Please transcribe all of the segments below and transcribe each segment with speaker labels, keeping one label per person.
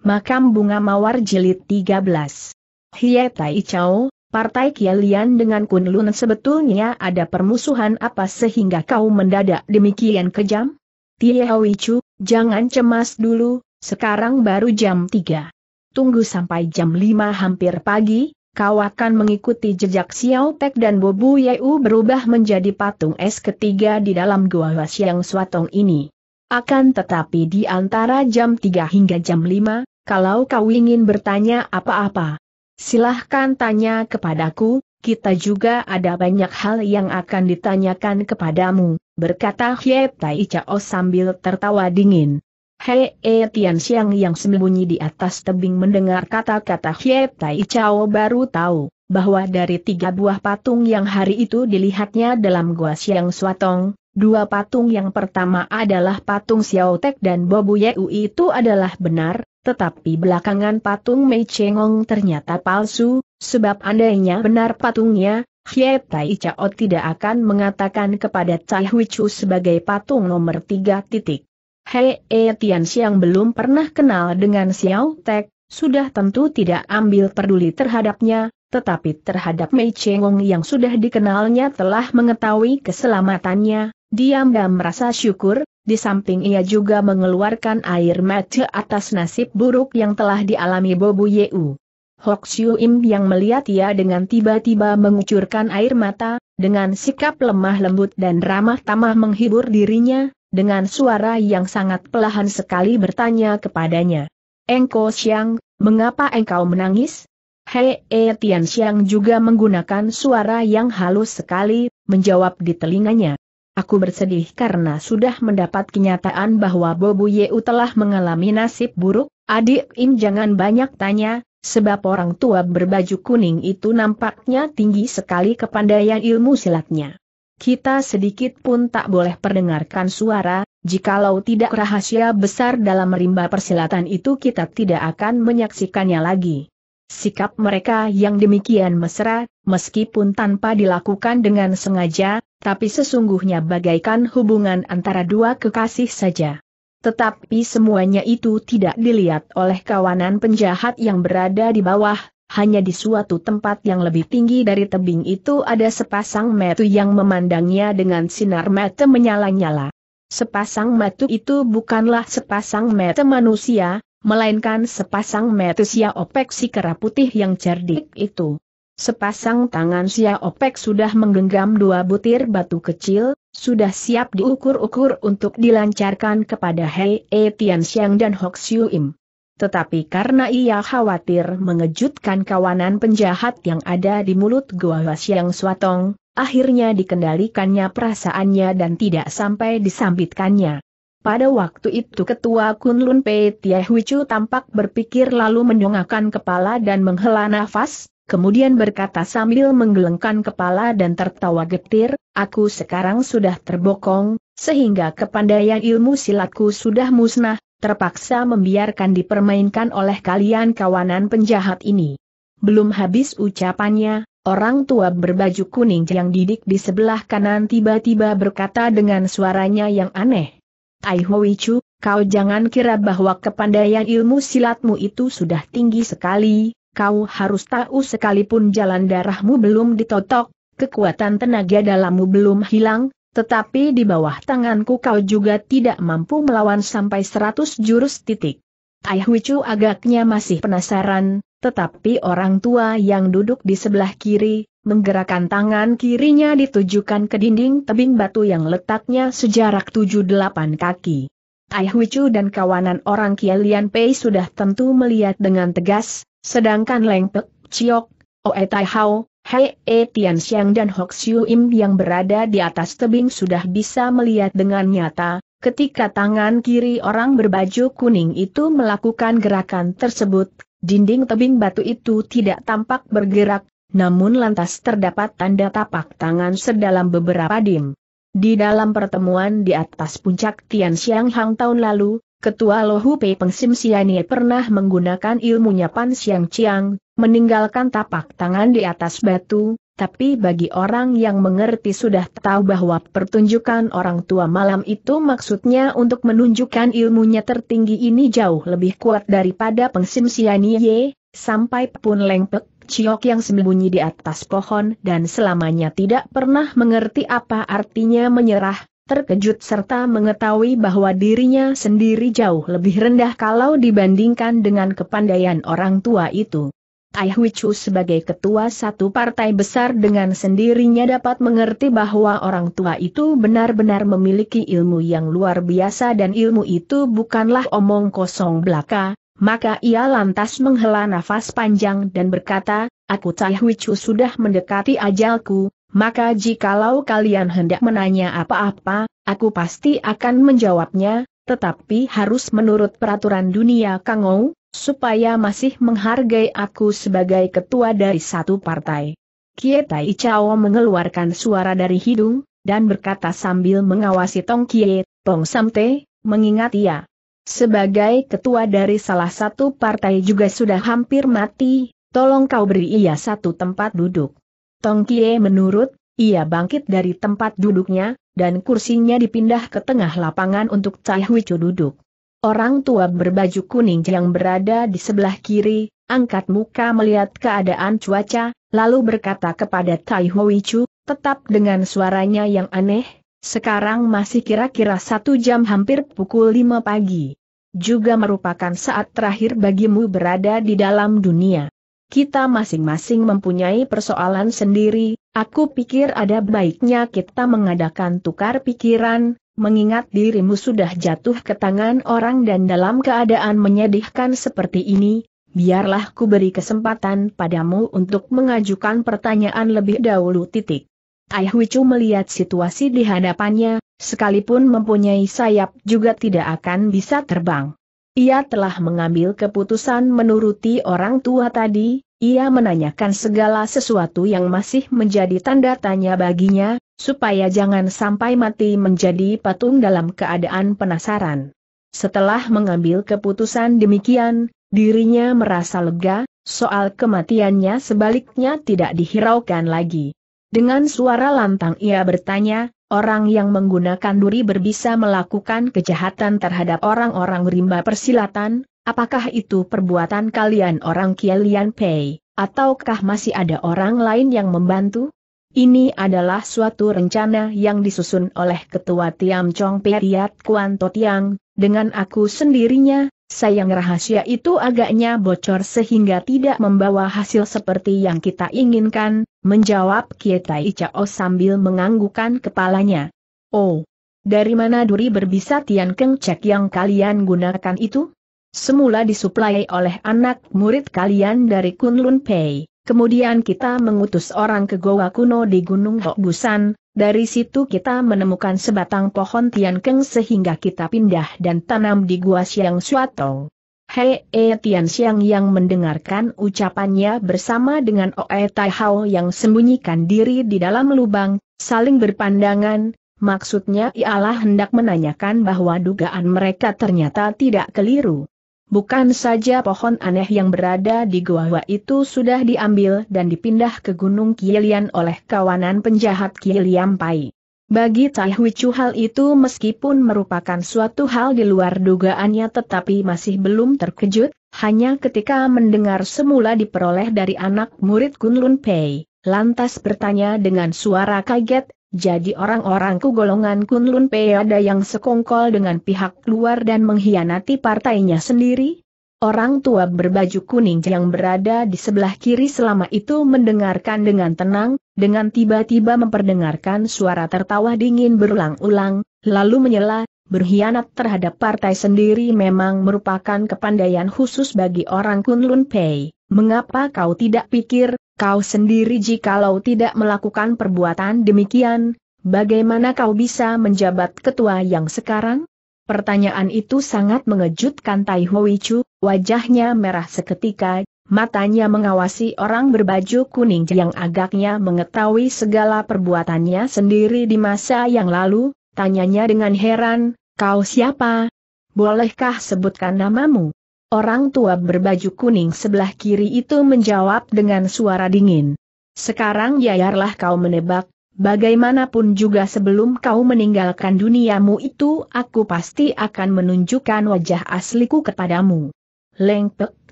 Speaker 1: Makam Bunga Mawar Jilid 13. Hie Tai Chow, Partai Kialian dengan Kunlun sebetulnya ada permusuhan apa sehingga kau mendadak demikian kejam? Tie Chu, jangan cemas dulu, sekarang baru jam 3. Tunggu sampai jam 5 hampir pagi, kau akan mengikuti jejak Xiao Tek dan Bobu Yeu berubah menjadi patung es ketiga di dalam Gua yang Swatong ini. Akan tetapi di antara jam 3 hingga jam 5, kalau kau ingin bertanya apa-apa, silahkan tanya kepadaku, kita juga ada banyak hal yang akan ditanyakan kepadamu, berkata Hye Tai Chao sambil tertawa dingin. Hei e Tian Xiang yang sembunyi di atas tebing mendengar kata-kata Hye Tai Chao baru tahu bahwa dari tiga buah patung yang hari itu dilihatnya dalam gua Xiang Suatong, dua patung yang pertama adalah patung Xiao Tek dan Bobu Yeu itu adalah benar, tetapi belakangan patung Mei Chengong ternyata palsu, sebab andainya benar patungnya, Hye Tai Chao tidak akan mengatakan kepada Cai Chu sebagai patung nomor tiga titik. Hei E Tian Xiang belum pernah kenal dengan Xiao Tek, sudah tentu tidak ambil peduli terhadapnya, tetapi terhadap Mei Chengong yang sudah dikenalnya telah mengetahui keselamatannya, diam diam merasa syukur, di samping ia juga mengeluarkan air mata atas nasib buruk yang telah dialami Bobu Yeu. Hok Siu Im yang melihat ia dengan tiba-tiba mengucurkan air mata, dengan sikap lemah lembut dan ramah tamah menghibur dirinya, dengan suara yang sangat pelahan sekali bertanya kepadanya. Engko Siang, mengapa engkau menangis? Hei e Tian Siang juga menggunakan suara yang halus sekali, menjawab di telinganya. Aku bersedih karena sudah mendapat kenyataan bahwa Bobu Yeu telah mengalami nasib buruk, adik Im jangan banyak tanya, sebab orang tua berbaju kuning itu nampaknya tinggi sekali kepandaian ilmu silatnya. Kita sedikit pun tak boleh perdengarkan suara, jikalau tidak rahasia besar dalam rimba persilatan itu kita tidak akan menyaksikannya lagi. Sikap mereka yang demikian mesra, meskipun tanpa dilakukan dengan sengaja, tapi sesungguhnya bagaikan hubungan antara dua kekasih saja. Tetapi semuanya itu tidak dilihat oleh kawanan penjahat yang berada di bawah, hanya di suatu tempat yang lebih tinggi dari tebing itu ada sepasang metu yang memandangnya dengan sinar mata menyala-nyala. Sepasang metu itu bukanlah sepasang mata manusia, melainkan sepasang mata Sia Opek si kera putih yang cerdik itu. Sepasang tangan Sia Opek sudah menggenggam dua butir batu kecil, sudah siap diukur-ukur untuk dilancarkan kepada Hei E Tian Xiang dan Hok Siu Im. Tetapi karena ia khawatir mengejutkan kawanan penjahat yang ada di mulut Gua Xiang Swatong, akhirnya dikendalikannya perasaannya dan tidak sampai disambitkannya. Pada waktu itu ketua Kunlun Pei Tie Huichu tampak berpikir lalu menyongakkan kepala dan menghela nafas, kemudian berkata sambil menggelengkan kepala dan tertawa getir, aku sekarang sudah terbokong, sehingga kepandaian ilmu silatku sudah musnah, terpaksa membiarkan dipermainkan oleh kalian kawanan penjahat ini. Belum habis ucapannya, Orang tua berbaju kuning yang didik di sebelah kanan tiba-tiba berkata dengan suaranya yang aneh. Ai Chu, kau jangan kira bahwa kepandaian ilmu silatmu itu sudah tinggi sekali, kau harus tahu sekalipun jalan darahmu belum ditotok, kekuatan tenaga dalammu belum hilang, tetapi di bawah tanganku kau juga tidak mampu melawan sampai seratus jurus titik. Ayah Wicu agaknya masih penasaran, tetapi orang tua yang duduk di sebelah kiri, Menggerakkan tangan kirinya ditujukan ke dinding tebing batu yang letaknya sejarak 7-8 kaki. Ai Huichu dan kawanan orang Kielian Pei sudah tentu melihat dengan tegas, sedangkan Leng Pek, Chiok, Oe Tai Hao, Hei E Tian Xiang dan Hok Siu Im yang berada di atas tebing sudah bisa melihat dengan nyata, ketika tangan kiri orang berbaju kuning itu melakukan gerakan tersebut, dinding tebing batu itu tidak tampak bergerak, namun lantas terdapat tanda tapak tangan sedalam beberapa dim. Di dalam pertemuan di atas puncak Tian Xiang Hang tahun lalu, Ketua Peng Pengsim Sianie pernah menggunakan ilmunya Pan Xiang Chiang, meninggalkan tapak tangan di atas batu, tapi bagi orang yang mengerti sudah tahu bahwa pertunjukan orang tua malam itu maksudnya untuk menunjukkan ilmunya tertinggi ini jauh lebih kuat daripada pengsim Sianie, sampai pun lengpek, Ciok yang sembunyi di atas pohon dan selamanya tidak pernah mengerti apa artinya menyerah, terkejut serta mengetahui bahwa dirinya sendiri jauh lebih rendah kalau dibandingkan dengan kepandaian orang tua itu. Hui Chu sebagai ketua satu partai besar dengan sendirinya dapat mengerti bahwa orang tua itu benar-benar memiliki ilmu yang luar biasa dan ilmu itu bukanlah omong kosong belaka, maka ia lantas menghela nafas panjang dan berkata, Aku Tai Huichu sudah mendekati ajalku, maka jikalau kalian hendak menanya apa-apa, aku pasti akan menjawabnya, tetapi harus menurut peraturan dunia Kang Kangou, supaya masih menghargai aku sebagai ketua dari satu partai. Kietai Chao mengeluarkan suara dari hidung, dan berkata sambil mengawasi Tong Kie, Tong Samte, mengingat ia sebagai ketua dari salah satu partai juga sudah hampir mati, tolong kau beri ia satu tempat duduk. Tong Kie menurut, ia bangkit dari tempat duduknya, dan kursinya dipindah ke tengah lapangan untuk Cai Chu duduk. Orang tua berbaju kuning yang berada di sebelah kiri, angkat muka melihat keadaan cuaca, lalu berkata kepada Tai Huichu, tetap dengan suaranya yang aneh, sekarang masih kira-kira satu jam hampir pukul lima pagi. Juga merupakan saat terakhir bagimu berada di dalam dunia. Kita masing-masing mempunyai persoalan sendiri, aku pikir ada baiknya kita mengadakan tukar pikiran, mengingat dirimu sudah jatuh ke tangan orang dan dalam keadaan menyedihkan seperti ini, biarlah ku beri kesempatan padamu untuk mengajukan pertanyaan lebih dahulu titik. Ai Huicu melihat situasi di hadapannya, sekalipun mempunyai sayap juga tidak akan bisa terbang. Ia telah mengambil keputusan menuruti orang tua tadi, ia menanyakan segala sesuatu yang masih menjadi tanda tanya baginya, supaya jangan sampai mati menjadi patung dalam keadaan penasaran. Setelah mengambil keputusan demikian, dirinya merasa lega, soal kematiannya sebaliknya tidak dihiraukan lagi. Dengan suara lantang ia bertanya, orang yang menggunakan duri berbisa melakukan kejahatan terhadap orang-orang rimba persilatan, apakah itu perbuatan kalian orang Kielian Pei, ataukah masih ada orang lain yang membantu? Ini adalah suatu rencana yang disusun oleh Ketua Tiam Chong Periat Kuan Totiang, dengan aku sendirinya, Sayang rahasia itu agaknya bocor sehingga tidak membawa hasil seperti yang kita inginkan, menjawab Kietai Chao sambil menganggukan kepalanya. Oh, dari mana duri berbisa Tian Keng Cek yang kalian gunakan itu? Semula disuplai oleh anak murid kalian dari Kunlun Pei, kemudian kita mengutus orang ke goa kuno di Gunung Hok Busan, dari situ kita menemukan sebatang pohon tiankeng sehingga kita pindah dan tanam di gua Siang Suatong. Hei E Tian Siang yang mendengarkan ucapannya bersama dengan Oe Tai Hao yang sembunyikan diri di dalam lubang, saling berpandangan, maksudnya ialah hendak menanyakan bahwa dugaan mereka ternyata tidak keliru. Bukan saja pohon aneh yang berada di gua itu sudah diambil dan dipindah ke Gunung Kielian oleh kawanan penjahat Kieliam Pai. Bagi Tai Huichu hal itu meskipun merupakan suatu hal di luar dugaannya tetapi masih belum terkejut, hanya ketika mendengar semula diperoleh dari anak murid Kunlun Pei, lantas bertanya dengan suara kaget, jadi orang-orangku golongan Kunlun Pei ada yang sekongkol dengan pihak luar dan mengkhianati partainya sendiri? Orang tua berbaju kuning yang berada di sebelah kiri selama itu mendengarkan dengan tenang, dengan tiba-tiba memperdengarkan suara tertawa dingin berulang-ulang, lalu menyela, berkhianat terhadap partai sendiri memang merupakan kepandaian khusus bagi orang Kunlun Pei. Mengapa kau tidak pikir, kau sendiri jikalau tidak melakukan perbuatan demikian, bagaimana kau bisa menjabat ketua yang sekarang? Pertanyaan itu sangat mengejutkan Tai Chu. wajahnya merah seketika, matanya mengawasi orang berbaju kuning yang agaknya mengetahui segala perbuatannya sendiri di masa yang lalu, tanyanya dengan heran, kau siapa? Bolehkah sebutkan namamu? Orang tua berbaju kuning sebelah kiri itu menjawab dengan suara dingin. Sekarang yayarlah kau menebak, bagaimanapun juga sebelum kau meninggalkan duniamu itu aku pasti akan menunjukkan wajah asliku kepadamu. Leng Pek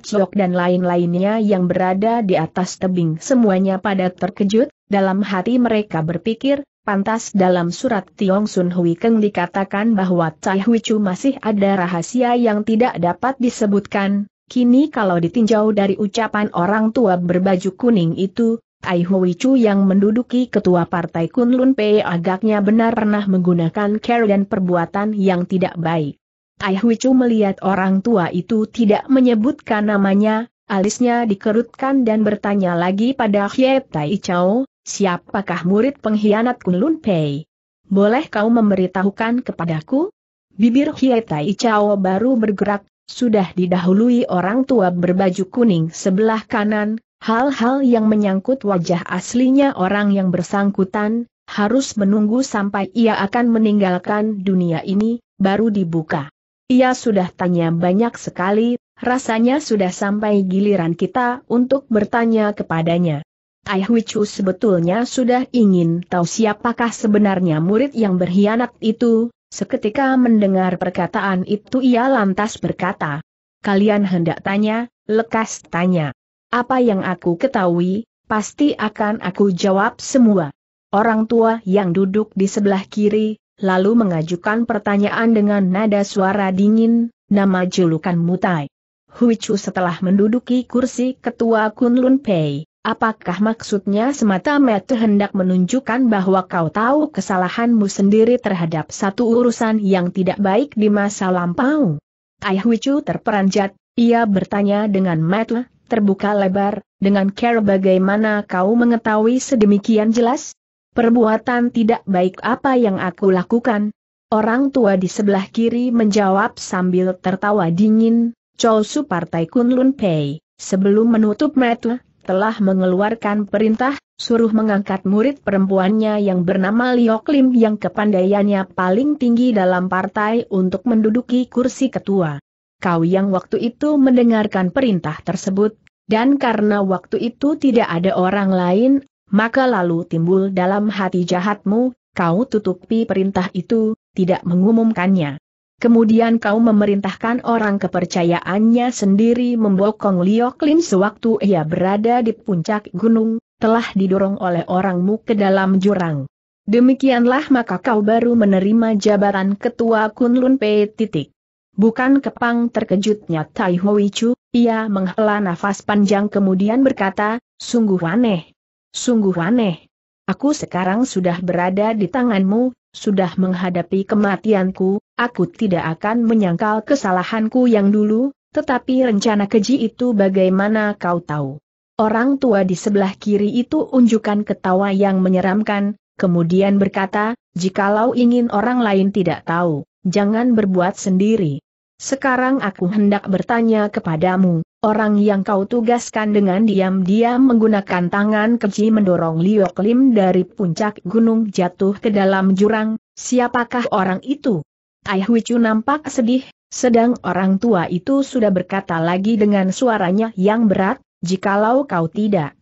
Speaker 1: Chok dan lain-lainnya yang berada di atas tebing semuanya pada terkejut, dalam hati mereka berpikir, Pantas dalam surat Tiong Sun Hui Keng dikatakan bahwa Cai Hui Chu masih ada rahasia yang tidak dapat disebutkan, kini kalau ditinjau dari ucapan orang tua berbaju kuning itu, Cai Hui Chu yang menduduki ketua partai Kunlun Pei agaknya benar pernah menggunakan care dan perbuatan yang tidak baik. Cai Hui Chu melihat orang tua itu tidak menyebutkan namanya, alisnya dikerutkan dan bertanya lagi pada Hye Tai Chao, Siapakah murid pengkhianat Kunlun Pei? Boleh kau memberitahukan kepadaku? Bibir Hietai Chao baru bergerak, sudah didahului orang tua berbaju kuning sebelah kanan, hal-hal yang menyangkut wajah aslinya orang yang bersangkutan, harus menunggu sampai ia akan meninggalkan dunia ini, baru dibuka. Ia sudah tanya banyak sekali, rasanya sudah sampai giliran kita untuk bertanya kepadanya. Tai Hui Chu sebetulnya sudah ingin tahu siapakah sebenarnya murid yang berkhianat itu, seketika mendengar perkataan itu ia lantas berkata, Kalian hendak tanya, lekas tanya. Apa yang aku ketahui, pasti akan aku jawab semua. Orang tua yang duduk di sebelah kiri, lalu mengajukan pertanyaan dengan nada suara dingin, nama julukan Mutai. Hui Chu setelah menduduki kursi ketua Kunlun Pei, Apakah maksudnya semata-mata hendak menunjukkan bahwa kau tahu kesalahanmu sendiri terhadap satu urusan yang tidak baik di masa lampau? Ayah Wicu terperanjat, ia bertanya dengan mata terbuka lebar, dengan care bagaimana kau mengetahui sedemikian jelas? Perbuatan tidak baik apa yang aku lakukan? Orang tua di sebelah kiri menjawab sambil tertawa dingin, Chou Su Partai Kunlun Pei, sebelum menutup mata, telah mengeluarkan perintah, suruh mengangkat murid perempuannya yang bernama Liok Lim yang kepandaiannya paling tinggi dalam partai untuk menduduki kursi ketua. Kau yang waktu itu mendengarkan perintah tersebut, dan karena waktu itu tidak ada orang lain, maka lalu timbul dalam hati jahatmu, kau tutupi perintah itu, tidak mengumumkannya. Kemudian kau memerintahkan orang kepercayaannya sendiri membokong Liok Lin sewaktu ia berada di puncak gunung, telah didorong oleh orangmu ke dalam jurang. Demikianlah maka kau baru menerima jabatan ketua Kunlun P. Titik. Bukan kepang terkejutnya Tai Hui Chu, ia menghela nafas panjang kemudian berkata, sungguh aneh. Sungguh aneh. Aku sekarang sudah berada di tanganmu, sudah menghadapi kematianku, aku tidak akan menyangkal kesalahanku yang dulu, tetapi rencana keji itu bagaimana kau tahu? Orang tua di sebelah kiri itu unjukkan ketawa yang menyeramkan, kemudian berkata, jikalau ingin orang lain tidak tahu, jangan berbuat sendiri. Sekarang aku hendak bertanya kepadamu, orang yang kau tugaskan dengan diam-diam menggunakan tangan keji mendorong Liok Lim dari puncak gunung jatuh ke dalam jurang, siapakah orang itu? Tai Hui Chu nampak sedih, sedang orang tua itu sudah berkata lagi dengan suaranya yang berat, jikalau kau tidak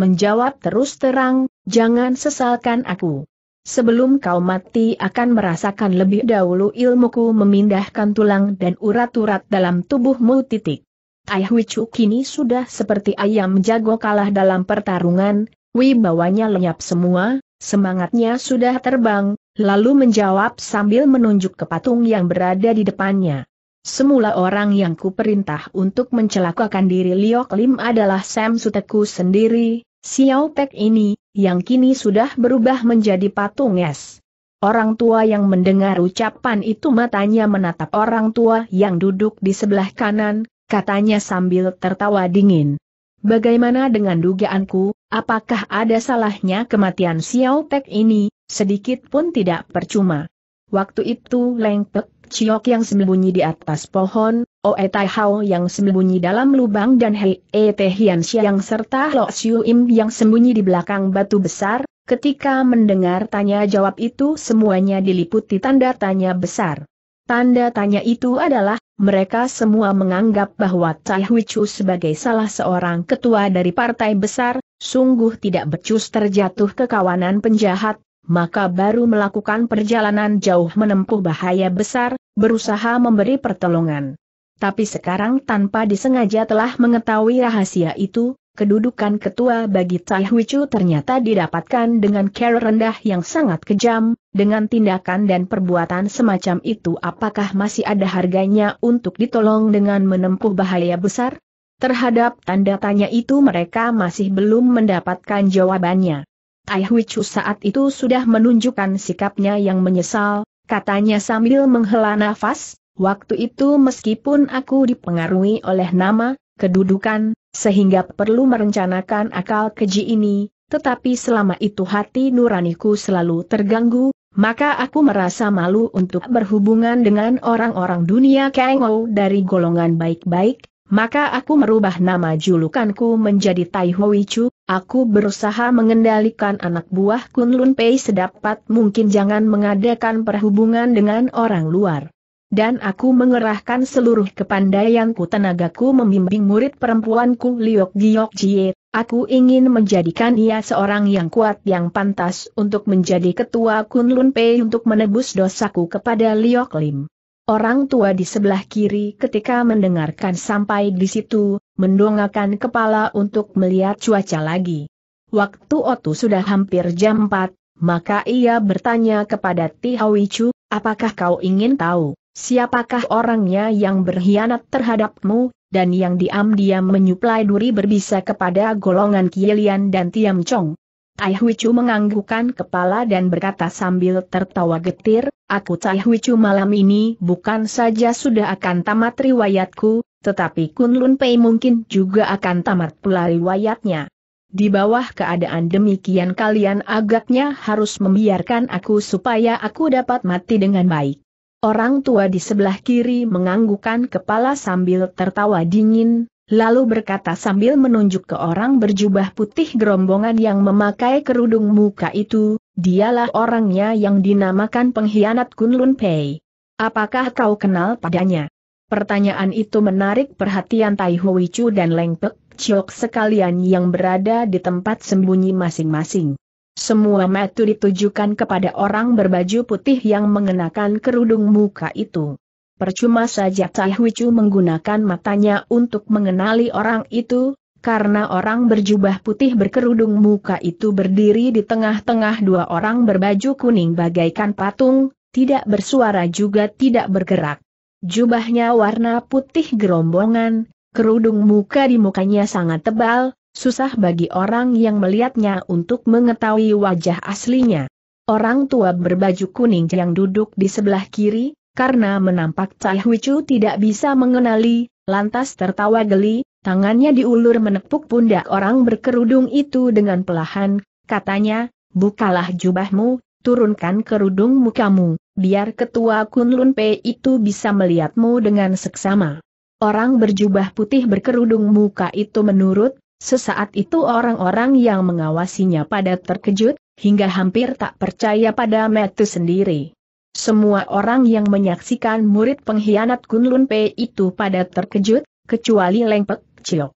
Speaker 1: menjawab terus terang, jangan sesalkan aku. Sebelum kau mati akan merasakan lebih dahulu ilmuku memindahkan tulang dan urat-urat dalam tubuhmu titik. Ai Huicu kini sudah seperti ayam jago kalah dalam pertarungan, wibawanya lenyap semua, semangatnya sudah terbang, lalu menjawab sambil menunjuk ke patung yang berada di depannya. Semula orang yang kuperintah untuk mencelakakan diri Liok Lim adalah Sam Suteku sendiri, Xiao Tek ini, yang kini sudah berubah menjadi patung es. Orang tua yang mendengar ucapan itu matanya menatap orang tua yang duduk di sebelah kanan, katanya sambil tertawa dingin. Bagaimana dengan dugaanku, apakah ada salahnya kematian Xiao Pek ini, sedikit pun tidak percuma. Waktu itu Leng Pek Chiok yang sembunyi di atas pohon, Oe Tai Hao yang sembunyi dalam lubang dan Hei E Te Hian Xiang serta Lo Xiu Im yang sembunyi di belakang batu besar, ketika mendengar tanya jawab itu semuanya diliputi tanda tanya besar. Tanda tanya itu adalah mereka semua menganggap bahwa Tai Hui Chu sebagai salah seorang ketua dari partai besar, sungguh tidak becus terjatuh ke kawanan penjahat, maka baru melakukan perjalanan jauh menempuh bahaya besar, berusaha memberi pertolongan. Tapi sekarang tanpa disengaja telah mengetahui rahasia itu, kedudukan ketua bagi Tai Huichu ternyata didapatkan dengan cara rendah yang sangat kejam, dengan tindakan dan perbuatan semacam itu apakah masih ada harganya untuk ditolong dengan menempuh bahaya besar? Terhadap tanda tanya itu mereka masih belum mendapatkan jawabannya. Tai Huichu saat itu sudah menunjukkan sikapnya yang menyesal, katanya sambil menghela nafas, waktu itu meskipun aku dipengaruhi oleh nama, kedudukan, sehingga perlu merencanakan akal keji ini, tetapi selama itu hati nuraniku selalu terganggu, maka aku merasa malu untuk berhubungan dengan orang-orang dunia Kengou dari golongan baik-baik, maka aku merubah nama julukanku menjadi Tai aku berusaha mengendalikan anak buah Kun Pei sedapat mungkin jangan mengadakan perhubungan dengan orang luar. Dan aku mengerahkan seluruh kepandaianku tenagaku membimbing murid perempuanku Liok Giok Jie, aku ingin menjadikan ia seorang yang kuat yang pantas untuk menjadi ketua Kunlun Pei untuk menebus dosaku kepada Liok Lim. Orang tua di sebelah kiri ketika mendengarkan sampai di situ, mendongakkan kepala untuk melihat cuaca lagi. Waktu Otu sudah hampir jam 4, maka ia bertanya kepada Ti apakah kau ingin tahu? Siapakah orangnya yang berkhianat terhadapmu, dan yang diam-diam menyuplai duri berbisa kepada golongan Kielian dan Tiam Chong? Tai Chu menganggukkan kepala dan berkata sambil tertawa getir, aku Tai Chu malam ini bukan saja sudah akan tamat riwayatku, tetapi Kun Lun Pei mungkin juga akan tamat pula riwayatnya. Di bawah keadaan demikian kalian agaknya harus membiarkan aku supaya aku dapat mati dengan baik. Orang tua di sebelah kiri menganggukkan kepala sambil tertawa dingin, lalu berkata sambil menunjuk ke orang berjubah putih gerombongan yang memakai kerudung muka itu, dialah orangnya yang dinamakan pengkhianat Kunlun Pei. Apakah kau kenal padanya? Pertanyaan itu menarik perhatian Tai Hui Chu dan Leng Pek Chok sekalian yang berada di tempat sembunyi masing-masing. Semua metu ditujukan kepada orang berbaju putih yang mengenakan kerudung muka itu. Percuma saja Tai menggunakan matanya untuk mengenali orang itu, karena orang berjubah putih berkerudung muka itu berdiri di tengah-tengah dua orang berbaju kuning bagaikan patung, tidak bersuara juga tidak bergerak. Jubahnya warna putih gerombongan, kerudung muka di mukanya sangat tebal, Susah bagi orang yang melihatnya untuk mengetahui wajah aslinya. Orang tua berbaju kuning yang duduk di sebelah kiri, karena menampak Cai Huicu tidak bisa mengenali, lantas tertawa geli, tangannya diulur menepuk pundak orang berkerudung itu dengan pelahan, katanya, bukalah jubahmu, turunkan kerudungmu kamu, biar ketua Kunlun Pei itu bisa melihatmu dengan seksama. Orang berjubah putih berkerudung muka itu menurut, Sesaat itu orang-orang yang mengawasinya pada terkejut, hingga hampir tak percaya pada Metu sendiri. Semua orang yang menyaksikan murid pengkhianat Kunlun Pe itu pada terkejut, kecuali Lengpek cilok.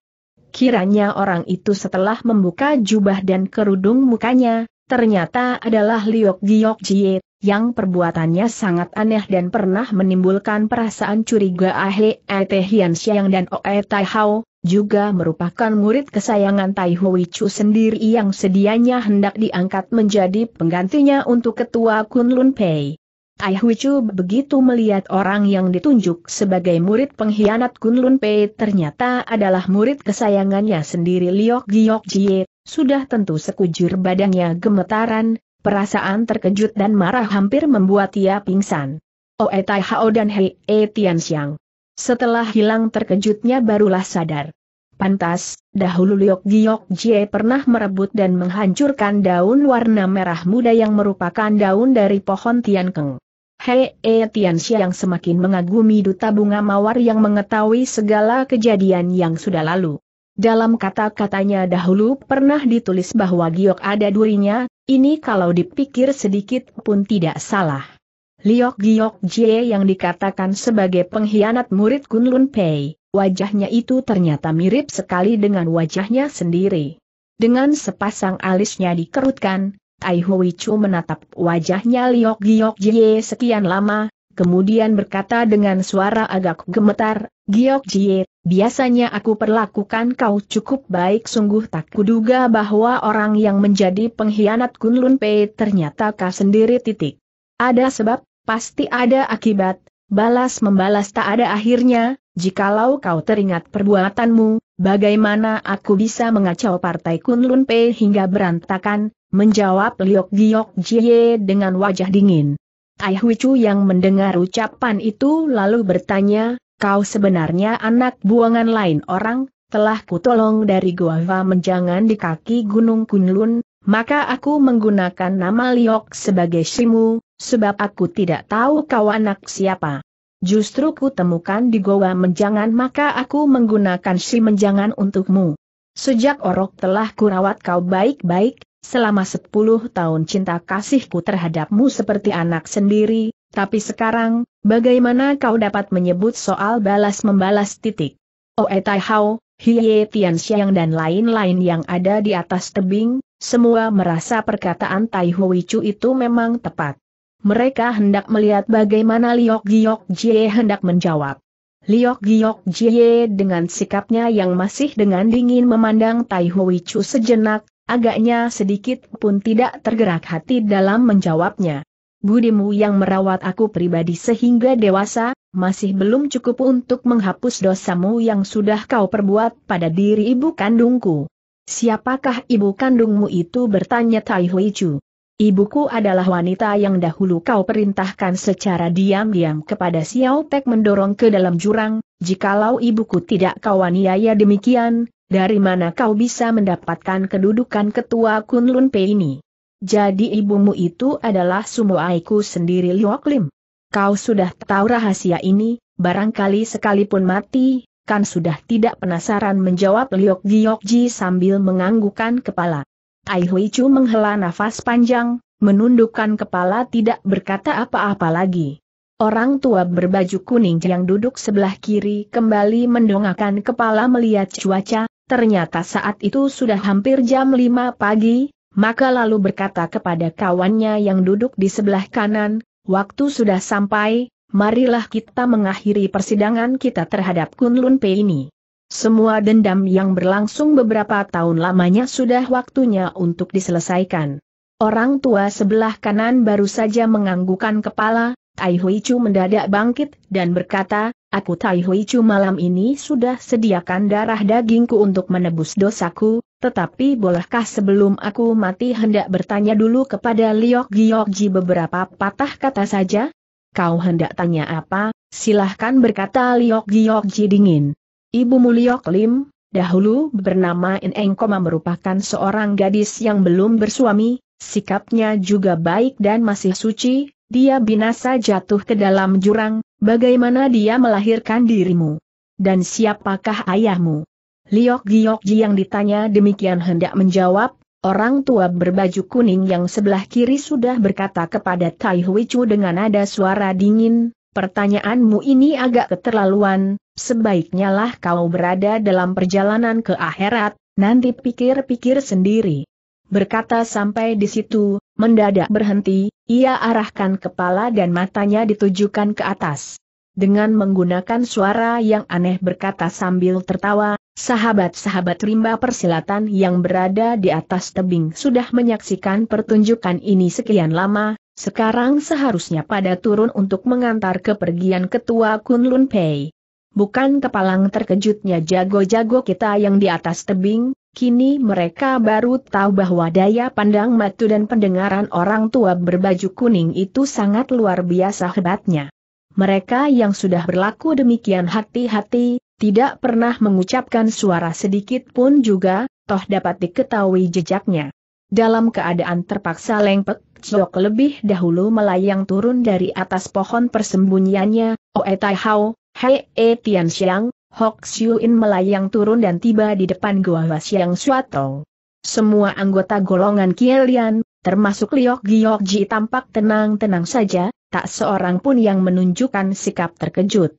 Speaker 1: Kiranya orang itu setelah membuka jubah dan kerudung mukanya, ternyata adalah Liok Giok Jie, yang perbuatannya sangat aneh dan pernah menimbulkan perasaan curiga Ahe Ete Hian Xiang dan Oe Tai Hao, juga merupakan murid kesayangan Tai Hui Chu sendiri yang sedianya hendak diangkat menjadi penggantinya untuk ketua Kunlun Pei. Tai Hui Chu begitu melihat orang yang ditunjuk sebagai murid pengkhianat Kunlun Pei ternyata adalah murid kesayangannya sendiri Liok Giok Jie, sudah tentu sekujur badannya gemetaran, perasaan terkejut dan marah hampir membuat ia pingsan. Oe Tai Hao dan Hei E Tian Xiang. Setelah hilang terkejutnya barulah sadar. Pantas, dahulu Liok Giok Jie pernah merebut dan menghancurkan daun warna merah muda yang merupakan daun dari pohon Tiankeng. Hei E Tianxia yang semakin mengagumi duta bunga mawar yang mengetahui segala kejadian yang sudah lalu. Dalam kata-katanya dahulu pernah ditulis bahwa Giok ada durinya, ini kalau dipikir sedikit pun tidak salah. Liok Giok Jie yang dikatakan sebagai pengkhianat murid Kunlun Pei, wajahnya itu ternyata mirip sekali dengan wajahnya sendiri. Dengan sepasang alisnya dikerutkan, Tai Hui Chu menatap wajahnya Liok Giok Jie sekian lama, kemudian berkata dengan suara agak gemetar, Giok Jie, biasanya aku perlakukan kau cukup baik sungguh tak kuduga bahwa orang yang menjadi pengkhianat Kunlun Pei ternyata kau sendiri titik. Ada sebab, pasti ada akibat, balas membalas tak ada akhirnya, jikalau kau teringat perbuatanmu, bagaimana aku bisa mengacau partai Kunlun Pei hingga berantakan, menjawab Liok Giok Jie dengan wajah dingin. Ai Chu yang mendengar ucapan itu lalu bertanya, kau sebenarnya anak buangan lain orang, telah kutolong dari Guava menjangan di kaki Gunung Kunlun, maka aku menggunakan nama Liok sebagai Shimu, sebab aku tidak tahu kau anak siapa. Justru ku temukan di goa menjangan maka aku menggunakan si menjangan untukmu. Sejak orok telah kurawat kau baik-baik, selama sepuluh tahun cinta kasihku terhadapmu seperti anak sendiri, tapi sekarang, bagaimana kau dapat menyebut soal balas-membalas titik? Oe oh, eh, Tai Hao, Hiye Tian Xiang dan lain-lain yang ada di atas tebing, semua merasa perkataan Tai Hui Chu itu memang tepat. Mereka hendak melihat bagaimana Liok Giok Jie hendak menjawab. Liok Giok Jie dengan sikapnya yang masih dengan dingin memandang Tai Hui Chu sejenak, agaknya sedikit pun tidak tergerak hati dalam menjawabnya. Budimu yang merawat aku pribadi sehingga dewasa, masih belum cukup untuk menghapus dosamu yang sudah kau perbuat pada diri ibu kandungku. Siapakah ibu kandungmu itu bertanya Tai Hui Chu. Ibuku adalah wanita yang dahulu kau perintahkan secara diam-diam kepada Xiao Pek mendorong ke dalam jurang, jikalau ibuku tidak kau aniaya demikian, dari mana kau bisa mendapatkan kedudukan ketua Kunlun Pei ini? Jadi ibumu itu adalah sumoaiku sendiri Liok Lim. Kau sudah tahu rahasia ini, barangkali sekalipun mati, kan sudah tidak penasaran menjawab Liok Giok Ji sambil menganggukan kepala. Tai Hui Chu menghela nafas panjang, menundukkan kepala tidak berkata apa-apa lagi. Orang tua berbaju kuning yang duduk sebelah kiri kembali mendongakkan kepala melihat cuaca, ternyata saat itu sudah hampir jam 5 pagi, maka lalu berkata kepada kawannya yang duduk di sebelah kanan, waktu sudah sampai, marilah kita mengakhiri persidangan kita terhadap Kun Lun Pei ini. Semua dendam yang berlangsung beberapa tahun lamanya sudah waktunya untuk diselesaikan. Orang tua sebelah kanan baru saja menganggukan kepala, Tai Hui Chu mendadak bangkit dan berkata, Aku Tai Hui Chu malam ini sudah sediakan darah dagingku untuk menebus dosaku, tetapi bolehkah sebelum aku mati hendak bertanya dulu kepada Liok Giokji beberapa patah kata saja? Kau hendak tanya apa? Silahkan berkata Liok Giokji dingin. Ibu Muliok Lim, dahulu bernama In Koma merupakan seorang gadis yang belum bersuami, sikapnya juga baik dan masih suci, dia binasa jatuh ke dalam jurang, bagaimana dia melahirkan dirimu? Dan siapakah ayahmu? Liok Giokji yang ditanya demikian hendak menjawab, orang tua berbaju kuning yang sebelah kiri sudah berkata kepada Tai Hui Chu dengan nada suara dingin, pertanyaanmu ini agak keterlaluan, sebaiknya lah kau berada dalam perjalanan ke akhirat, nanti pikir-pikir sendiri. Berkata sampai di situ, mendadak berhenti, ia arahkan kepala dan matanya ditujukan ke atas. Dengan menggunakan suara yang aneh berkata sambil tertawa, sahabat-sahabat rimba persilatan yang berada di atas tebing sudah menyaksikan pertunjukan ini sekian lama, sekarang seharusnya pada turun untuk mengantar kepergian ketua Kunlun Pei. Bukan kepalang terkejutnya jago-jago kita yang di atas tebing, Kini mereka baru tahu bahwa daya pandang matu dan pendengaran orang tua berbaju kuning itu sangat luar biasa hebatnya. Mereka yang sudah berlaku demikian hati-hati, tidak pernah mengucapkan suara sedikit pun juga, toh dapat diketahui jejaknya. Dalam keadaan terpaksa lengpek, Jok lebih dahulu melayang turun dari atas pohon persembunyiannya, Oe Tai Hao, Hei E Tian Xiang, Hok In melayang turun dan tiba di depan gua Goa Xiang Suatong. Semua anggota golongan Kielian, termasuk Liok Giok Ji tampak tenang-tenang saja, tak seorang pun yang menunjukkan sikap terkejut.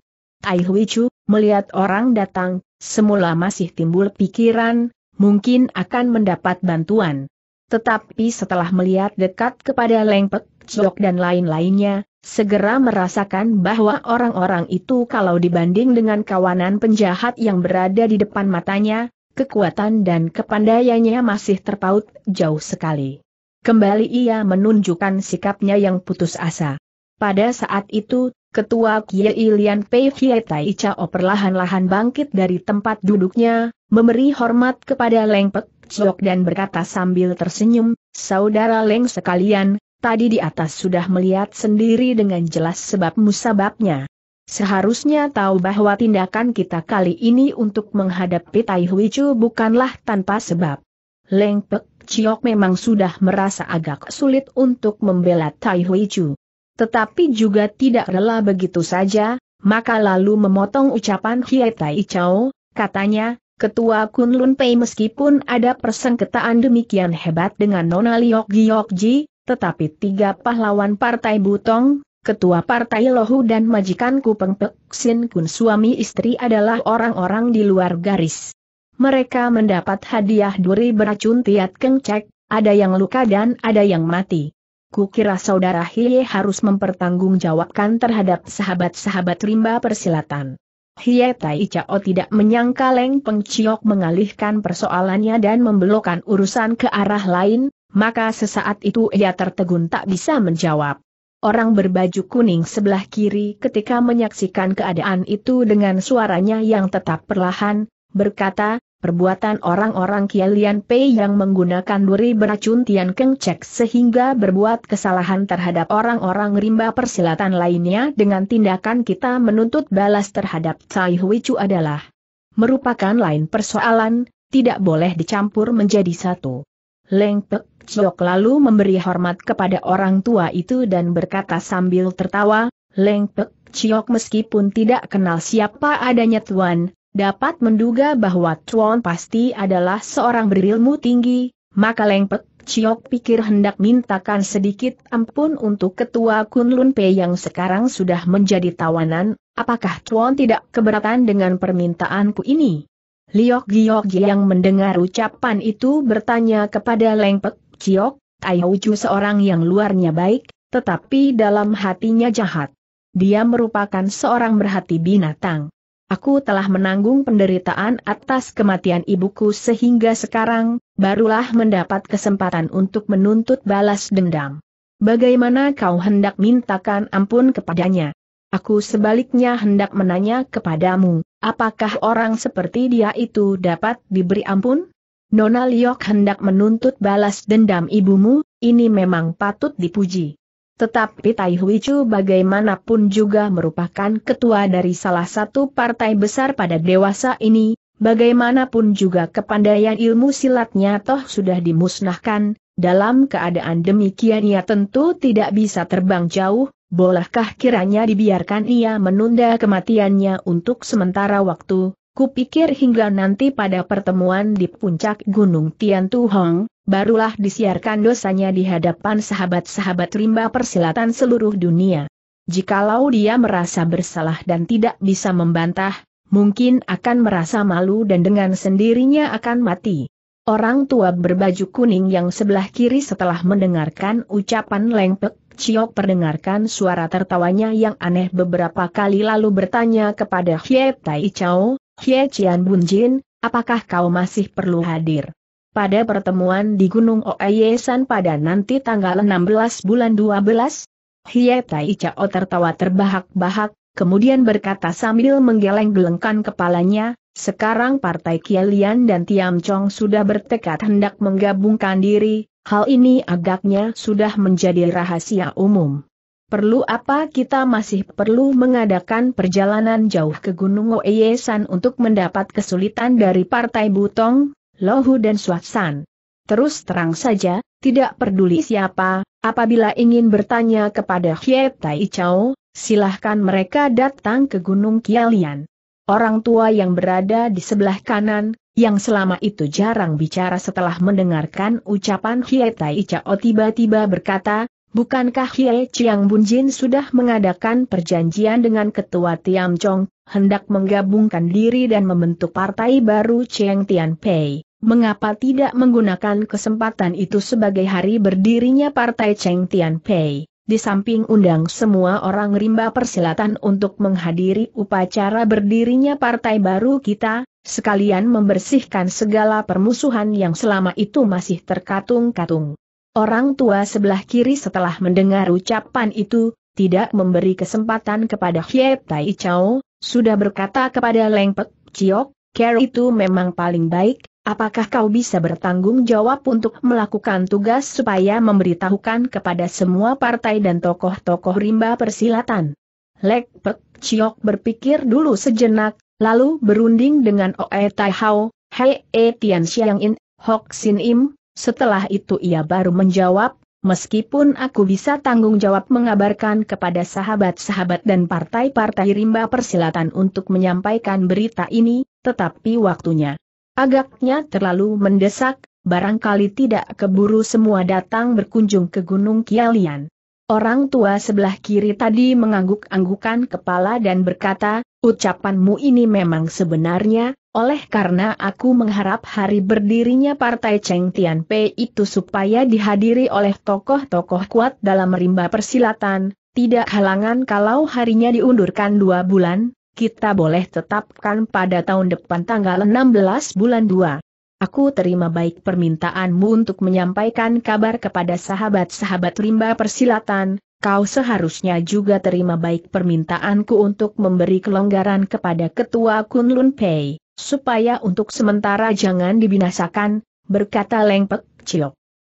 Speaker 1: Ai Hui Chu, melihat orang datang, semula masih timbul pikiran, mungkin akan mendapat bantuan. Tetapi setelah melihat dekat kepada Leng Pek Jok dan lain-lainnya, segera merasakan bahwa orang-orang itu kalau dibanding dengan kawanan penjahat yang berada di depan matanya, kekuatan dan kepandaiannya masih terpaut jauh sekali. Kembali ia menunjukkan sikapnya yang putus asa. Pada saat itu, Ketua Kiai Lian Pei Fietai Icao Chao perlahan-lahan bangkit dari tempat duduknya, memberi hormat kepada Leng Pek Chok dan berkata sambil tersenyum, Saudara Leng sekalian, Tadi di atas sudah melihat sendiri dengan jelas sebab musababnya. Seharusnya tahu bahwa tindakan kita kali ini untuk menghadapi Tai Hui Chu bukanlah tanpa sebab. Leng Pek Chiok memang sudah merasa agak sulit untuk membela Tai Hui Chu. Tetapi juga tidak rela begitu saja, maka lalu memotong ucapan Hie Tai Chow, katanya, Ketua Kunlun Pei meskipun ada persengketaan demikian hebat dengan Nona Liok Giok Ji, tetapi tiga pahlawan Partai Butong, Ketua Partai Lohu dan majikan Peng Pek Sin Kun suami istri adalah orang-orang di luar garis. Mereka mendapat hadiah duri beracun tiat kengcek, ada yang luka dan ada yang mati. Kukira saudara Hiye harus mempertanggungjawabkan terhadap sahabat-sahabat rimba persilatan. Hiye Tai Chao tidak menyangka Leng Peng mengalihkan persoalannya dan membelokkan urusan ke arah lain, maka sesaat itu ia tertegun tak bisa menjawab. Orang berbaju kuning sebelah kiri ketika menyaksikan keadaan itu dengan suaranya yang tetap perlahan, berkata, perbuatan orang-orang Kialian Pei yang menggunakan duri beracun Tian Keng Cek sehingga berbuat kesalahan terhadap orang-orang rimba persilatan lainnya dengan tindakan kita menuntut balas terhadap Cai Hui Chu adalah merupakan lain persoalan, tidak boleh dicampur menjadi satu. Leng Ciok lalu memberi hormat kepada orang tua itu dan berkata sambil tertawa, Leng Pek Ciok meskipun tidak kenal siapa adanya Tuan, dapat menduga bahwa Tuan pasti adalah seorang berilmu tinggi, maka Leng Pek Ciok pikir hendak mintakan sedikit ampun untuk ketua Kunlun Pe yang sekarang sudah menjadi tawanan, apakah Tuan tidak keberatan dengan permintaanku ini? Liok Giok yang mendengar ucapan itu bertanya kepada Leng Pek Kiok, Tai Ucu seorang yang luarnya baik, tetapi dalam hatinya jahat. Dia merupakan seorang berhati binatang. Aku telah menanggung penderitaan atas kematian ibuku sehingga sekarang, barulah mendapat kesempatan untuk menuntut balas dendam. Bagaimana kau hendak mintakan ampun kepadanya? Aku sebaliknya hendak menanya kepadamu, apakah orang seperti dia itu dapat diberi ampun? Nona Liok hendak menuntut balas dendam ibumu, ini memang patut dipuji. Tetapi Tai Huichu bagaimanapun juga merupakan ketua dari salah satu partai besar pada dewasa ini, bagaimanapun juga kepandaian ilmu silatnya toh sudah dimusnahkan, dalam keadaan demikian ia tentu tidak bisa terbang jauh, bolehkah kiranya dibiarkan ia menunda kematiannya untuk sementara waktu? Kupikir hingga nanti pada pertemuan di puncak Gunung Tian Tu Hong, barulah disiarkan dosanya di hadapan sahabat-sahabat rimba persilatan seluruh dunia. Jikalau dia merasa bersalah dan tidak bisa membantah, mungkin akan merasa malu dan dengan sendirinya akan mati. Orang tua berbaju kuning yang sebelah kiri setelah mendengarkan ucapan lengpek Ciok perdengarkan suara tertawanya yang aneh beberapa kali lalu bertanya kepada Hie Tai Chao, Hie Chian Bunjin, apakah kau masih perlu hadir? Pada pertemuan di Gunung Oeyesan pada nanti tanggal 16 bulan 12? Hie Tai Chao tertawa terbahak-bahak, kemudian berkata sambil menggeleng-gelengkan kepalanya, sekarang Partai Kielian dan Tiam Chong sudah bertekad hendak menggabungkan diri, hal ini agaknya sudah menjadi rahasia umum. Perlu apa kita masih perlu mengadakan perjalanan jauh ke Gunung Oeyesan untuk mendapat kesulitan dari Partai Butong, Lohu dan Swatsan? Terus terang saja, tidak peduli siapa, apabila ingin bertanya kepada Hie Tai Chao, silahkan mereka datang ke Gunung Kialian. Orang tua yang berada di sebelah kanan, yang selama itu jarang bicara setelah mendengarkan ucapan Hie Tai Chao tiba-tiba berkata, Bukankah Hie Chiang Bunjin sudah mengadakan perjanjian dengan ketua Tiam Chong, hendak menggabungkan diri dan membentuk partai baru Cheng Tian Pei? Mengapa tidak menggunakan kesempatan itu sebagai hari berdirinya partai Cheng Tian Pei? Di samping undang semua orang rimba persilatan untuk menghadiri upacara berdirinya partai baru kita, sekalian membersihkan segala permusuhan yang selama itu masih terkatung-katung. Orang tua sebelah kiri setelah mendengar ucapan itu, tidak memberi kesempatan kepada Hye Tai Chow, sudah berkata kepada Leng Pek Ciok, Care itu memang paling baik, apakah kau bisa bertanggung jawab untuk melakukan tugas supaya memberitahukan kepada semua partai dan tokoh-tokoh rimba persilatan? Leng Pek Ciok berpikir dulu sejenak, lalu berunding dengan Oe Tai Hao, Hei E Tian Xiang In, Hok Sin Im, setelah itu ia baru menjawab, meskipun aku bisa tanggung jawab mengabarkan kepada sahabat-sahabat dan partai-partai rimba persilatan untuk menyampaikan berita ini, tetapi waktunya agaknya terlalu mendesak, barangkali tidak keburu semua datang berkunjung ke Gunung Kialian. Orang tua sebelah kiri tadi mengangguk-anggukan kepala dan berkata, Ucapanmu ini memang sebenarnya, oleh karena aku mengharap hari berdirinya Partai Cheng Tian P itu supaya dihadiri oleh tokoh-tokoh kuat dalam rimba persilatan, tidak halangan kalau harinya diundurkan dua bulan, kita boleh tetapkan pada tahun depan tanggal 16 bulan 2. Aku terima baik permintaanmu untuk menyampaikan kabar kepada sahabat-sahabat rimba persilatan, kau seharusnya juga terima baik permintaanku untuk memberi kelonggaran kepada ketua Kunlun Pei, supaya untuk sementara jangan dibinasakan, berkata Leng Pek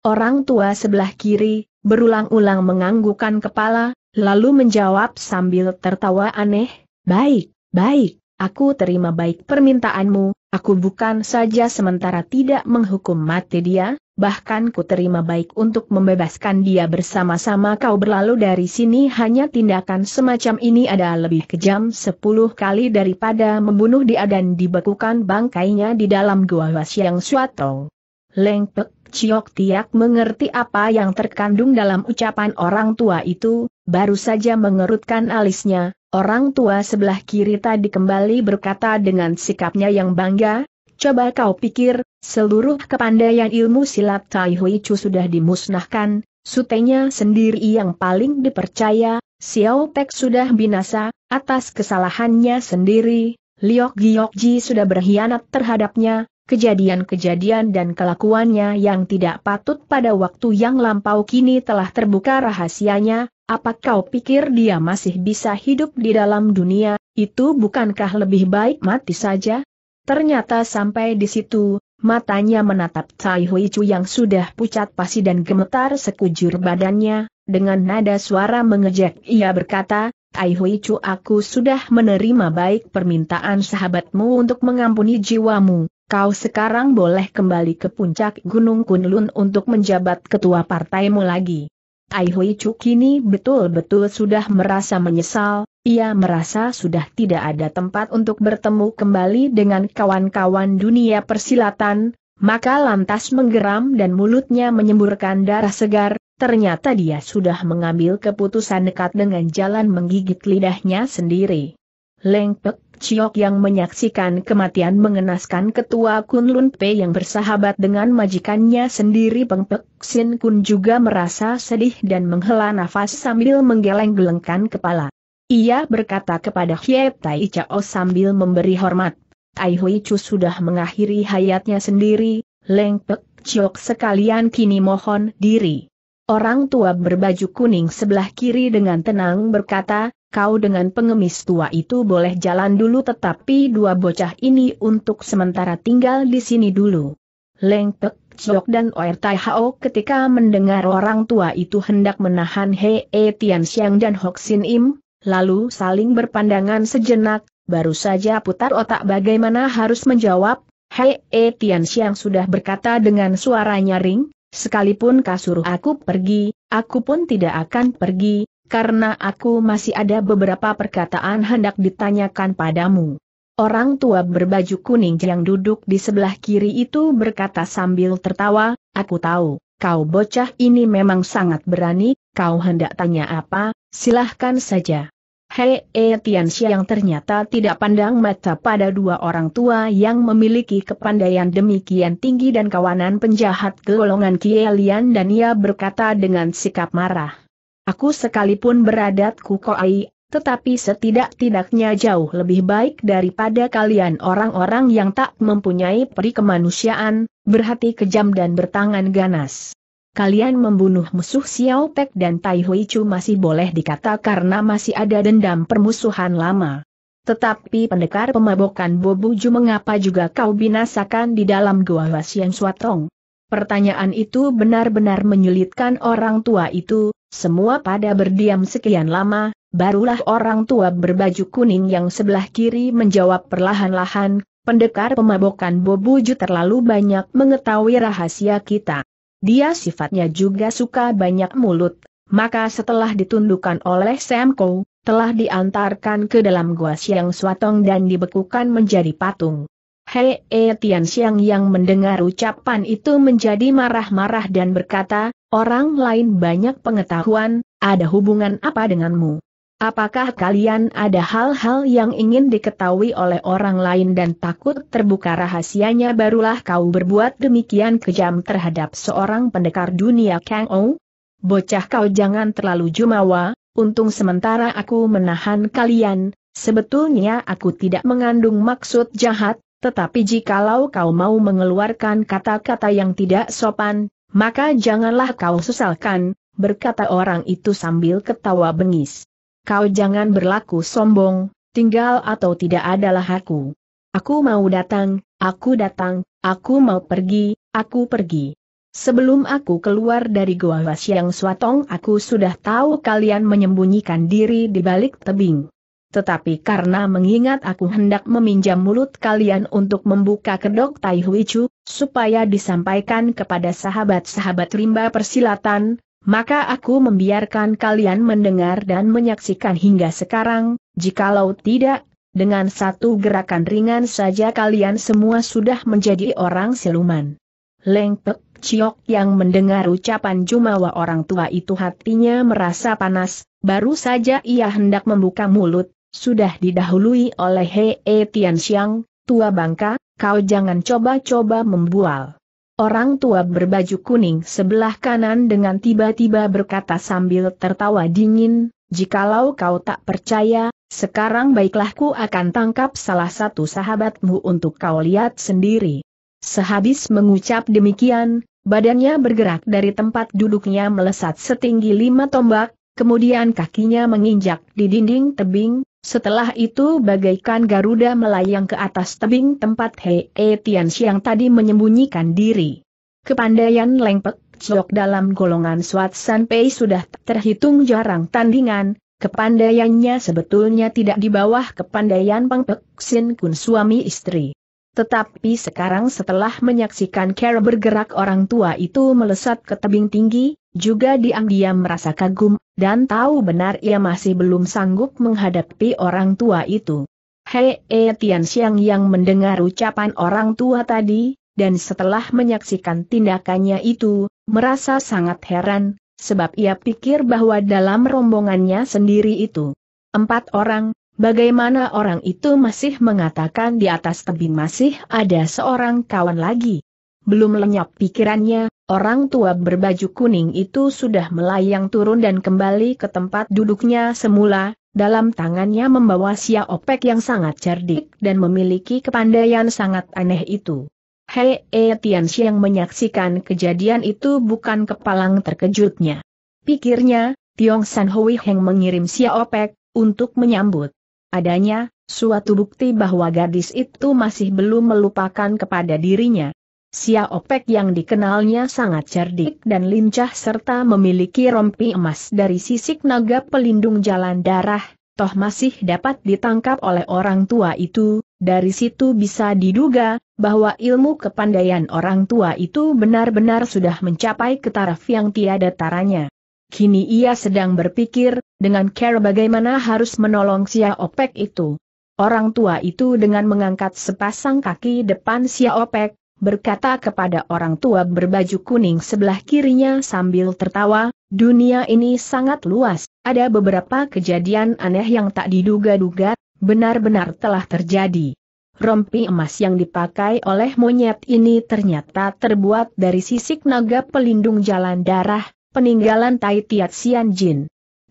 Speaker 1: Orang tua sebelah kiri, berulang-ulang menganggukan kepala, lalu menjawab sambil tertawa aneh, baik, baik, aku terima baik permintaanmu, aku bukan saja sementara tidak menghukum mati dia, bahkan ku terima baik untuk membebaskan dia bersama-sama kau berlalu dari sini hanya tindakan semacam ini ada lebih kejam sepuluh kali daripada membunuh dia dan dibekukan bangkainya di dalam gua yang suatu. Lengpek Ciok Tiak mengerti apa yang terkandung dalam ucapan orang tua itu, baru saja mengerutkan alisnya, orang tua sebelah kiri tadi kembali berkata dengan sikapnya yang bangga, Coba kau pikir, seluruh kepandaian ilmu silat Tai Hui Chu sudah dimusnahkan, sutenya sendiri yang paling dipercaya, Xiao Pek sudah binasa, atas kesalahannya sendiri, Liok Giok Ji sudah berkhianat terhadapnya, kejadian-kejadian dan kelakuannya yang tidak patut pada waktu yang lampau kini telah terbuka rahasianya, apa kau pikir dia masih bisa hidup di dalam dunia, itu bukankah lebih baik mati saja? Ternyata sampai di situ, matanya menatap Tai Hui Chu yang sudah pucat pasi dan gemetar sekujur badannya, dengan nada suara mengejek ia berkata, Tai Hui Chu aku sudah menerima baik permintaan sahabatmu untuk mengampuni jiwamu, kau sekarang boleh kembali ke puncak Gunung Kunlun untuk menjabat ketua partaimu lagi. Tai Hui Chu kini betul-betul sudah merasa menyesal, ia merasa sudah tidak ada tempat untuk bertemu kembali dengan kawan-kawan dunia persilatan, maka lantas menggeram dan mulutnya menyemburkan darah segar, ternyata dia sudah mengambil keputusan dekat dengan jalan menggigit lidahnya sendiri. Leng Pek Chiok yang menyaksikan kematian mengenaskan ketua Kunlun P yang bersahabat dengan majikannya sendiri Peng Pek Sin Kun juga merasa sedih dan menghela nafas sambil menggeleng-gelengkan kepala. Ia berkata kepada Hie Tai Chao oh sambil memberi hormat. Tai Hui Chu sudah mengakhiri hayatnya sendiri, Leng Pek Chiok sekalian kini mohon diri. Orang tua berbaju kuning sebelah kiri dengan tenang berkata, kau dengan pengemis tua itu boleh jalan dulu tetapi dua bocah ini untuk sementara tinggal di sini dulu. Leng Pek Chiok dan Oer Tai Hao ketika mendengar orang tua itu hendak menahan E Tian Xiang dan Hok Sin Im, lalu saling berpandangan sejenak, baru saja putar otak bagaimana harus menjawab, Hei E Tian Xiang sudah berkata dengan suara nyaring, sekalipun kasur aku pergi, aku pun tidak akan pergi, karena aku masih ada beberapa perkataan hendak ditanyakan padamu. Orang tua berbaju kuning yang duduk di sebelah kiri itu berkata sambil tertawa, aku tahu kau bocah ini memang sangat berani, kau hendak tanya apa, silahkan saja. Hei E Tian yang ternyata tidak pandang mata pada dua orang tua yang memiliki kepandaian demikian tinggi dan kawanan penjahat golongan Kielian dan ia berkata dengan sikap marah. Aku sekalipun beradat Kukoai, tetapi setidak-tidaknya jauh lebih baik daripada kalian orang-orang yang tak mempunyai peri kemanusiaan, berhati kejam dan bertangan ganas. Kalian membunuh musuh Xiao Pek dan Tai Hui Chu masih boleh dikata karena masih ada dendam permusuhan lama. Tetapi pendekar pemabokan Bobuju mengapa juga kau binasakan di dalam gua Wasian Suatong? Pertanyaan itu benar-benar menyulitkan orang tua itu, semua pada berdiam sekian lama, Barulah orang tua berbaju kuning yang sebelah kiri menjawab perlahan-lahan, pendekar pemabokan Bobuju terlalu banyak mengetahui rahasia kita. Dia sifatnya juga suka banyak mulut, maka setelah ditundukkan oleh Semko, telah diantarkan ke dalam gua Siang suatong dan dibekukan menjadi patung. Hei e Tian Xiang yang mendengar ucapan itu menjadi marah-marah dan berkata, orang lain banyak pengetahuan, ada hubungan apa denganmu? Apakah kalian ada hal-hal yang ingin diketahui oleh orang lain dan takut terbuka rahasianya barulah kau berbuat demikian kejam terhadap seorang pendekar dunia Kang Ou? Bocah kau jangan terlalu jumawa, untung sementara aku menahan kalian, sebetulnya aku tidak mengandung maksud jahat, tetapi jikalau kau mau mengeluarkan kata-kata yang tidak sopan, maka janganlah kau sesalkan, berkata orang itu sambil ketawa bengis kau jangan berlaku sombong, tinggal atau tidak adalah aku. Aku mau datang, aku datang, aku mau pergi, aku pergi. Sebelum aku keluar dari Goa Wasyang Swatong aku sudah tahu kalian menyembunyikan diri di balik tebing. Tetapi karena mengingat aku hendak meminjam mulut kalian untuk membuka kedok Tai Hui Chu, supaya disampaikan kepada sahabat-sahabat rimba persilatan, maka aku membiarkan kalian mendengar dan menyaksikan hingga sekarang, jikalau tidak, dengan satu gerakan ringan saja kalian semua sudah menjadi orang siluman. Lengpek Ciok yang mendengar ucapan Jumawa orang tua itu hatinya merasa panas, baru saja ia hendak membuka mulut, sudah didahului oleh Hei e Tian Xiang, tua bangka, kau jangan coba-coba membual. Orang tua berbaju kuning sebelah kanan dengan tiba-tiba berkata sambil tertawa dingin, Jikalau kau tak percaya, sekarang baiklah ku akan tangkap salah satu sahabatmu untuk kau lihat sendiri. Sehabis mengucap demikian, badannya bergerak dari tempat duduknya melesat setinggi lima tombak, kemudian kakinya menginjak di dinding tebing, setelah itu bagaikan Garuda melayang ke atas tebing tempat Hei e Tian Xiang tadi menyembunyikan diri. Kepandaian lengpek Chok dalam golongan Swat San Pei sudah terhitung jarang tandingan, kepandaiannya sebetulnya tidak di bawah kepandaian Peng Pek Sin Kun suami istri. Tetapi sekarang setelah menyaksikan cara bergerak orang tua itu melesat ke tebing tinggi, juga diam-diam merasa kagum, dan tahu benar ia masih belum sanggup menghadapi orang tua itu. Hei E Tian Xiang yang mendengar ucapan orang tua tadi, dan setelah menyaksikan tindakannya itu, merasa sangat heran, sebab ia pikir bahwa dalam rombongannya sendiri itu, empat orang, Bagaimana orang itu masih mengatakan di atas tebing masih ada seorang kawan lagi? Belum lenyap pikirannya, orang tua berbaju kuning itu sudah melayang turun dan kembali ke tempat duduknya semula, dalam tangannya membawa sia opek yang sangat cerdik dan memiliki kepandaian sangat aneh itu. Hei e Tianxi yang menyaksikan kejadian itu bukan kepalang terkejutnya. Pikirnya, Tiong San Hui Heng mengirim sia opek, untuk menyambut adanya, suatu bukti bahwa gadis itu masih belum melupakan kepada dirinya. Sia Opek yang dikenalnya sangat cerdik dan lincah serta memiliki rompi emas dari sisik naga pelindung jalan darah, toh masih dapat ditangkap oleh orang tua itu, dari situ bisa diduga, bahwa ilmu kepandaian orang tua itu benar-benar sudah mencapai ke taraf yang tiada taranya. Kini ia sedang berpikir, dengan care bagaimana harus menolong Sia Opek itu. Orang tua itu dengan mengangkat sepasang kaki depan Sia Opek, berkata kepada orang tua berbaju kuning sebelah kirinya sambil tertawa, dunia ini sangat luas, ada beberapa kejadian aneh yang tak diduga-duga, benar-benar telah terjadi. Rompi emas yang dipakai oleh monyet ini ternyata terbuat dari sisik naga pelindung jalan darah, peninggalan Tai Tiat Xian Jin.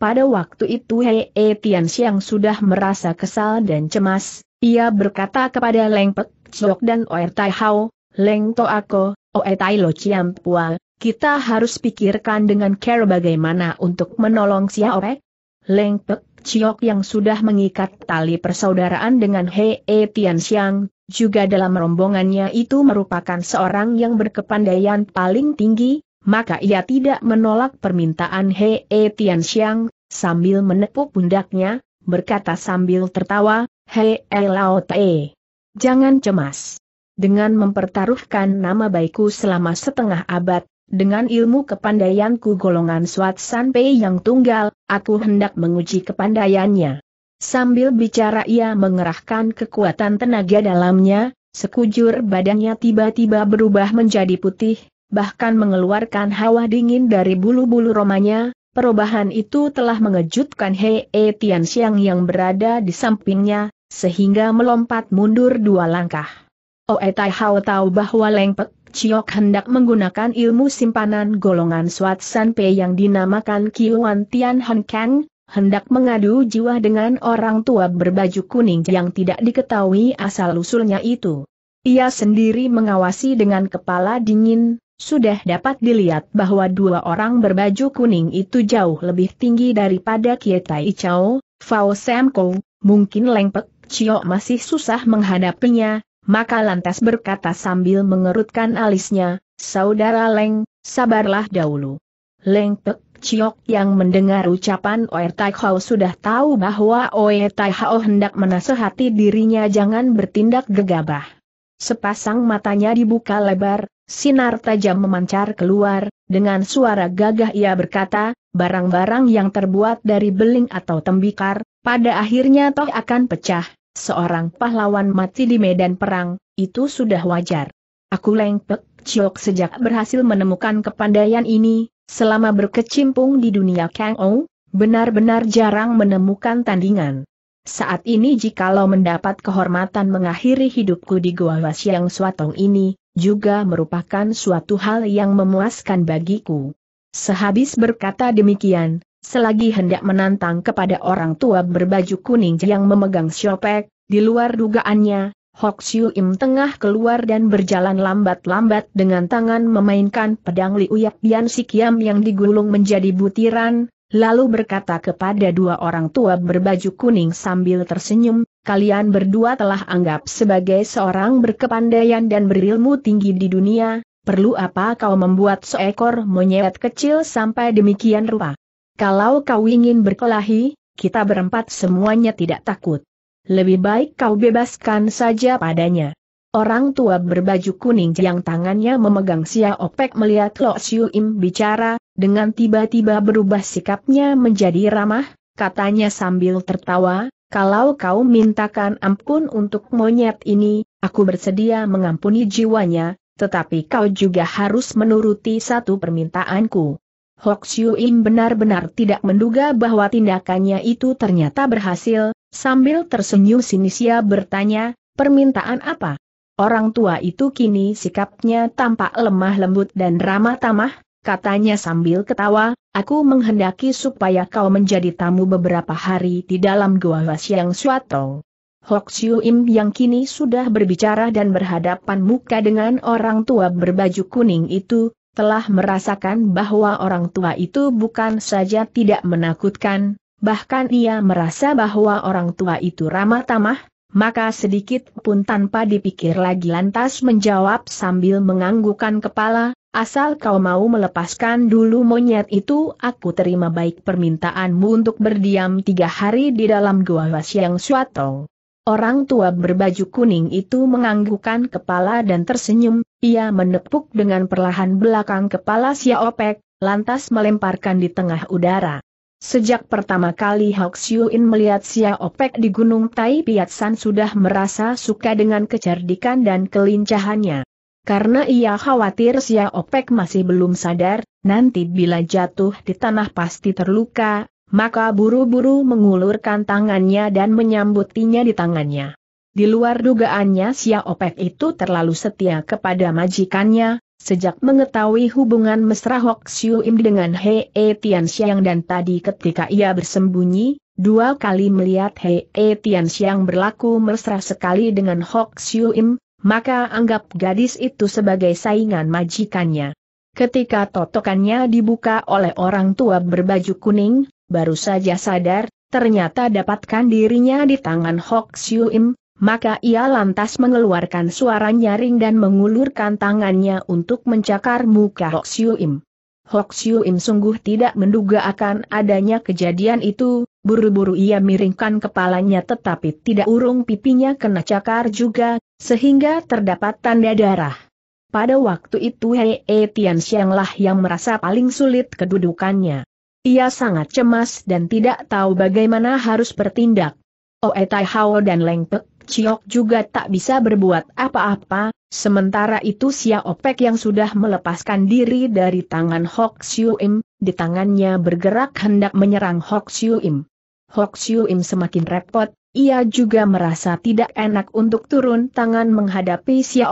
Speaker 1: Pada waktu itu Hei e Tian Xiang sudah merasa kesal dan cemas, ia berkata kepada Leng Pek Chok dan Oe Tai Hao, Leng To Ako, Oe Tai Lo Chiam Pua, kita harus pikirkan dengan care bagaimana untuk menolong Xiao Pek. Leng Pek Chok yang sudah mengikat tali persaudaraan dengan Hei e Tian Xiang, juga dalam rombongannya itu merupakan seorang yang berkepandaian paling tinggi, maka ia tidak menolak permintaan Tian Tianxiang, sambil menepuk pundaknya, berkata sambil tertawa, Hee Lao Te. Jangan cemas. Dengan mempertaruhkan nama baikku selama setengah abad, dengan ilmu kepandaianku golongan Suat Sanpei yang tunggal, aku hendak menguji kepandaiannya. Sambil bicara ia mengerahkan kekuatan tenaga dalamnya, sekujur badannya tiba-tiba berubah menjadi putih, bahkan mengeluarkan hawa dingin dari bulu-bulu romanya, perubahan itu telah mengejutkan Hei e Tian Xiang yang berada di sampingnya, sehingga melompat mundur dua langkah. Oe Tai Hao tahu bahwa Leng Pek Chiok hendak menggunakan ilmu simpanan golongan Swat San Pei yang dinamakan Kiwan Tian Hong Kang, hendak mengadu jiwa dengan orang tua berbaju kuning yang tidak diketahui asal-usulnya itu. Ia sendiri mengawasi dengan kepala dingin, sudah dapat dilihat bahwa dua orang berbaju kuning itu jauh lebih tinggi daripada Kietai Chao, Fao Semko, mungkin Lengpek Cio masih susah menghadapinya, maka lantas berkata sambil mengerutkan alisnya, Saudara Leng, sabarlah dahulu. Lengpek Ciok yang mendengar ucapan Oe Tai Hao sudah tahu bahwa Oe Tai Hao hendak menasehati dirinya jangan bertindak gegabah. Sepasang matanya dibuka lebar, Sinar tajam memancar keluar, dengan suara gagah ia berkata, barang-barang yang terbuat dari beling atau tembikar, pada akhirnya toh akan pecah, seorang pahlawan mati di medan perang, itu sudah wajar. Aku lengpek, Ciok sejak berhasil menemukan kepandaian ini, selama berkecimpung di dunia Kang Ou, benar-benar jarang menemukan tandingan. Saat ini jikalau mendapat kehormatan mengakhiri hidupku di Gua Wasiang Suatong ini, juga merupakan suatu hal yang memuaskan bagiku. Sehabis berkata demikian, selagi hendak menantang kepada orang tua berbaju kuning yang memegang siopek, di luar dugaannya, Hok Siu Im tengah keluar dan berjalan lambat-lambat dengan tangan memainkan pedang Liuyak Bian Sikiam yang digulung menjadi butiran, lalu berkata kepada dua orang tua berbaju kuning sambil tersenyum, kalian berdua telah anggap sebagai seorang berkepandaian dan berilmu tinggi di dunia, perlu apa kau membuat seekor monyet kecil sampai demikian rupa? Kalau kau ingin berkelahi, kita berempat semuanya tidak takut. Lebih baik kau bebaskan saja padanya. Orang tua berbaju kuning yang tangannya memegang Sia Opek melihat Lo Siu Im bicara, dengan tiba-tiba berubah sikapnya menjadi ramah, katanya sambil tertawa, kalau kau mintakan ampun untuk monyet ini, aku bersedia mengampuni jiwanya, tetapi kau juga harus menuruti satu permintaanku. Hok Im benar-benar tidak menduga bahwa tindakannya itu ternyata berhasil, sambil tersenyum sinisia bertanya, permintaan apa? Orang tua itu kini sikapnya tampak lemah lembut dan ramah tamah, katanya sambil ketawa, aku menghendaki supaya kau menjadi tamu beberapa hari di dalam gua Wasiang suatu. Hok Siu Im yang kini sudah berbicara dan berhadapan muka dengan orang tua berbaju kuning itu, telah merasakan bahwa orang tua itu bukan saja tidak menakutkan, bahkan ia merasa bahwa orang tua itu ramah tamah, maka sedikit pun tanpa dipikir lagi lantas menjawab sambil menganggukan kepala, Asal kau mau melepaskan dulu monyet itu, aku terima baik permintaanmu untuk berdiam tiga hari di dalam gua yang suatu. Orang tua berbaju kuning itu menganggukkan kepala dan tersenyum, ia menepuk dengan perlahan belakang kepala Xiaopek, lantas melemparkan di tengah udara. Sejak pertama kali Hok Siuin melihat Xiaopek di Gunung Tai San sudah merasa suka dengan kecerdikan dan kelincahannya karena ia khawatir Sia Opek masih belum sadar, nanti bila jatuh di tanah pasti terluka, maka buru-buru mengulurkan tangannya dan menyambutinya di tangannya. Di luar dugaannya Sia Opek itu terlalu setia kepada majikannya, Sejak mengetahui hubungan mesra Hok Siu Im dengan Hei e Tian Xiang dan tadi ketika ia bersembunyi, dua kali melihat Hei e Tian Xiang berlaku mesra sekali dengan Hok Siu Im, maka anggap gadis itu sebagai saingan majikannya. Ketika totokannya dibuka oleh orang tua berbaju kuning, baru saja sadar, ternyata dapatkan dirinya di tangan Hok Siu Im, maka ia lantas mengeluarkan suara nyaring dan mengulurkan tangannya untuk mencakar muka Hok Siu Im. Siu Im sungguh tidak menduga akan adanya kejadian itu, buru-buru ia miringkan kepalanya tetapi tidak urung pipinya kena cakar juga, sehingga terdapat tanda darah. Pada waktu itu Hei e Tian yang merasa paling sulit kedudukannya. Ia sangat cemas dan tidak tahu bagaimana harus bertindak. Oe Tai Hao dan Leng Pek Ciok juga tak bisa berbuat apa-apa, sementara itu Xia yang sudah melepaskan diri dari tangan Hok Siu Im, di tangannya bergerak hendak menyerang Hok Siu Im. Hok Siu Im semakin repot, ia juga merasa tidak enak untuk turun tangan menghadapi Xia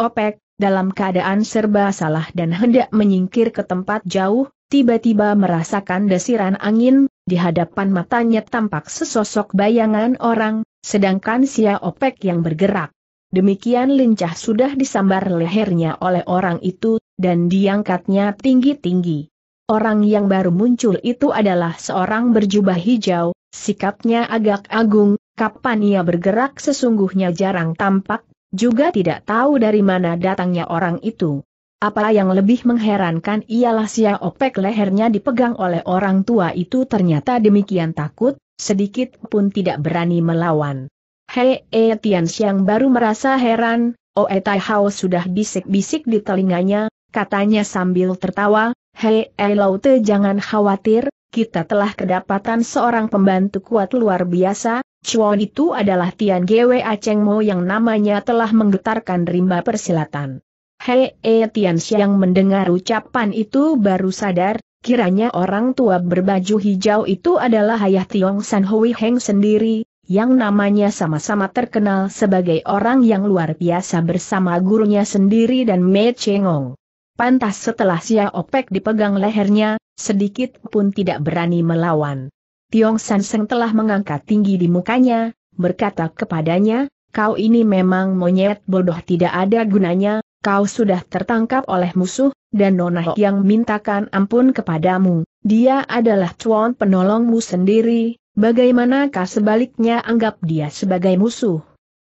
Speaker 1: dalam keadaan serba salah dan hendak menyingkir ke tempat jauh, tiba-tiba merasakan desiran angin, di hadapan matanya tampak sesosok bayangan orang, sedangkan Sia Opek yang bergerak. Demikian lincah sudah disambar lehernya oleh orang itu, dan diangkatnya tinggi-tinggi. Orang yang baru muncul itu adalah seorang berjubah hijau, sikapnya agak agung, kapan ia bergerak sesungguhnya jarang tampak, juga tidak tahu dari mana datangnya orang itu. Apa yang lebih mengherankan ialah Sia Opek lehernya dipegang oleh orang tua itu ternyata demikian takut, sedikit pun tidak berani melawan. Hei E Tian Xiang baru merasa heran, Oe oh, eh, Tai Hao sudah bisik-bisik di telinganya, katanya sambil tertawa, Hei E Te jangan khawatir, kita telah kedapatan seorang pembantu kuat luar biasa, Chuan itu adalah Tian Gwe Aceng Mo yang namanya telah menggetarkan rimba persilatan. Hei E Tian Xiang mendengar ucapan itu baru sadar, Kiranya orang tua berbaju hijau itu adalah Hayah Tiong San Hui Heng sendiri, yang namanya sama-sama terkenal sebagai orang yang luar biasa bersama gurunya sendiri dan Me Chengong. Pantas setelah Sia Opek dipegang lehernya, sedikit pun tidak berani melawan. Tiong San Seng telah mengangkat tinggi di mukanya, berkata kepadanya, kau ini memang monyet bodoh tidak ada gunanya, kau sudah tertangkap oleh musuh, dan Nona oh. yang mintakan ampun kepadamu, dia adalah cuan penolongmu sendiri, bagaimanakah sebaliknya anggap dia sebagai musuh?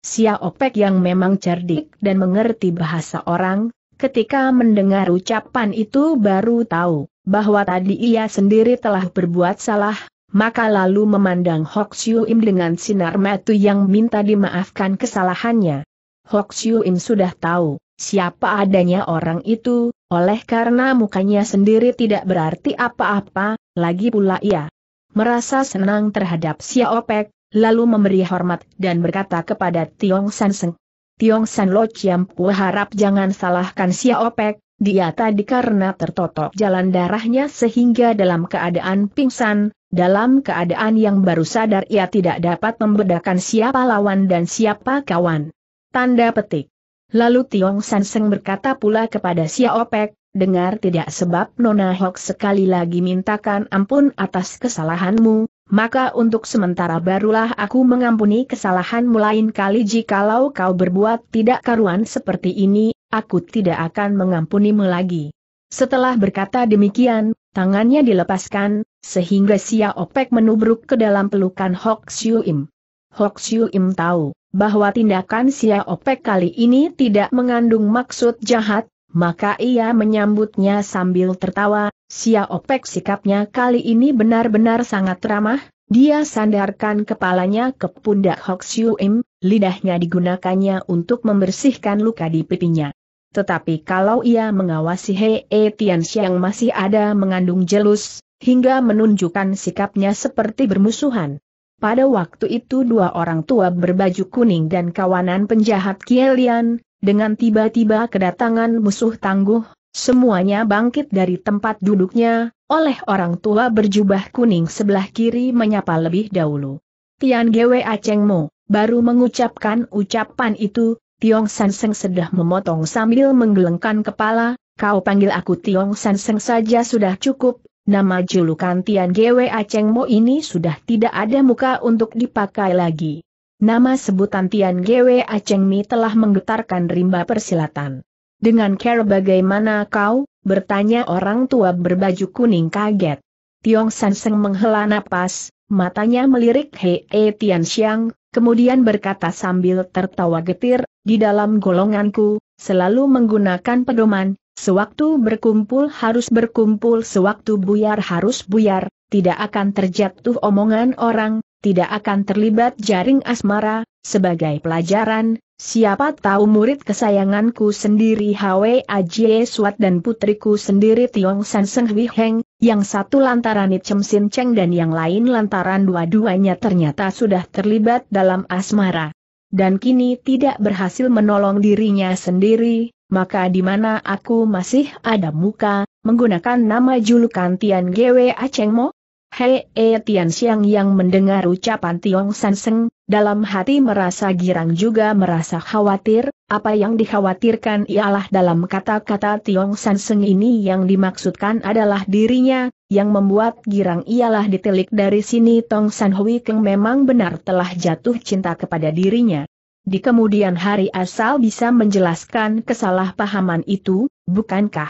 Speaker 1: Sia Opek yang memang cerdik dan mengerti bahasa orang, ketika mendengar ucapan itu baru tahu bahwa tadi ia sendiri telah berbuat salah, maka lalu memandang Hok Siu Im dengan sinar mata yang minta dimaafkan kesalahannya. Hok Siu Im sudah tahu siapa adanya orang itu, oleh karena mukanya sendiri tidak berarti apa-apa, lagi pula ia merasa senang terhadap Xiao Xiaopek, lalu memberi hormat dan berkata kepada Tiong San Seng. Tiong San Lo Chiam Pu harap jangan salahkan Xiao Xiaopek, dia tadi karena tertotok jalan darahnya sehingga dalam keadaan pingsan, dalam keadaan yang baru sadar ia tidak dapat membedakan siapa lawan dan siapa kawan. Tanda petik. Lalu Tiong San Seng berkata pula kepada Xiao Pek, dengar tidak sebab Nona Hok sekali lagi mintakan ampun atas kesalahanmu, maka untuk sementara barulah aku mengampuni kesalahanmu lain kali jikalau kau berbuat tidak karuan seperti ini, aku tidak akan mengampunimu lagi. Setelah berkata demikian, tangannya dilepaskan, sehingga Xiao Pek menubruk ke dalam pelukan Hok Siu Im. Hok Siu Im tahu bahwa tindakan Sia Opek kali ini tidak mengandung maksud jahat, maka ia menyambutnya sambil tertawa, Sia Opek sikapnya kali ini benar-benar sangat ramah, dia sandarkan kepalanya ke pundak Hok Siu Im, lidahnya digunakannya untuk membersihkan luka di pipinya. Tetapi kalau ia mengawasi He e Tianxi yang masih ada mengandung jelus, hingga menunjukkan sikapnya seperti bermusuhan. Pada waktu itu dua orang tua berbaju kuning dan kawanan penjahat Kielian, dengan tiba-tiba kedatangan musuh tangguh, semuanya bangkit dari tempat duduknya, oleh orang tua berjubah kuning sebelah kiri menyapa lebih dahulu. Tian Gwe Aceng Mo, baru mengucapkan ucapan itu, Tiong San Seng sedah memotong sambil menggelengkan kepala, kau panggil aku Tiong San Seng saja sudah cukup, Nama julukan Tian Gwe Cheng Mo ini sudah tidak ada muka untuk dipakai lagi. Nama sebutan Tian Gwe Cheng Mi telah menggetarkan rimba persilatan. Dengan care bagaimana kau, bertanya orang tua berbaju kuning kaget. Tiong San Seng menghela napas, matanya melirik Hei e Tian Xiang, kemudian berkata sambil tertawa getir, di dalam golonganku, selalu menggunakan pedoman, Sewaktu berkumpul harus berkumpul, sewaktu buyar harus buyar, tidak akan terjatuh omongan orang, tidak akan terlibat jaring asmara, sebagai pelajaran, siapa tahu murid kesayanganku sendiri Hwe Ajie Suat dan putriku sendiri Tiong San Seng Hwi Heng, yang satu lantaran Ichem Sin Cheng dan yang lain lantaran dua-duanya ternyata sudah terlibat dalam asmara. Dan kini tidak berhasil menolong dirinya sendiri, maka di mana aku masih ada muka, menggunakan nama julukan Tian Gwe Aceng Mo? Hei e eh, Tian Xiang yang mendengar ucapan Tiong San Seng, dalam hati merasa girang juga merasa khawatir, apa yang dikhawatirkan ialah dalam kata-kata Tiong San Seng ini yang dimaksudkan adalah dirinya, yang membuat girang ialah ditelik dari sini Tong San Hui Keng memang benar telah jatuh cinta kepada dirinya. Di kemudian hari asal bisa menjelaskan kesalahpahaman itu, bukankah?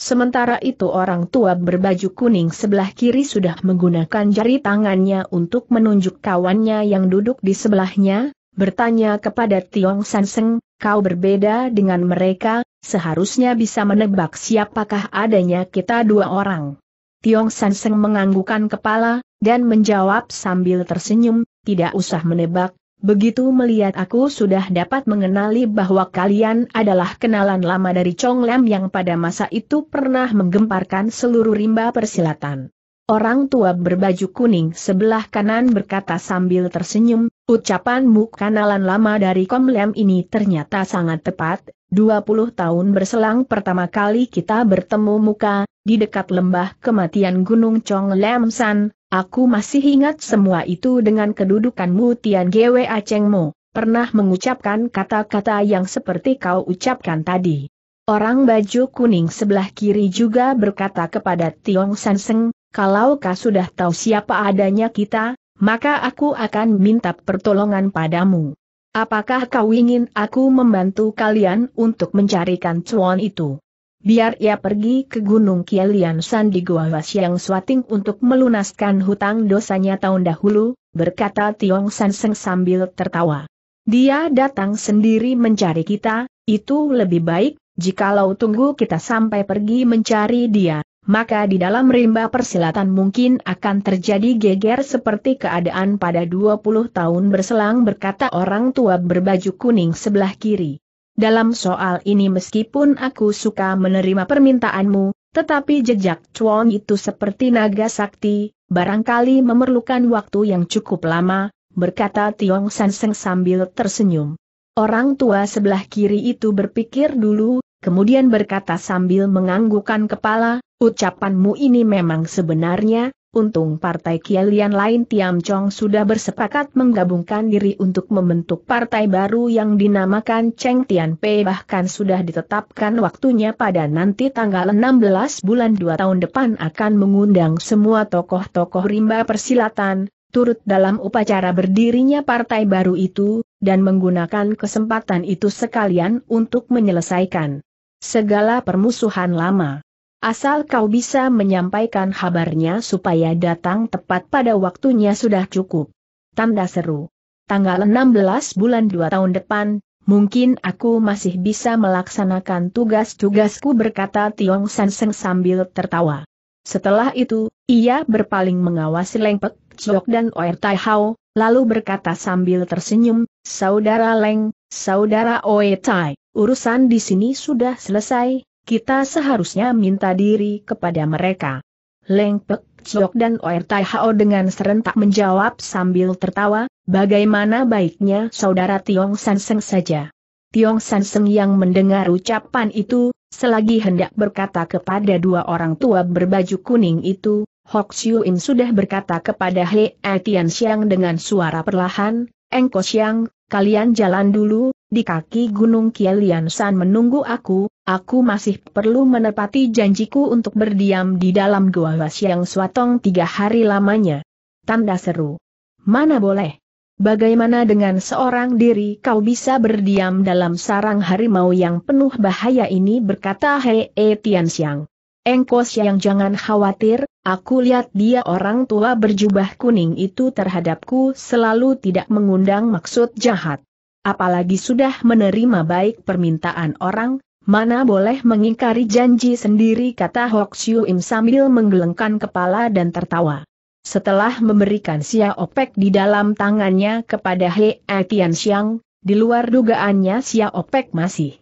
Speaker 1: Sementara itu orang tua berbaju kuning sebelah kiri sudah menggunakan jari tangannya untuk menunjuk kawannya yang duduk di sebelahnya, bertanya kepada Tiong Sanseng, kau berbeda dengan mereka, seharusnya bisa menebak siapakah adanya kita dua orang. Tiong Sanseng menganggukan kepala, dan menjawab sambil tersenyum, tidak usah menebak, Begitu melihat aku sudah dapat mengenali bahwa kalian adalah kenalan lama dari Chong Lam yang pada masa itu pernah menggemparkan seluruh rimba persilatan. Orang tua berbaju kuning sebelah kanan berkata sambil tersenyum, ucapanmu kenalan lama dari Lam ini ternyata sangat tepat, 20 tahun berselang pertama kali kita bertemu muka, di dekat lembah kematian Gunung Chong Lam San, Aku masih ingat semua itu dengan kedudukanmu Tian Gwe Acengmu, pernah mengucapkan kata-kata yang seperti kau ucapkan tadi. Orang baju kuning sebelah kiri juga berkata kepada Tiong Sanseng, kalau kau sudah tahu siapa adanya kita, maka aku akan minta pertolongan padamu. Apakah kau ingin aku membantu kalian untuk mencarikan cuan itu? Biar ia pergi ke Gunung Kielian San di Goa Wasiang Swating untuk melunaskan hutang dosanya tahun dahulu, berkata Tiong San Seng sambil tertawa. Dia datang sendiri mencari kita, itu lebih baik, jikalau tunggu kita sampai pergi mencari dia, maka di dalam rimba persilatan mungkin akan terjadi geger seperti keadaan pada 20 tahun berselang berkata orang tua berbaju kuning sebelah kiri. Dalam soal ini meskipun aku suka menerima permintaanmu, tetapi jejak Chuan itu seperti naga sakti, barangkali memerlukan waktu yang cukup lama, berkata Tiong Sanseng sambil tersenyum. Orang tua sebelah kiri itu berpikir dulu, kemudian berkata sambil menganggukan kepala, ucapanmu ini memang sebenarnya, Untung partai Kialian lain Tiam Chong sudah bersepakat menggabungkan diri untuk membentuk partai baru yang dinamakan Cheng Tian Pei bahkan sudah ditetapkan waktunya pada nanti tanggal 16 bulan 2 tahun depan akan mengundang semua tokoh-tokoh rimba persilatan, turut dalam upacara berdirinya partai baru itu, dan menggunakan kesempatan itu sekalian untuk menyelesaikan segala permusuhan lama. Asal kau bisa menyampaikan kabarnya supaya datang tepat pada waktunya sudah cukup. Tanda seru. Tanggal 16 bulan 2 tahun depan, mungkin aku masih bisa melaksanakan tugas-tugasku berkata Tiong San Seng sambil tertawa. Setelah itu, ia berpaling mengawasi Leng Pek Chok dan Oer Tai Hao, lalu berkata sambil tersenyum, Saudara Leng, Saudara Oe Tai, urusan di sini sudah selesai, kita seharusnya minta diri kepada mereka. Leng Pek Chok dan Oer Tai Hao dengan serentak menjawab sambil tertawa, bagaimana baiknya saudara Tiong Sanseng saja. Tiong Sanseng yang mendengar ucapan itu, selagi hendak berkata kepada dua orang tua berbaju kuning itu, Hok In sudah berkata kepada He Tian Siang dengan suara perlahan, Engko Xiang, kalian jalan dulu, di kaki Gunung Kielian San menunggu aku, Aku masih perlu menepati janjiku untuk berdiam di dalam gua yang Swatong tiga hari lamanya. Tanda seru. Mana boleh? Bagaimana dengan seorang diri kau bisa berdiam dalam sarang harimau yang penuh bahaya ini berkata Hei e Tian Xiang. Engko Xiang jangan khawatir, aku lihat dia orang tua berjubah kuning itu terhadapku selalu tidak mengundang maksud jahat. Apalagi sudah menerima baik permintaan orang, mana boleh mengingkari janji sendiri kata Hok Siu Im sambil menggelengkan kepala dan tertawa. Setelah memberikan Sia Opek di dalam tangannya kepada He Tian Xiang, di luar dugaannya Sia Opek masih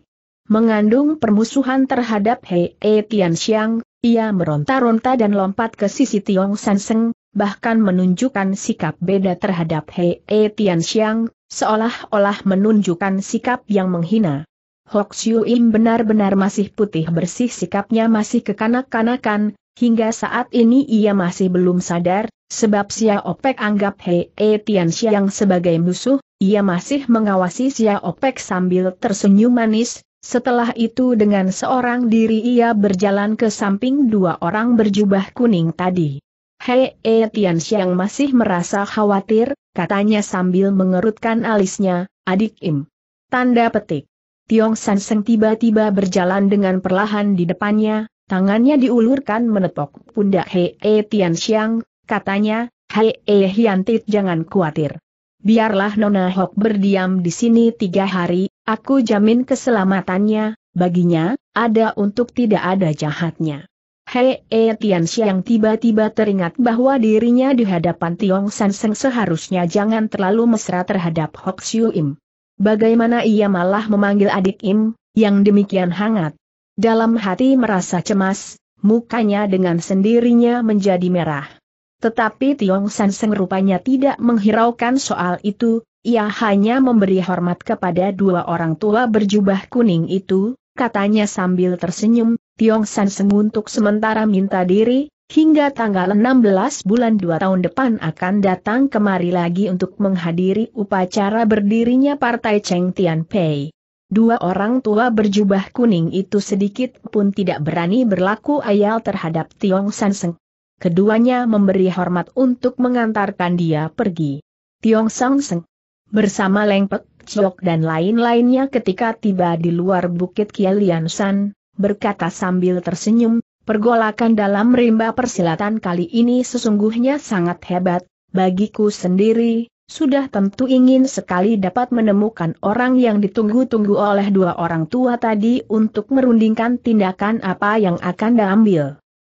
Speaker 1: mengandung permusuhan terhadap He Tian Xiang, ia meronta-ronta dan lompat ke sisi Tiong Seng, bahkan menunjukkan sikap beda terhadap He Tian Xiang, seolah-olah menunjukkan sikap yang menghina. Hok Siu Im benar-benar masih putih bersih sikapnya masih kekanak-kanakan, hingga saat ini ia masih belum sadar, sebab Xia Opek anggap Hei E Tian Xiang sebagai musuh, ia masih mengawasi Xia Opek sambil tersenyum manis, setelah itu dengan seorang diri ia berjalan ke samping dua orang berjubah kuning tadi. Hei E Tian Xiang masih merasa khawatir, katanya sambil mengerutkan alisnya, adik Im. Tanda petik. Tiong Seng tiba-tiba berjalan dengan perlahan di depannya, tangannya diulurkan menepok pundak He e Tian Xiang, katanya, He e Hian jangan khawatir. Biarlah Nona Hok berdiam di sini tiga hari, aku jamin keselamatannya, baginya, ada untuk tidak ada jahatnya. He E Tian Xiang tiba-tiba teringat bahwa dirinya di hadapan Tiong Seng seharusnya jangan terlalu mesra terhadap Hok Siu Im. Bagaimana ia malah memanggil adik Im, yang demikian hangat. Dalam hati merasa cemas, mukanya dengan sendirinya menjadi merah. Tetapi Tiong San Seng rupanya tidak menghiraukan soal itu, ia hanya memberi hormat kepada dua orang tua berjubah kuning itu, katanya sambil tersenyum, Tiong San Seng untuk sementara minta diri, Hingga tanggal 16 bulan 2 tahun depan akan datang kemari lagi untuk menghadiri upacara berdirinya Partai Cheng Tian Pei. Dua orang tua berjubah kuning itu sedikit pun tidak berani berlaku ayal terhadap Tiong Seng. Keduanya memberi hormat untuk mengantarkan dia pergi. Tiong Seng, bersama Lengpek Chok dan lain-lainnya ketika tiba di luar bukit Kialian San, berkata sambil tersenyum, Pergolakan dalam rimba persilatan kali ini sesungguhnya sangat hebat, bagiku sendiri, sudah tentu ingin sekali dapat menemukan orang yang ditunggu-tunggu oleh dua orang tua tadi untuk merundingkan tindakan apa yang akan diambil.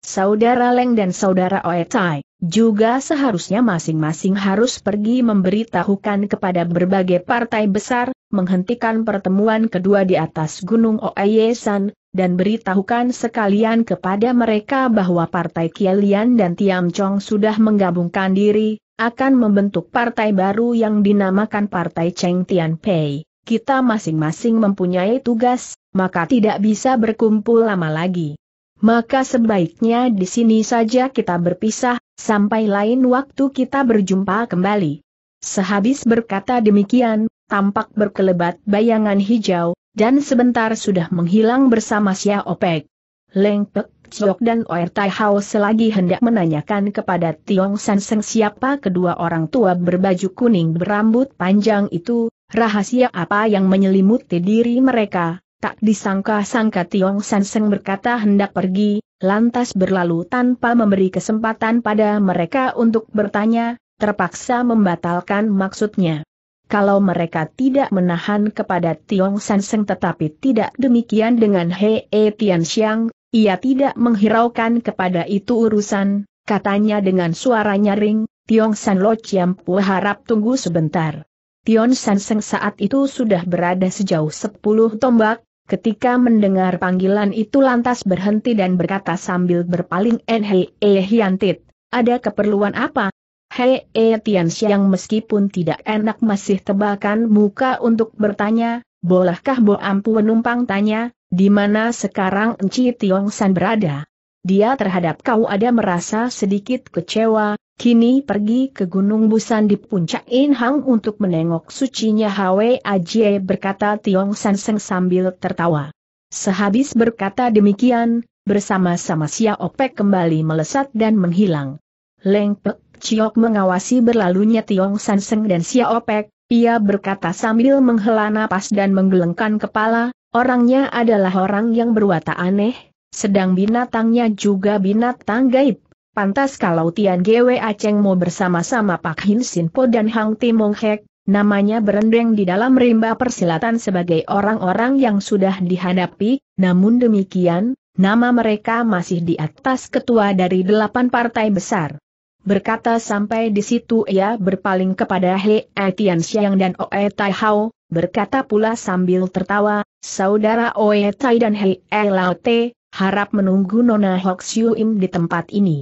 Speaker 1: Saudara Leng dan Saudara Oetai, juga seharusnya masing-masing harus pergi memberitahukan kepada berbagai partai besar, menghentikan pertemuan kedua di atas Gunung Oeyesan, dan beritahukan sekalian kepada mereka bahwa Partai Kielian dan Tiam Chong sudah menggabungkan diri, akan membentuk partai baru yang dinamakan Partai Cheng Tian Pei. Kita masing-masing mempunyai tugas, maka tidak bisa berkumpul lama lagi maka sebaiknya di sini saja kita berpisah, sampai lain waktu kita berjumpa kembali. Sehabis berkata demikian, tampak berkelebat bayangan hijau, dan sebentar sudah menghilang bersama Xia Opek. Leng Pek Chiok dan Oer Tai Hao selagi hendak menanyakan kepada Tiong San Seng siapa kedua orang tua berbaju kuning berambut panjang itu, rahasia apa yang menyelimuti diri mereka, Tak disangka-sangka Tiong Seng berkata hendak pergi, lantas berlalu tanpa memberi kesempatan pada mereka untuk bertanya, terpaksa membatalkan maksudnya. Kalau mereka tidak menahan kepada Tiong Seng tetapi tidak demikian dengan He e Tian Xiang, ia tidak menghiraukan kepada itu urusan, katanya dengan suara nyaring, Tiong San Lo Chiam Pu harap tunggu sebentar. Tion Seng saat itu sudah berada sejauh sepuluh tombak, Ketika mendengar panggilan itu lantas berhenti dan berkata sambil berpaling En eh, Hei eh, Hiantit, ada keperluan apa? Hei eh Tian meskipun tidak enak masih tebakan muka untuk bertanya, bolehkah Bo Ampu menumpang tanya, di mana sekarang Enci Tiong San berada? Dia terhadap kau ada merasa sedikit kecewa, Kini pergi ke Gunung Busan di puncak Inhang untuk menengok sucinya Hwe Ajie berkata Tiong San Seng sambil tertawa. Sehabis berkata demikian, bersama-sama Sia Opek kembali melesat dan menghilang. Leng Pek Chiok mengawasi berlalunya Tiong San Seng dan Sia Opek, ia berkata sambil menghela napas dan menggelengkan kepala, orangnya adalah orang yang berwata aneh, sedang binatangnya juga binatang gaib. Pantas kalau Tian Gwe Aceng mau bersama-sama Pak Hin Sin Po dan Hang Timong Hek, namanya berendeng di dalam rimba persilatan sebagai orang-orang yang sudah dihadapi, namun demikian, nama mereka masih di atas ketua dari delapan partai besar. Berkata sampai di situ ia berpaling kepada He Tian Xiang dan Oe Tai Hao, berkata pula sambil tertawa, Saudara Oe Tai dan He e Lao Te, harap menunggu Nona Hok Siu Im di tempat ini.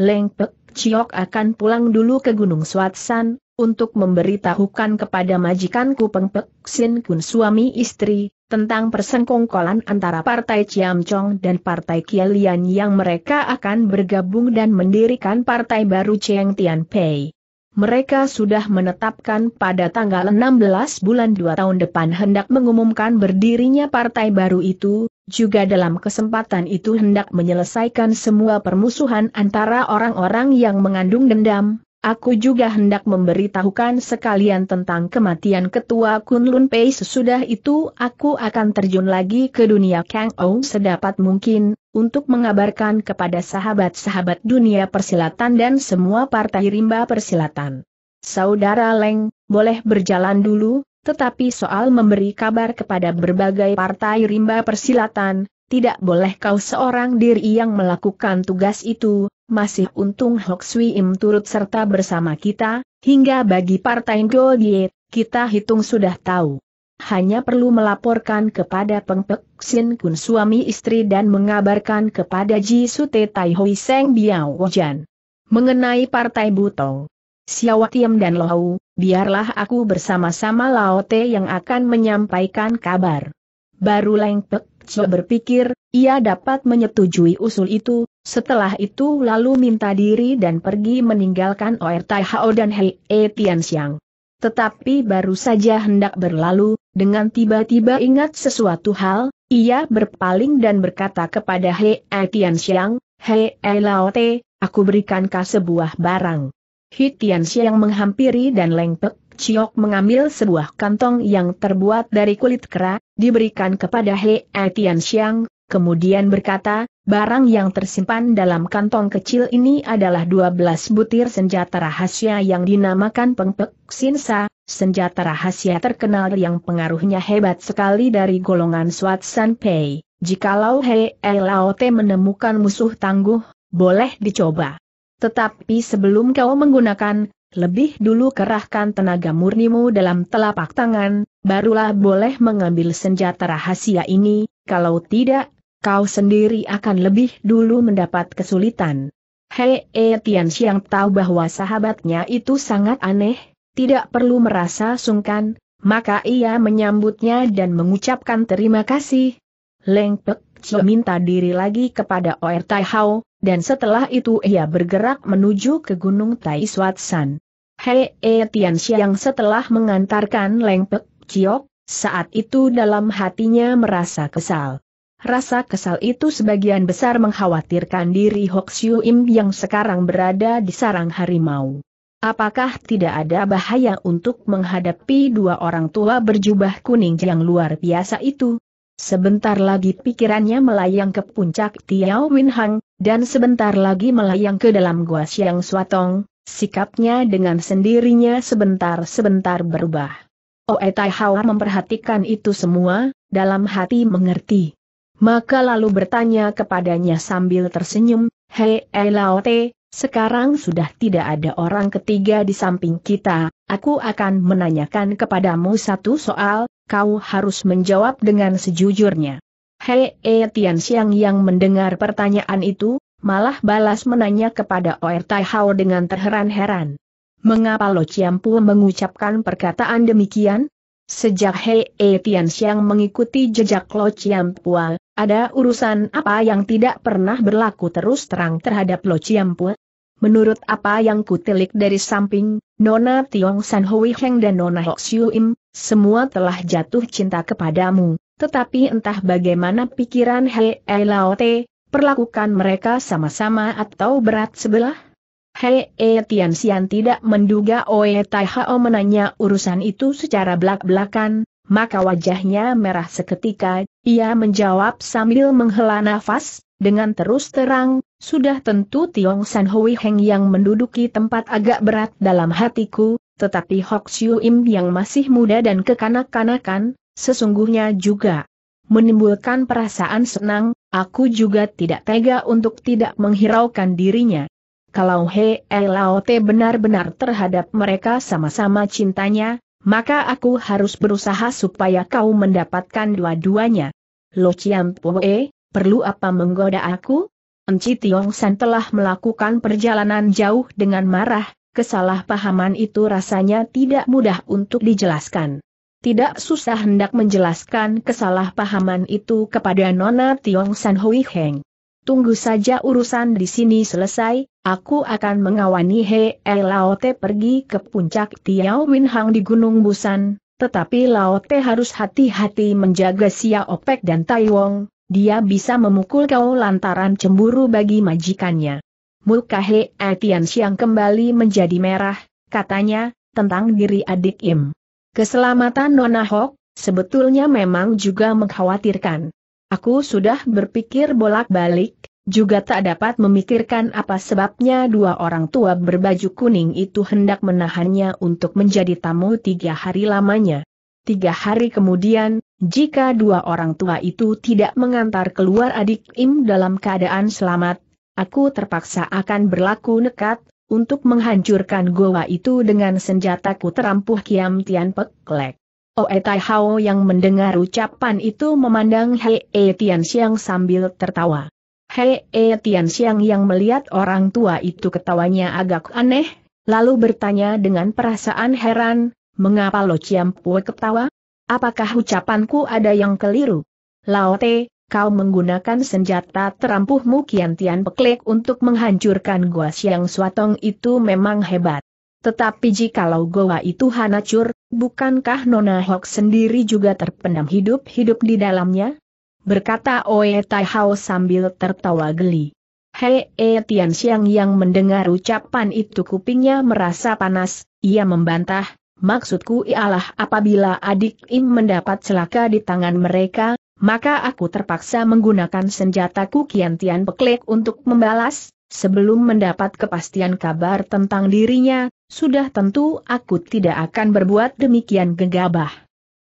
Speaker 1: Leng Pek akan pulang dulu ke Gunung Swatsan, untuk memberitahukan kepada majikanku Pengpek, Sin Kun suami istri, tentang persengkongkolan antara Partai Chiam Chong dan Partai Kielian yang mereka akan bergabung dan mendirikan partai baru Cheng Tian Pei. Mereka sudah menetapkan pada tanggal 16 bulan 2 tahun depan hendak mengumumkan berdirinya partai baru itu, juga dalam kesempatan itu hendak menyelesaikan semua permusuhan antara orang-orang yang mengandung dendam. Aku juga hendak memberitahukan sekalian tentang kematian ketua Kunlun Pei sesudah itu aku akan terjun lagi ke dunia Kang Ou sedapat mungkin, untuk mengabarkan kepada sahabat-sahabat dunia persilatan dan semua partai rimba persilatan. Saudara Leng, boleh berjalan dulu, tetapi soal memberi kabar kepada berbagai partai rimba persilatan, tidak boleh kau seorang diri yang melakukan tugas itu, masih untung Hok Sui Im turut serta bersama kita, hingga bagi partai Gogiet, kita hitung sudah tahu. Hanya perlu melaporkan kepada Peng Pek Sin Kun suami istri dan mengabarkan kepada Ji Sute Tai Hoi Seng Biao Jan. Mengenai partai Butong, Siawatiem dan Lohau, biarlah aku bersama-sama Laote yang akan menyampaikan kabar. Baru Leng Pek Cio berpikir, ia dapat menyetujui usul itu, setelah itu lalu minta diri dan pergi meninggalkan Oer Tai Hao dan Hei E Tian Tetapi baru saja hendak berlalu, dengan tiba-tiba ingat sesuatu hal, ia berpaling dan berkata kepada Hei E Tian Xiang, Hei E Laote, aku berikan kau sebuah barang. Hitian Xiang menghampiri dan lengpek, Ciok mengambil sebuah kantong yang terbuat dari kulit kera, diberikan kepada He Tian Xiang, kemudian berkata, barang yang tersimpan dalam kantong kecil ini adalah 12 butir senjata rahasia yang dinamakan Pengpek Sinsa, senjata rahasia terkenal yang pengaruhnya hebat sekali dari golongan Swat San Pei. Jikalau He Lao Te menemukan musuh tangguh, boleh dicoba. Tetapi sebelum kau menggunakan, lebih dulu kerahkan tenaga murnimu dalam telapak tangan, barulah boleh mengambil senjata rahasia ini, kalau tidak, kau sendiri akan lebih dulu mendapat kesulitan. Hei, e, Tian tahu bahwa sahabatnya itu sangat aneh, tidak perlu merasa sungkan, maka ia menyambutnya dan mengucapkan terima kasih. Leng Pek Cio ya. minta diri lagi kepada Oer Tai Hao, dan setelah itu ia bergerak menuju ke Gunung Tai San. Hei E Tian Xiang setelah mengantarkan Leng Pek Chiok, saat itu dalam hatinya merasa kesal. Rasa kesal itu sebagian besar mengkhawatirkan diri Hok Siu Im yang sekarang berada di sarang harimau. Apakah tidak ada bahaya untuk menghadapi dua orang tua berjubah kuning yang luar biasa itu? Sebentar lagi pikirannya melayang ke puncak Tiao Win Hang, dan sebentar lagi melayang ke dalam gua Siang suatong, sikapnya dengan sendirinya sebentar-sebentar berubah. Oe Tai Hao memperhatikan itu semua, dalam hati mengerti. Maka lalu bertanya kepadanya sambil tersenyum, Hei Te, sekarang sudah tidak ada orang ketiga di samping kita, aku akan menanyakan kepadamu satu soal, kau harus menjawab dengan sejujurnya. Hei E Tian Xiang yang mendengar pertanyaan itu, malah balas menanya kepada Oer Tai Hao dengan terheran-heran. Mengapa Lo Ciampu mengucapkan perkataan demikian? Sejak Hei E Tian Xiang mengikuti jejak Lo Ciampua, ada urusan apa yang tidak pernah berlaku terus terang terhadap Lo Ciampua? Menurut apa yang kutilik dari samping, Nona Tiong San Hui Heng dan Nona Hok Siu Im, semua telah jatuh cinta kepadamu, tetapi entah bagaimana pikiran Hei Laote, perlakukan mereka sama-sama atau berat sebelah? Hei Tian Xian tidak menduga Oe Tai Hao menanya urusan itu secara belak-belakan, maka wajahnya merah seketika, ia menjawab sambil menghela nafas, dengan terus terang, sudah tentu Tiong San Hui Heng yang menduduki tempat agak berat dalam hatiku, tetapi Hok Siu Im yang masih muda dan kekanak-kanakan, sesungguhnya juga menimbulkan perasaan senang, aku juga tidak tega untuk tidak menghiraukan dirinya. Kalau He eh, Laote benar-benar terhadap mereka sama-sama cintanya, maka aku harus berusaha supaya kau mendapatkan dua-duanya. Lo Chiam Poe, perlu apa menggoda aku? Enci Tiong San telah melakukan perjalanan jauh dengan marah, kesalahpahaman itu rasanya tidak mudah untuk dijelaskan. Tidak susah hendak menjelaskan kesalahpahaman itu kepada Nona Tiong San Hui Heng. Tunggu saja urusan di sini selesai, aku akan mengawani He Laote pergi ke puncak Tiao Win Hang di Gunung Busan, tetapi Laote harus hati-hati menjaga Sia Opek dan Tai Wong, dia bisa memukul kau lantaran cemburu bagi majikannya. Muka He Tian Siang kembali menjadi merah, katanya, tentang diri adik Im. Keselamatan Nona Hok, sebetulnya memang juga mengkhawatirkan. Aku sudah berpikir bolak-balik, juga tak dapat memikirkan apa sebabnya dua orang tua berbaju kuning itu hendak menahannya untuk menjadi tamu tiga hari lamanya. Tiga hari kemudian, jika dua orang tua itu tidak mengantar keluar adik Im dalam keadaan selamat, aku terpaksa akan berlaku nekat, untuk menghancurkan goa itu dengan senjataku terampuh Kiam Tian Peklek. Oe Tai Hao yang mendengar ucapan itu memandang Hei e Tian Xiang sambil tertawa. Hei e Tian Xiang yang melihat orang tua itu ketawanya agak aneh, lalu bertanya dengan perasaan heran, mengapa Lo Ciam Pue ketawa? Apakah ucapanku ada yang keliru? Lao Te, kau menggunakan senjata terampuhmu Kian Tian Peklek untuk menghancurkan Gua Siang Suatong itu memang hebat. Tetapi jikalau Goa itu hancur, bukankah Nona Hok sendiri juga terpendam hidup-hidup di dalamnya? Berkata Oe Tai Hao sambil tertawa geli. Hei e Tian Xiang yang mendengar ucapan itu kupingnya merasa panas, ia membantah, maksudku ialah apabila adik Im mendapat celaka di tangan mereka, maka aku terpaksa menggunakan senjataku Kian Tian Peklek untuk membalas, sebelum mendapat kepastian kabar tentang dirinya, sudah tentu aku tidak akan berbuat demikian gegabah.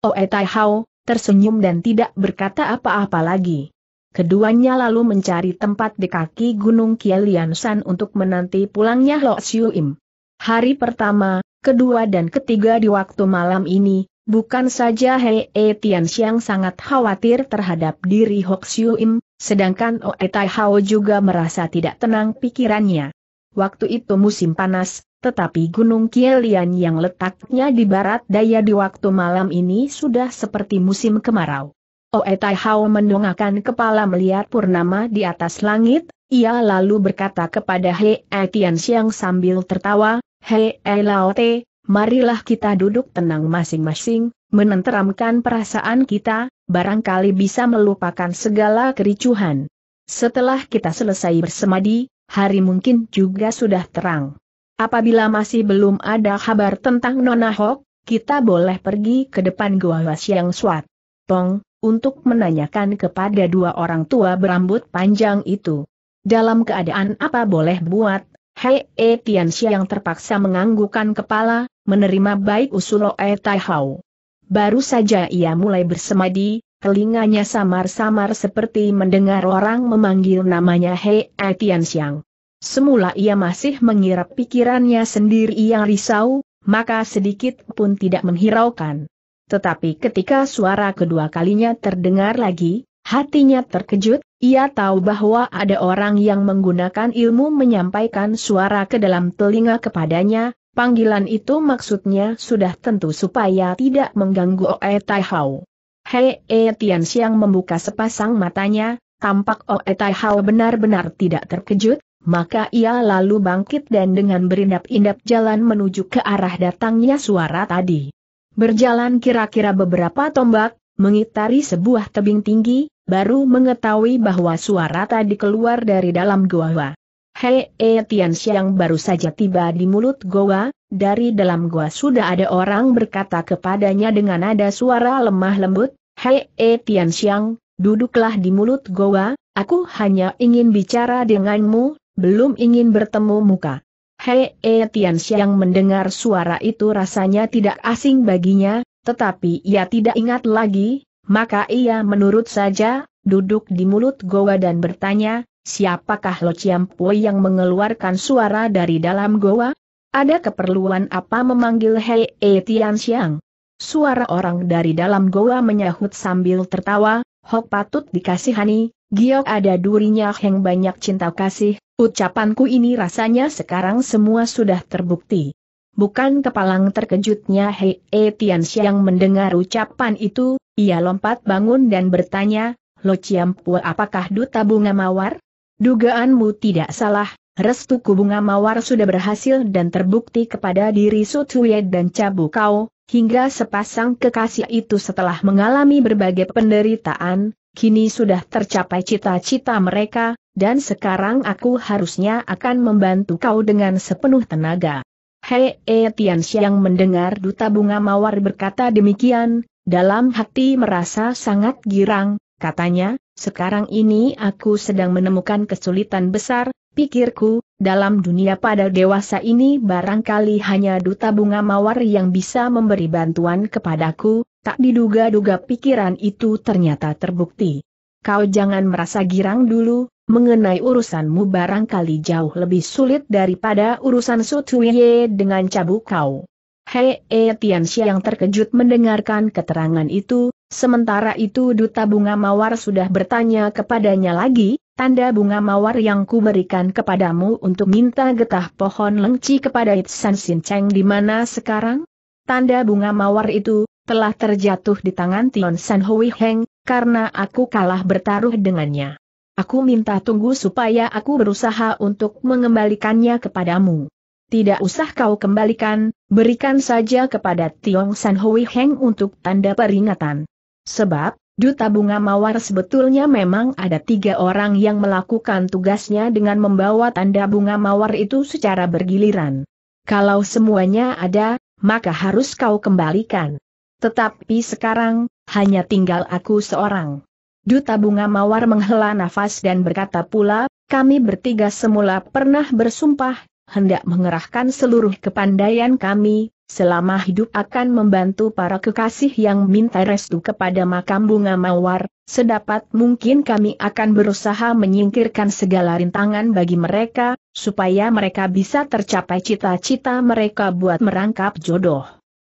Speaker 1: Oe Tai Hao, tersenyum dan tidak berkata apa-apa lagi. Keduanya lalu mencari tempat di kaki Gunung Kielian San untuk menanti pulangnya Lo Siu Im. Hari pertama, kedua dan ketiga di waktu malam ini, Bukan saja Hei e Tian Xiang sangat khawatir terhadap diri Hok Siu Im, sedangkan Oe Tai Hao juga merasa tidak tenang pikirannya. Waktu itu musim panas, tetapi Gunung Kielian yang letaknya di barat daya di waktu malam ini sudah seperti musim kemarau. Oe Tai Hao mendongakkan kepala melihat purnama di atas langit, ia lalu berkata kepada He E Tian Xiang sambil tertawa, He E Lao Te, marilah kita duduk tenang masing-masing, menenteramkan perasaan kita, barangkali bisa melupakan segala kericuhan. Setelah kita selesai bersemadi, hari mungkin juga sudah terang. Apabila masih belum ada kabar tentang Nona Hok, kita boleh pergi ke depan Gua Wasyang Swat. Tong, untuk menanyakan kepada dua orang tua berambut panjang itu. Dalam keadaan apa boleh buat, Hei E eh Tianxia yang terpaksa menganggukkan kepala, menerima baik usul Oe Tai Baru saja ia mulai bersemadi, telinganya samar-samar seperti mendengar orang memanggil namanya Hei E eh Tianxiang. Semula ia masih mengira pikirannya sendiri yang risau, maka sedikit pun tidak menghiraukan. Tetapi ketika suara kedua kalinya terdengar lagi, hatinya terkejut, ia tahu bahwa ada orang yang menggunakan ilmu menyampaikan suara ke dalam telinga kepadanya, panggilan itu maksudnya sudah tentu supaya tidak mengganggu Oe Tai Hao. Hei E Tian Xiang membuka sepasang matanya, tampak Oe Tai Hao benar-benar tidak terkejut, maka ia lalu bangkit dan dengan berindap-indap jalan menuju ke arah datangnya suara tadi. Berjalan kira-kira beberapa tombak, mengitari sebuah tebing tinggi, baru mengetahui bahwa suara tadi keluar dari dalam goa. Hei E Tian Xiang baru saja tiba di mulut goa, dari dalam goa sudah ada orang berkata kepadanya dengan nada suara lemah lembut, Hei E Tian Xiang, duduklah di mulut goa, aku hanya ingin bicara denganmu, belum ingin bertemu muka. Hei E Tian Xiang mendengar suara itu rasanya tidak asing baginya, tetapi ia tidak ingat lagi, maka ia menurut saja, duduk di mulut goa dan bertanya, siapakah Lo Chiampui yang mengeluarkan suara dari dalam goa? Ada keperluan apa memanggil Hei E Tian Xiang? Suara orang dari dalam goa menyahut sambil tertawa, Hok patut dikasihani, Giok ada durinya Heng banyak cinta kasih, ucapanku ini rasanya sekarang semua sudah terbukti. Bukan kepalang terkejutnya Hei e Tian Xiang mendengar ucapan itu, ia lompat bangun dan bertanya, Lo Pua apakah duta bunga mawar? Dugaanmu tidak salah, Restuku bunga mawar sudah berhasil dan terbukti kepada diri Su Sutuye dan Cabu Kau, hingga sepasang kekasih itu setelah mengalami berbagai penderitaan, kini sudah tercapai cita-cita mereka, dan sekarang aku harusnya akan membantu kau dengan sepenuh tenaga. Hei E Tian Xiang mendengar duta bunga mawar berkata demikian, dalam hati merasa sangat girang, katanya, sekarang ini aku sedang menemukan kesulitan besar, pikirku, dalam dunia pada dewasa ini barangkali hanya duta bunga mawar yang bisa memberi bantuan kepadaku, tak diduga-duga pikiran itu ternyata terbukti. Kau jangan merasa girang dulu, Mengenai urusanmu barangkali jauh lebih sulit daripada urusan Sotuye dengan cabuk kau. Hei e yang terkejut mendengarkan keterangan itu, sementara itu Duta Bunga Mawar sudah bertanya kepadanya lagi, tanda bunga mawar yang kuberikan kepadamu untuk minta getah pohon lengci kepada Itsan Sinceng di mana sekarang? Tanda bunga mawar itu, telah terjatuh di tangan Tion San Hui Heng, karena aku kalah bertaruh dengannya. Aku minta tunggu supaya aku berusaha untuk mengembalikannya kepadamu. Tidak usah kau kembalikan, berikan saja kepada Tiong San Hui Heng untuk tanda peringatan. Sebab, Duta Bunga Mawar sebetulnya memang ada tiga orang yang melakukan tugasnya dengan membawa tanda bunga mawar itu secara bergiliran. Kalau semuanya ada, maka harus kau kembalikan. Tetapi sekarang, hanya tinggal aku seorang. Duta Bunga Mawar menghela nafas dan berkata pula, kami bertiga semula pernah bersumpah, hendak mengerahkan seluruh kepandaian kami, selama hidup akan membantu para kekasih yang minta restu kepada makam Bunga Mawar, sedapat mungkin kami akan berusaha menyingkirkan segala rintangan bagi mereka, supaya mereka bisa tercapai cita-cita mereka buat merangkap jodoh.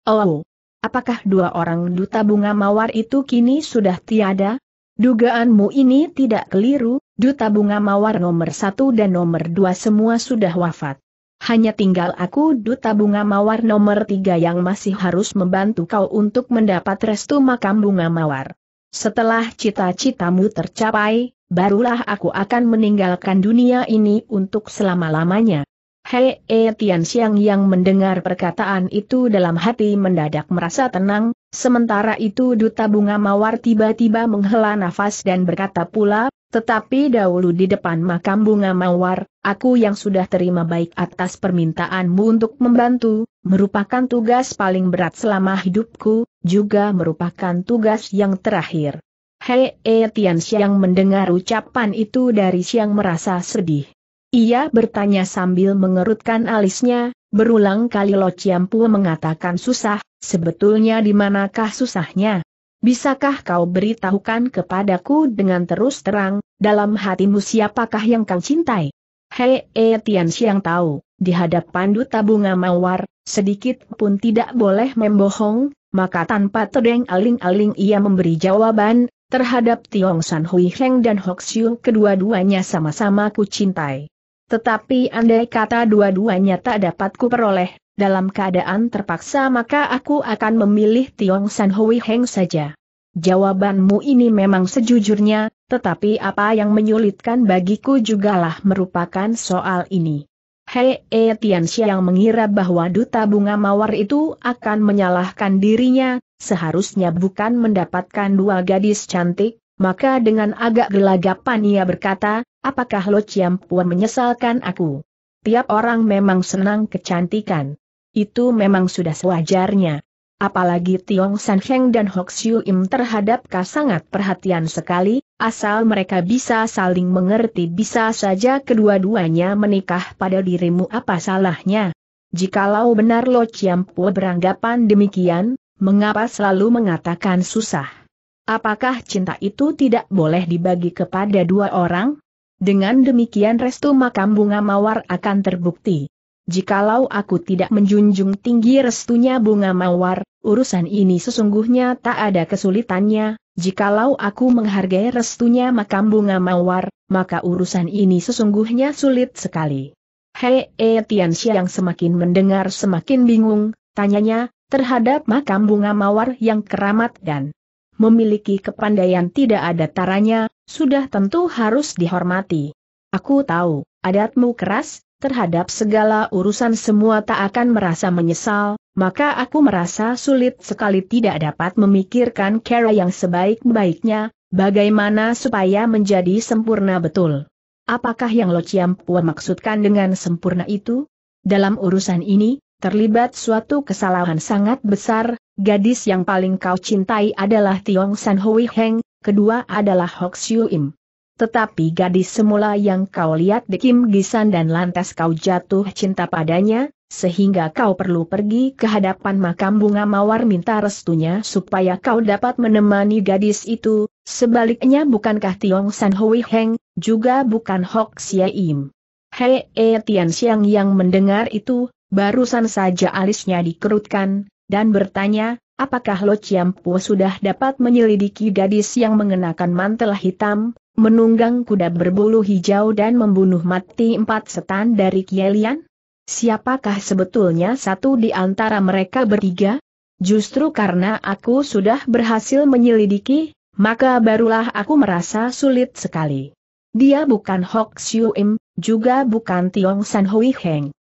Speaker 1: Oh, apakah dua orang duta Bunga Mawar itu kini sudah tiada? Dugaanmu ini tidak keliru, duta bunga mawar nomor satu dan nomor dua semua sudah wafat. Hanya tinggal aku duta bunga mawar nomor tiga yang masih harus membantu kau untuk mendapat restu makam bunga mawar. Setelah cita-citamu tercapai, barulah aku akan meninggalkan dunia ini untuk selama-lamanya. Hei, e, Tian Xiang yang mendengar perkataan itu dalam hati mendadak merasa tenang, Sementara itu Duta Bunga Mawar tiba-tiba menghela nafas dan berkata pula, tetapi dahulu di depan makam Bunga Mawar, aku yang sudah terima baik atas permintaanmu untuk membantu, merupakan tugas paling berat selama hidupku, juga merupakan tugas yang terakhir. Hei e Tian Xiang mendengar ucapan itu dari Xiang merasa sedih. Ia bertanya sambil mengerutkan alisnya, Berulang kali Lo Ciampu mengatakan susah, sebetulnya di manakah susahnya? Bisakah kau beritahukan kepadaku dengan terus terang, dalam hatimu siapakah yang kau cintai? Hei E Tian Siang tahu, di hadapan Duta Bunga Mawar, sedikit pun tidak boleh membohong, maka tanpa terdeng aling-aling ia memberi jawaban, terhadap Tiong San Hui Heng dan Hok Siu kedua-duanya sama-sama ku cintai. Tetapi andai kata dua-duanya tak dapat kuperoleh, dalam keadaan terpaksa maka aku akan memilih Tiong San Hui Heng saja. Jawabanmu ini memang sejujurnya, tetapi apa yang menyulitkan bagiku jugalah merupakan soal ini. Hei E Tianxia yang mengira bahwa duta bunga mawar itu akan menyalahkan dirinya, seharusnya bukan mendapatkan dua gadis cantik, maka dengan agak gelagapan ia berkata, apakah Lo Chiam Puan menyesalkan aku? Tiap orang memang senang kecantikan. Itu memang sudah sewajarnya. Apalagi Tiong San Heng dan Hok Siu Im terhadap sangat perhatian sekali, asal mereka bisa saling mengerti bisa saja kedua-duanya menikah pada dirimu apa salahnya. Jikalau benar Lo Chiam Puan beranggapan demikian, mengapa selalu mengatakan susah? Apakah cinta itu tidak boleh dibagi kepada dua orang? Dengan demikian restu makam bunga mawar akan terbukti. Jikalau aku tidak menjunjung tinggi restunya bunga mawar, urusan ini sesungguhnya tak ada kesulitannya, jikalau aku menghargai restunya makam bunga mawar, maka urusan ini sesungguhnya sulit sekali. Hei e eh, Tianxia yang semakin mendengar semakin bingung, tanyanya, terhadap makam bunga mawar yang keramat dan memiliki kepandaian tidak ada taranya, sudah tentu harus dihormati. Aku tahu, adatmu keras, terhadap segala urusan semua tak akan merasa menyesal, maka aku merasa sulit sekali tidak dapat memikirkan cara yang sebaik-baiknya, bagaimana supaya menjadi sempurna betul. Apakah yang Lo Chiam maksudkan dengan sempurna itu? Dalam urusan ini, terlibat suatu kesalahan sangat besar, gadis yang paling kau cintai adalah Tiong San Hui Heng, kedua adalah Hok Siu Im. Tetapi gadis semula yang kau lihat di Kim Gisan dan lantas kau jatuh cinta padanya, sehingga kau perlu pergi ke hadapan makam bunga mawar minta restunya supaya kau dapat menemani gadis itu, sebaliknya bukankah Tiong San Hui Heng, juga bukan Hok Xie Im. Hei Tian Xiang yang mendengar itu, Barusan saja alisnya dikerutkan, dan bertanya, apakah Lo Chiampu sudah dapat menyelidiki gadis yang mengenakan mantel hitam, menunggang kuda berbulu hijau dan membunuh mati empat setan dari Kielian? Siapakah sebetulnya satu di antara mereka bertiga? Justru karena aku sudah berhasil menyelidiki, maka barulah aku merasa sulit sekali. Dia bukan Hok Siu Im, juga bukan Tiong San Hui Heng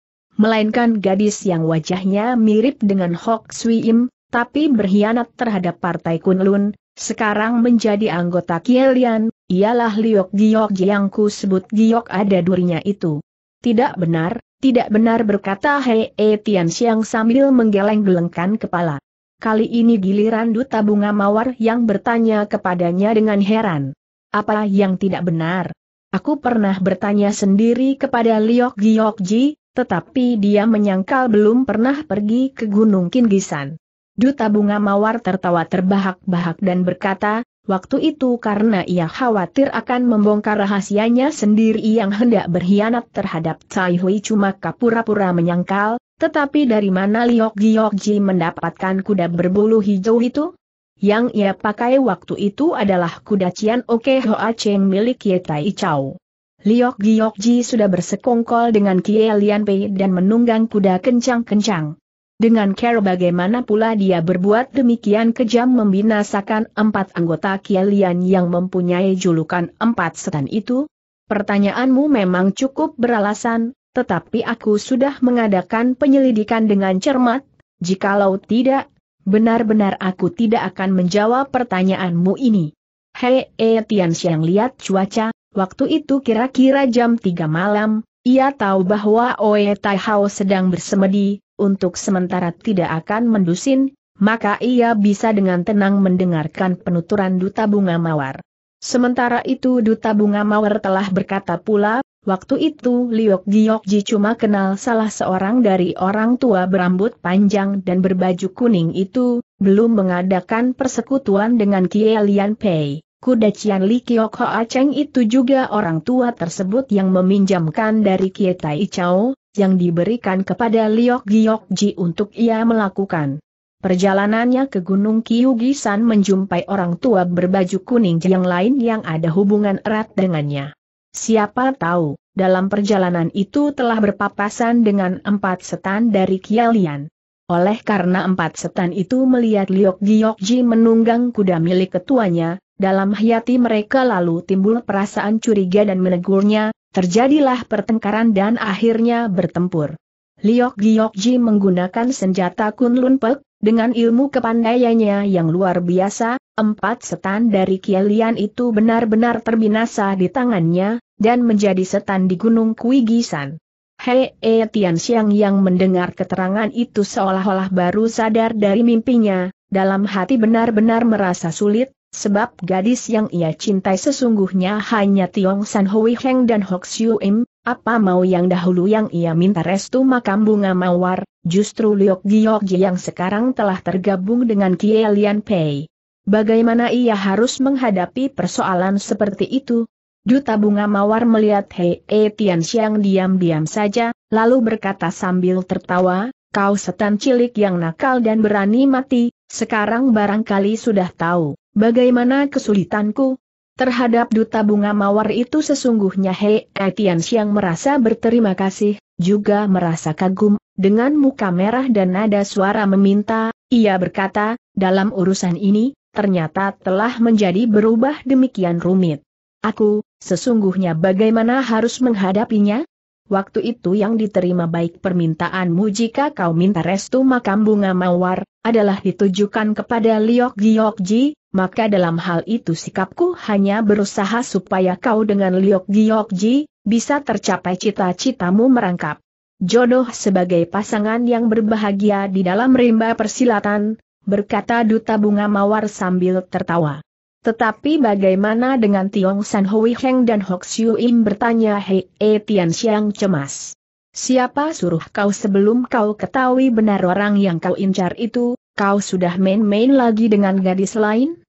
Speaker 1: melainkan gadis yang wajahnya mirip dengan Hok Sui Im, tapi berkhianat terhadap Partai Kunlun, sekarang menjadi anggota Kielian, ialah Liok Giok yang ku sebut Giok ada durinya itu. Tidak benar, tidak benar berkata Hei e Tian Xiang sambil menggeleng-gelengkan kepala. Kali ini giliran Duta Bunga Mawar yang bertanya kepadanya dengan heran. Apa yang tidak benar? Aku pernah bertanya sendiri kepada Liok Giok Ji, tetapi dia menyangkal belum pernah pergi ke Gunung Kinggisan. Duta bunga mawar tertawa terbahak-bahak dan berkata, waktu itu karena ia khawatir akan membongkar rahasianya sendiri yang hendak berkhianat terhadap Cai Hui cuma kapura-pura menyangkal, tetapi dari mana Liok Ji mendapatkan kuda berbulu hijau itu? Yang ia pakai waktu itu adalah kuda Cian Oke Hoa Cheng milik Ye Tai Chow. Liok Giokji sudah bersekongkol dengan Kie Lian Pei dan menunggang kuda kencang-kencang. Dengan care bagaimana pula dia berbuat demikian kejam membinasakan empat anggota Kie Lian yang mempunyai julukan empat setan itu? Pertanyaanmu memang cukup beralasan, tetapi aku sudah mengadakan penyelidikan dengan cermat, jikalau tidak, benar-benar aku tidak akan menjawab pertanyaanmu ini. Hei, e, Tian Xiang lihat cuaca, Waktu itu kira-kira jam 3 malam, ia tahu bahwa Oe Tai Hao sedang bersemedi, untuk sementara tidak akan mendusin, maka ia bisa dengan tenang mendengarkan penuturan Duta Bunga Mawar. Sementara itu Duta Bunga Mawar telah berkata pula, waktu itu Liok Giok Ji cuma kenal salah seorang dari orang tua berambut panjang dan berbaju kuning itu, belum mengadakan persekutuan dengan Lian Pei. Kuda Cian Li Kiok Hoa Cheng itu juga orang tua tersebut yang meminjamkan dari Kietai Chao, yang diberikan kepada Liok Giok Ji untuk ia melakukan. Perjalanannya ke Gunung kiyugisan menjumpai orang tua berbaju kuning yang lain yang ada hubungan erat dengannya. Siapa tahu, dalam perjalanan itu telah berpapasan dengan empat setan dari Kialian. Oleh karena empat setan itu melihat Liok Giok Ji menunggang kuda milik ketuanya, dalam hati mereka lalu timbul perasaan curiga dan menegurnya, terjadilah pertengkaran dan akhirnya bertempur. Liok Giok Ji menggunakan senjata Kunlun Pek, dengan ilmu kepandaiannya yang luar biasa, empat setan dari Kielian itu benar-benar terbinasa di tangannya, dan menjadi setan di Gunung Kuigisan. Hei e Tian Xiang yang mendengar keterangan itu seolah-olah baru sadar dari mimpinya, dalam hati benar-benar merasa sulit, Sebab gadis yang ia cintai sesungguhnya hanya Tiong San Hui Heng dan Hok Siu Im, apa mau yang dahulu yang ia minta restu makam bunga mawar, justru Liok Giok Ji yang sekarang telah tergabung dengan Kie Lian Pei. Bagaimana ia harus menghadapi persoalan seperti itu? Duta bunga mawar melihat Hei E Tian Xiang diam-diam saja, lalu berkata sambil tertawa, kau setan cilik yang nakal dan berani mati, sekarang barangkali sudah tahu. Bagaimana kesulitanku? Terhadap duta bunga mawar itu sesungguhnya Hei Etian Siang merasa berterima kasih, juga merasa kagum, dengan muka merah dan nada suara meminta, ia berkata, dalam urusan ini, ternyata telah menjadi berubah demikian rumit. Aku, sesungguhnya bagaimana harus menghadapinya? Waktu itu yang diterima baik permintaanmu jika kau minta restu makam bunga mawar, adalah ditujukan kepada Liok Ji, maka dalam hal itu sikapku hanya berusaha supaya kau dengan Liok Giokji, bisa tercapai cita-citamu merangkap. Jodoh sebagai pasangan yang berbahagia di dalam rimba persilatan, berkata Duta Bunga Mawar sambil tertawa. Tetapi bagaimana dengan Tiong San Hui Heng dan Hok Siu Im bertanya Hei E Tian Xiang cemas. Siapa suruh kau sebelum kau ketahui benar orang yang kau incar itu, kau sudah main-main lagi dengan gadis lain?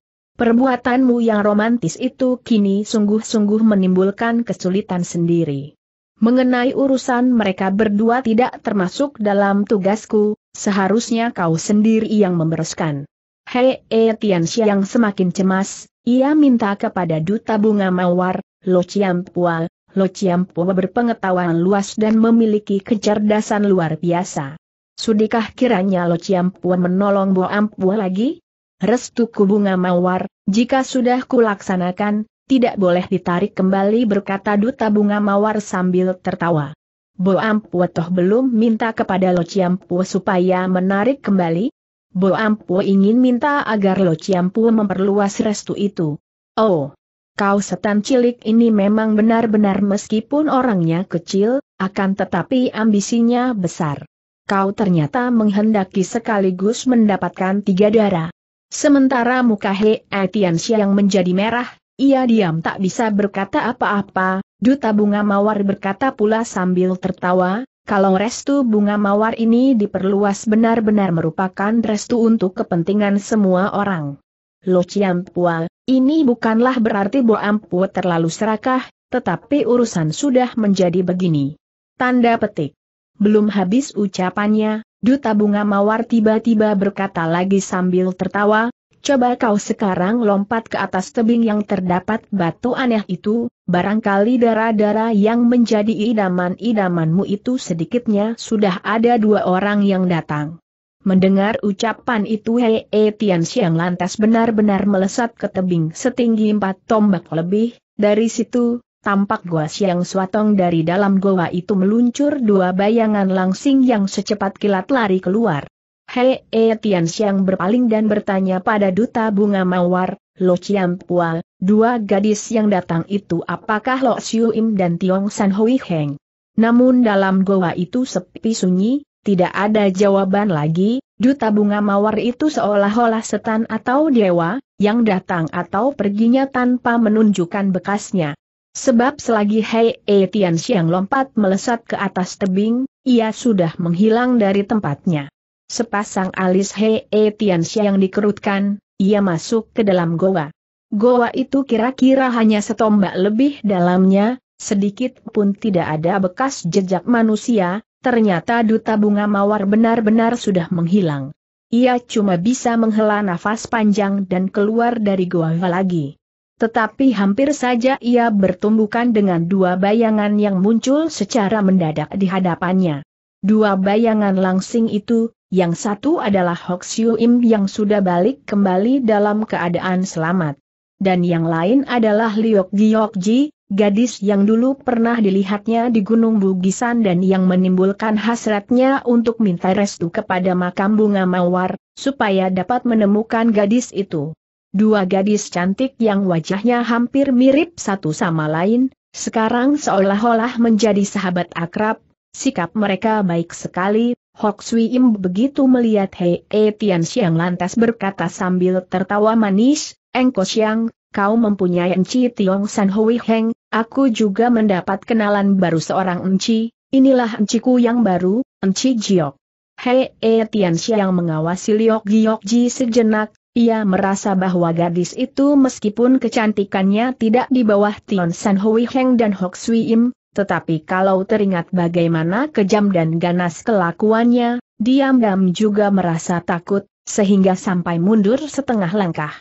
Speaker 1: Perbuatanmu yang romantis itu kini sungguh-sungguh menimbulkan kesulitan sendiri. Mengenai urusan mereka berdua tidak termasuk dalam tugasku, seharusnya kau sendiri yang membereskan. Hei e Tianxia yang semakin cemas, ia minta kepada Duta Bunga Mawar, Lo Chiampua, Lo Chiampua berpengetahuan luas dan memiliki kecerdasan luar biasa. Sudikah kiranya Lo Ciampuan menolong Bo Ampua lagi? Restuku bunga mawar, jika sudah kulaksanakan, tidak boleh ditarik kembali berkata duta bunga mawar sambil tertawa. Bo Ampua toh belum minta kepada Lo Ciampu supaya menarik kembali? Bo Ampu ingin minta agar Lo Ciampu memperluas restu itu. Oh, kau setan cilik ini memang benar-benar meskipun orangnya kecil, akan tetapi ambisinya besar kau ternyata menghendaki sekaligus mendapatkan tiga darah. Sementara muka He Etiansia yang menjadi merah, ia diam tak bisa berkata apa-apa, duta bunga mawar berkata pula sambil tertawa, kalau restu bunga mawar ini diperluas benar-benar merupakan restu untuk kepentingan semua orang. Lo Ciampua, ini bukanlah berarti Bo Ampua terlalu serakah, tetapi urusan sudah menjadi begini. Tanda petik. Belum habis ucapannya, Duta Bunga Mawar tiba-tiba berkata lagi sambil tertawa, Coba kau sekarang lompat ke atas tebing yang terdapat batu aneh itu, barangkali darah-darah yang menjadi idaman-idamanmu itu sedikitnya sudah ada dua orang yang datang. Mendengar ucapan itu Hei E Tian Xiang lantas benar-benar melesat ke tebing setinggi empat tombak lebih, dari situ, tampak Gua siang Suatong dari dalam goa itu meluncur dua bayangan langsing yang secepat kilat lari keluar. Hei E Tian Xiang berpaling dan bertanya pada Duta Bunga Mawar, Lo Chiam Pua, dua gadis yang datang itu apakah Lo Xiu Im dan Tiong San Hui Heng? Namun dalam goa itu sepi sunyi, tidak ada jawaban lagi, Duta Bunga Mawar itu seolah-olah setan atau dewa, yang datang atau perginya tanpa menunjukkan bekasnya. Sebab selagi Hei E Tian lompat melesat ke atas tebing, ia sudah menghilang dari tempatnya. Sepasang alis Hei E Tian dikerutkan, ia masuk ke dalam goa. Goa itu kira-kira hanya setombak lebih dalamnya, sedikit pun tidak ada bekas jejak manusia, ternyata duta bunga mawar benar-benar sudah menghilang. Ia cuma bisa menghela nafas panjang dan keluar dari goa lagi. Tetapi hampir saja ia bertumbukan dengan dua bayangan yang muncul secara mendadak di hadapannya. Dua bayangan langsing itu, yang satu adalah Hok Siu Im yang sudah balik kembali dalam keadaan selamat. Dan yang lain adalah Liok Giok Ji, gadis yang dulu pernah dilihatnya di Gunung Bugisan dan yang menimbulkan hasratnya untuk minta restu kepada makam bunga mawar, supaya dapat menemukan gadis itu. Dua gadis cantik yang wajahnya hampir mirip satu sama lain, sekarang seolah-olah menjadi sahabat akrab, sikap mereka baik sekali, Hok Sui Im begitu melihat Hei e Tian Xiang lantas berkata sambil tertawa manis, Engko Xiang, kau mempunyai Enci Tiong San Hui Heng, aku juga mendapat kenalan baru seorang Enci, inilah Enciku yang baru, Enci Jiok. Hei e Tian Xiang mengawasi Liok Giok Ji sejenak, ia merasa bahwa gadis itu meskipun kecantikannya tidak di bawah Tion San Hui Heng dan Hok Sui Im, tetapi kalau teringat bagaimana kejam dan ganas kelakuannya, diam-diam juga merasa takut, sehingga sampai mundur setengah langkah.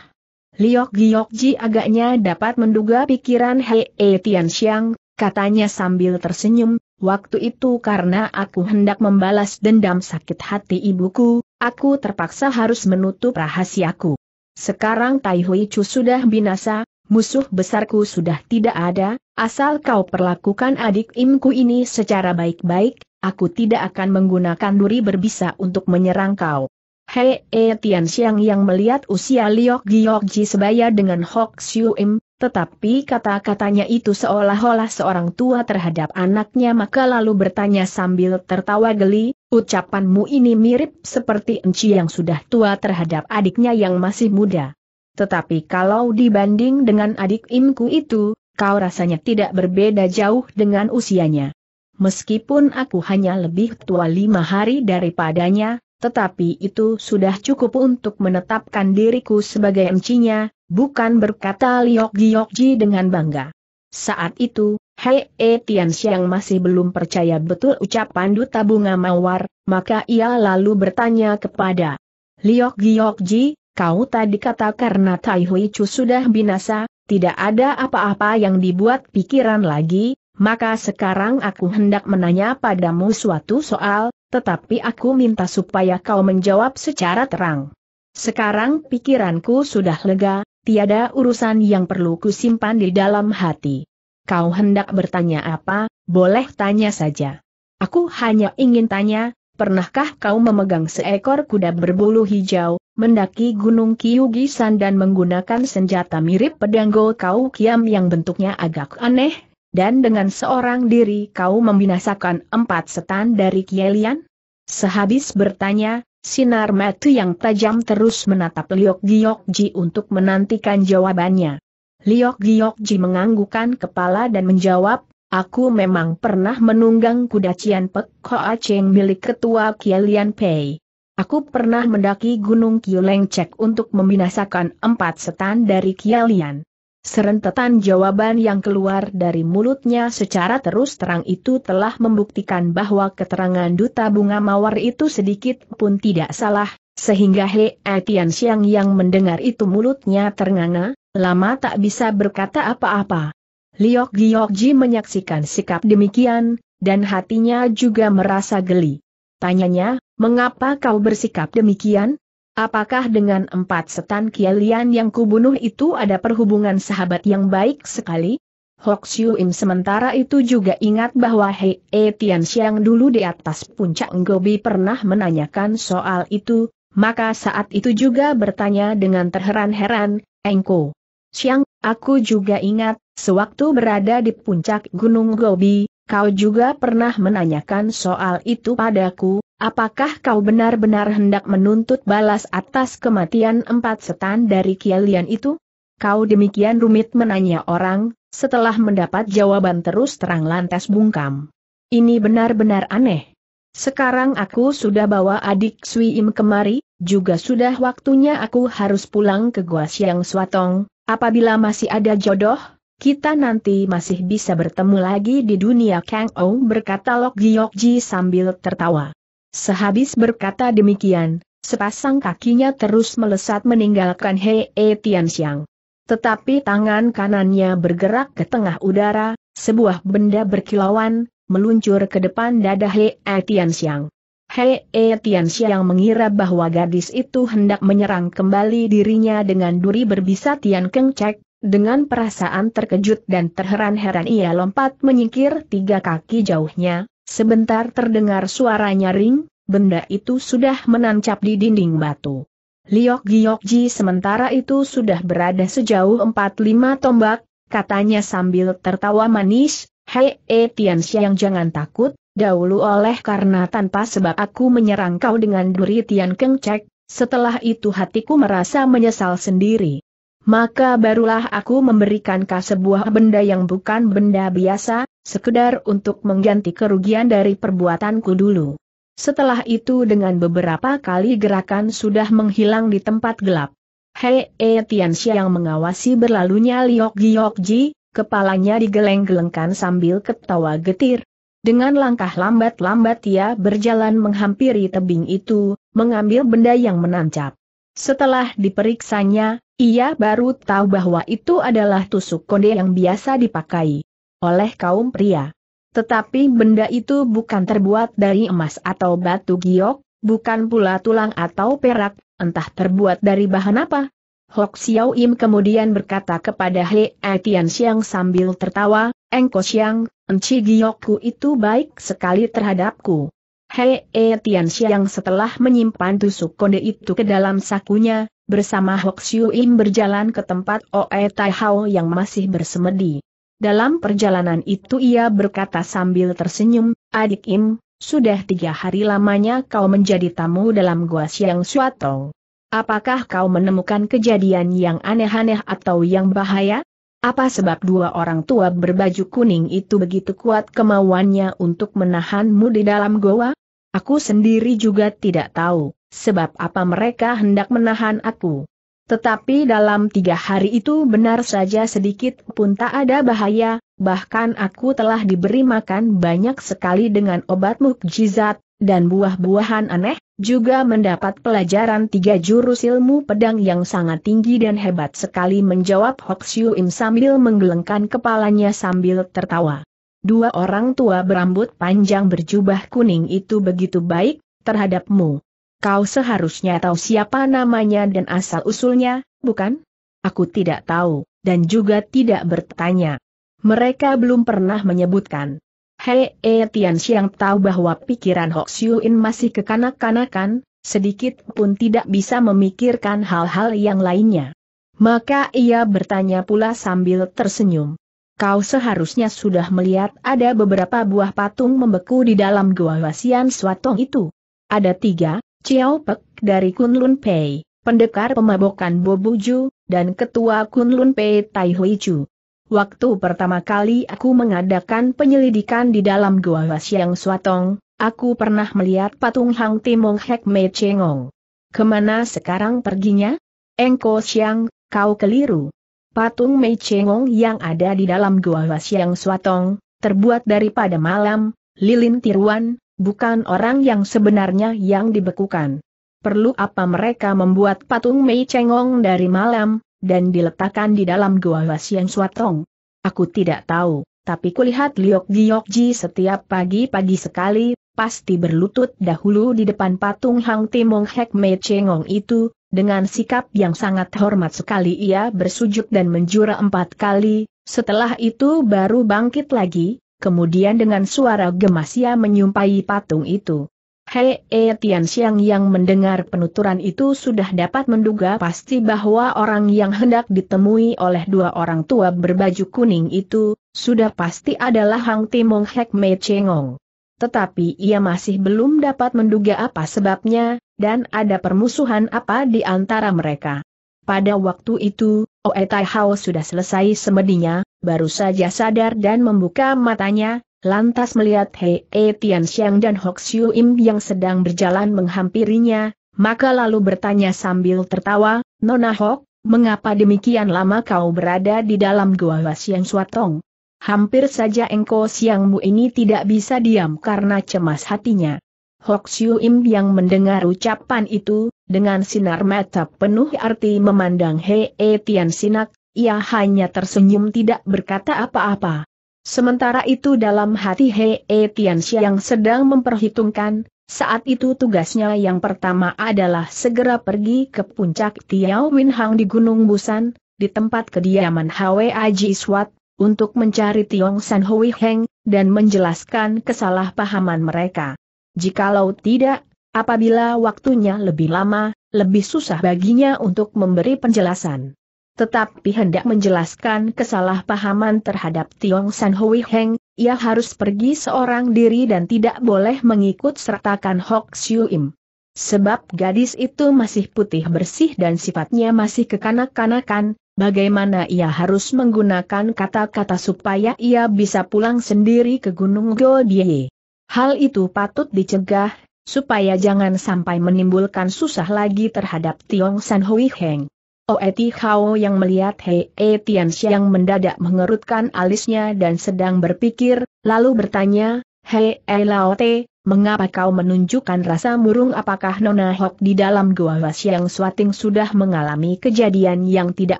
Speaker 1: Liok Ji agaknya dapat menduga pikiran Hei e Tian Xiang, katanya sambil tersenyum, waktu itu karena aku hendak membalas dendam sakit hati ibuku, Aku terpaksa harus menutup rahasiaku. Sekarang Tai Hui Chu sudah binasa, musuh besarku sudah tidak ada, asal kau perlakukan adik imku ini secara baik-baik, aku tidak akan menggunakan duri berbisa untuk menyerang kau. Hei e Tian Xiang yang melihat usia Liok Giok Ji sebaya dengan Hok Siu Im, tetapi kata-katanya itu seolah-olah seorang tua terhadap anaknya maka lalu bertanya sambil tertawa geli, Ucapanmu ini mirip seperti Enci yang sudah tua terhadap adiknya yang masih muda. Tetapi kalau dibanding dengan adik Imku itu, kau rasanya tidak berbeda jauh dengan usianya. Meskipun aku hanya lebih tua lima hari daripadanya, tetapi itu sudah cukup untuk menetapkan diriku sebagai encinya, bukan berkata Liok Giokji dengan bangga. Saat itu, Hei e Tian Xiang masih belum percaya betul ucapan Duta Bunga Mawar, maka ia lalu bertanya kepada Liok Giok Ji, kau tadi kata karena Tai Hui Chu sudah binasa, tidak ada apa-apa yang dibuat pikiran lagi, maka sekarang aku hendak menanya padamu suatu soal, tetapi aku minta supaya kau menjawab secara terang. Sekarang pikiranku sudah lega, Tiada urusan yang perlu kusimpan di dalam hati. Kau hendak bertanya apa, boleh tanya saja. Aku hanya ingin tanya, pernahkah kau memegang seekor kuda berbulu hijau, mendaki gunung Kyugisan dan menggunakan senjata mirip pedang gol Kau Kiam yang bentuknya agak aneh, dan dengan seorang diri kau membinasakan empat setan dari Kielian? Sehabis bertanya, Sinar mata yang tajam terus menatap Liok Giok Ji untuk menantikan jawabannya. Liok Giok Ji menganggukan kepala dan menjawab, Aku memang pernah menunggang kuda Cian Pek Hoa Cheng milik ketua Kielian Pei. Aku pernah mendaki Gunung Kiuleng Cek untuk membinasakan empat setan dari Kielian. Serentetan jawaban yang keluar dari mulutnya secara terus terang itu telah membuktikan bahwa keterangan Duta Bunga Mawar itu sedikit pun tidak salah, sehingga He Etian Siang yang mendengar itu mulutnya ternganga, lama tak bisa berkata apa-apa. Liok Giok Ji menyaksikan sikap demikian, dan hatinya juga merasa geli. Tanyanya, mengapa kau bersikap demikian? Apakah dengan empat setan kialian yang kubunuh itu ada perhubungan sahabat yang baik sekali? Hok Im sementara itu juga ingat bahwa Hei E Tian Xiang dulu di atas puncak Ngobi pernah menanyakan soal itu, maka saat itu juga bertanya dengan terheran-heran, Engko. Xiang, aku juga ingat, sewaktu berada di puncak Gunung Gobi, kau juga pernah menanyakan soal itu padaku, Apakah kau benar-benar hendak menuntut balas atas kematian empat setan dari Kialian itu? Kau demikian rumit menanya orang, setelah mendapat jawaban terus terang lantas bungkam. Ini benar-benar aneh. Sekarang aku sudah bawa adik Sui Im kemari, juga sudah waktunya aku harus pulang ke Gua Siang Swatong, apabila masih ada jodoh, kita nanti masih bisa bertemu lagi di dunia Kang Ou berkata Lok Giok Ji sambil tertawa. Sehabis berkata demikian, sepasang kakinya terus melesat meninggalkan Hei e Tianxiang. Tetapi tangan kanannya bergerak ke tengah udara, sebuah benda berkilauan, meluncur ke depan dada Hei e Tianxiang. Hei e Tianxiang mengira bahwa gadis itu hendak menyerang kembali dirinya dengan duri berbisa Tian Keng Cek, dengan perasaan terkejut dan terheran-heran ia lompat menyingkir tiga kaki jauhnya, Sebentar terdengar suara nyaring, benda itu sudah menancap di dinding batu. Liok Giokji sementara itu sudah berada sejauh 4-5 tombak, katanya sambil tertawa manis, Hei e Tian jangan takut, dahulu oleh karena tanpa sebab aku menyerang kau dengan duri Tian Keng Cek, setelah itu hatiku merasa menyesal sendiri. Maka barulah aku memberikan kau sebuah benda yang bukan benda biasa, Sekedar untuk mengganti kerugian dari perbuatanku dulu. Setelah itu dengan beberapa kali gerakan sudah menghilang di tempat gelap. Hei E Tianxia yang mengawasi berlalunya Liok Giok ji kepalanya digeleng-gelengkan sambil ketawa getir. Dengan langkah lambat-lambat ia berjalan menghampiri tebing itu, mengambil benda yang menancap. Setelah diperiksanya, ia baru tahu bahwa itu adalah tusuk konde yang biasa dipakai oleh kaum pria. Tetapi benda itu bukan terbuat dari emas atau batu giok, bukan pula tulang atau perak, entah terbuat dari bahan apa. Hok Xiao Im kemudian berkata kepada He Tian Xiang sambil tertawa, Engko Xiang, enci giokku itu baik sekali terhadapku. He Tian Xiang setelah menyimpan tusuk kode itu ke dalam sakunya, bersama Hok Xiu Im berjalan ke tempat Oe Tai Hao yang masih bersemedi. Dalam perjalanan itu ia berkata sambil tersenyum, Adik Im, sudah tiga hari lamanya kau menjadi tamu dalam gua Siang Suato. Apakah kau menemukan kejadian yang aneh-aneh atau yang bahaya? Apa sebab dua orang tua berbaju kuning itu begitu kuat kemauannya untuk menahanmu di dalam goa? Aku sendiri juga tidak tahu, sebab apa mereka hendak menahan aku. Tetapi dalam tiga hari itu benar saja sedikit pun tak ada bahaya, bahkan aku telah diberi makan banyak sekali dengan obat mukjizat, dan buah-buahan aneh, juga mendapat pelajaran tiga jurus ilmu pedang yang sangat tinggi dan hebat sekali menjawab Siu Im sambil menggelengkan kepalanya sambil tertawa. Dua orang tua berambut panjang berjubah kuning itu begitu baik, terhadapmu. Kau seharusnya tahu siapa namanya dan asal-usulnya, bukan? Aku tidak tahu, dan juga tidak bertanya. Mereka belum pernah menyebutkan. Hei e Tian Xiang tahu bahwa pikiran Hok Xiuin masih kekanak-kanakan, sedikit pun tidak bisa memikirkan hal-hal yang lainnya. Maka ia bertanya pula sambil tersenyum. Kau seharusnya sudah melihat ada beberapa buah patung membeku di dalam gua Wasian Swatong itu. Ada tiga, Chiao Pek dari Kunlun Pei, pendekar pemabokan Bobuju, dan ketua Kunlun Pei Tai Hui Chu. Waktu pertama kali aku mengadakan penyelidikan di dalam gua Wasiang Swatong, aku pernah melihat patung Hang Timong Hek Me Chengong. Kemana sekarang perginya? Engko Siang, kau keliru. Patung Mei Chengong yang ada di dalam gua Wasiang Swatong, terbuat daripada malam, lilin tiruan, bukan orang yang sebenarnya yang dibekukan. Perlu apa mereka membuat patung Mei Chengong dari malam, dan diletakkan di dalam gua Wasian Suatong? Aku tidak tahu, tapi kulihat Liok Giok Ji setiap pagi-pagi sekali, pasti berlutut dahulu di depan patung Hang Timong Hek Mei Chengong itu, dengan sikap yang sangat hormat sekali ia bersujud dan menjura empat kali, setelah itu baru bangkit lagi, kemudian dengan suara gemas ia menyumpai patung itu. Hei e Tian Xiang yang mendengar penuturan itu sudah dapat menduga pasti bahwa orang yang hendak ditemui oleh dua orang tua berbaju kuning itu, sudah pasti adalah Hang Timong Hek Mei Chengong. Tetapi ia masih belum dapat menduga apa sebabnya, dan ada permusuhan apa di antara mereka. Pada waktu itu, Oe Tai Hao sudah selesai semedinya, baru saja sadar dan membuka matanya, lantas melihat Hei E Tian Xiang dan Hok Siu Im yang sedang berjalan menghampirinya, maka lalu bertanya sambil tertawa, Nona Hok, mengapa demikian lama kau berada di dalam gua Siang Suatong? Hampir saja engkau siangmu ini tidak bisa diam karena cemas hatinya. Hok Siu Im yang mendengar ucapan itu, dengan sinar mata penuh arti memandang E Tian Sinak, ia hanya tersenyum tidak berkata apa-apa. Sementara itu dalam hati He E Tian yang sedang memperhitungkan, saat itu tugasnya yang pertama adalah segera pergi ke puncak Tiao Win Hang di Gunung Busan, di tempat kediaman Hwe Aji Swat, untuk mencari Tiong San Hui Heng, dan menjelaskan kesalahpahaman mereka. Jikalau tidak, apabila waktunya lebih lama, lebih susah baginya untuk memberi penjelasan. Tetapi hendak menjelaskan kesalahpahaman terhadap Tiong San Hui Heng, ia harus pergi seorang diri dan tidak boleh mengikut sertakan Hok Siu Im. Sebab gadis itu masih putih bersih dan sifatnya masih kekanak-kanakan, bagaimana ia harus menggunakan kata-kata supaya ia bisa pulang sendiri ke Gunung Godie. Hal itu patut dicegah, supaya jangan sampai menimbulkan susah lagi terhadap Tiong San Hui Heng. Oh, eh, Ti Hao yang melihat Hei E Tian Xiang mendadak mengerutkan alisnya dan sedang berpikir, lalu bertanya, Hei E Lao Te, mengapa kau menunjukkan rasa murung apakah Nona Hok di dalam Gua Wasiang Swating sudah mengalami kejadian yang tidak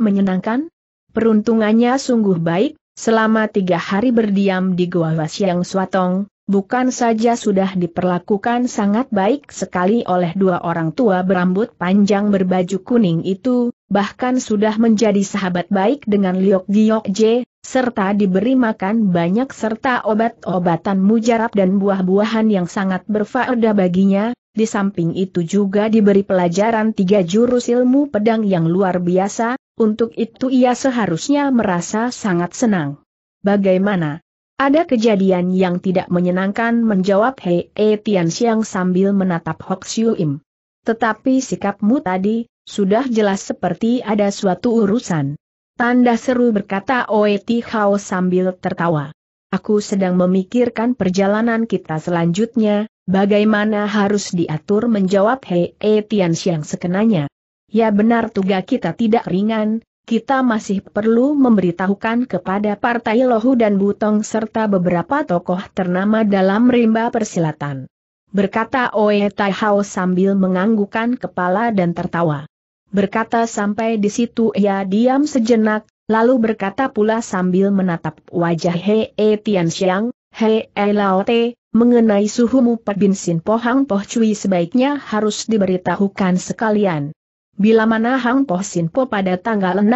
Speaker 1: menyenangkan? Peruntungannya sungguh baik, selama tiga hari berdiam di Gua Wasiang Swatong, Bukan saja sudah diperlakukan sangat baik sekali oleh dua orang tua berambut panjang berbaju kuning itu, bahkan sudah menjadi sahabat baik dengan Liok Giok J, serta diberi makan banyak serta obat-obatan mujarab dan buah-buahan yang sangat berfaedah baginya, di samping itu juga diberi pelajaran tiga jurus ilmu pedang yang luar biasa, untuk itu ia seharusnya merasa sangat senang. Bagaimana? Ada kejadian yang tidak menyenangkan menjawab Hei E Tian Xiang sambil menatap Hok Siu Im. Tetapi sikapmu tadi, sudah jelas seperti ada suatu urusan. Tanda seru berkata Oe Ti Hao sambil tertawa. Aku sedang memikirkan perjalanan kita selanjutnya, bagaimana harus diatur menjawab Hei E Tian Xiang sekenanya. Ya benar tugas kita tidak ringan, kita masih perlu memberitahukan kepada Partai Lohu dan Butong serta beberapa tokoh ternama dalam rimba persilatan. Berkata Oe Tai Hao sambil menganggukan kepala dan tertawa. Berkata sampai di situ ia diam sejenak, lalu berkata pula sambil menatap wajah He E Tian Xiang, He E Lao Te, mengenai suhumu Pak Bin Sin Pohang Poh Cui sebaiknya harus diberitahukan sekalian. Bila mana Hang Po Sin Po pada tanggal 16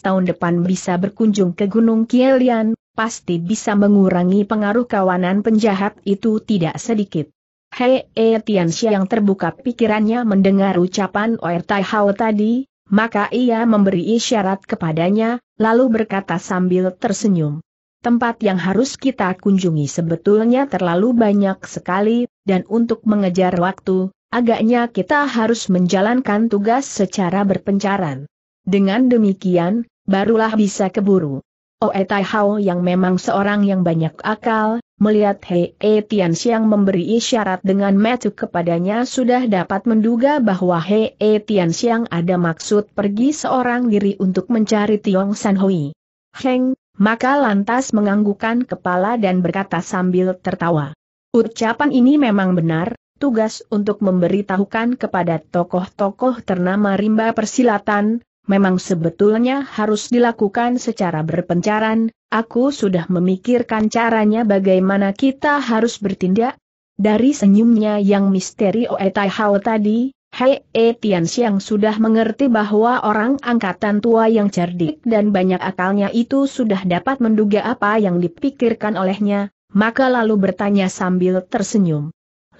Speaker 1: tahun depan bisa berkunjung ke Gunung Kielian, pasti bisa mengurangi pengaruh kawanan penjahat itu tidak sedikit. Hei E Tianxia yang terbuka pikirannya mendengar ucapan Oer Tai Hao tadi, maka ia memberi isyarat kepadanya, lalu berkata sambil tersenyum. Tempat yang harus kita kunjungi sebetulnya terlalu banyak sekali, dan untuk mengejar waktu, agaknya kita harus menjalankan tugas secara berpencaran. Dengan demikian, barulah bisa keburu. Oe oh, Tai Hao yang memang seorang yang banyak akal, melihat Hei E Tian Xiang memberi isyarat dengan metu kepadanya sudah dapat menduga bahwa Hei E Tian Xiang ada maksud pergi seorang diri untuk mencari Tiong San Hui. Heng, maka lantas menganggukkan kepala dan berkata sambil tertawa. Ucapan ini memang benar, tugas untuk memberitahukan kepada tokoh-tokoh ternama rimba persilatan, memang sebetulnya harus dilakukan secara berpencaran, aku sudah memikirkan caranya bagaimana kita harus bertindak. Dari senyumnya yang misteri Oe Tai Hao tadi, Hei E Tian Xiang sudah mengerti bahwa orang angkatan tua yang cerdik dan banyak akalnya itu sudah dapat menduga apa yang dipikirkan olehnya, maka lalu bertanya sambil tersenyum.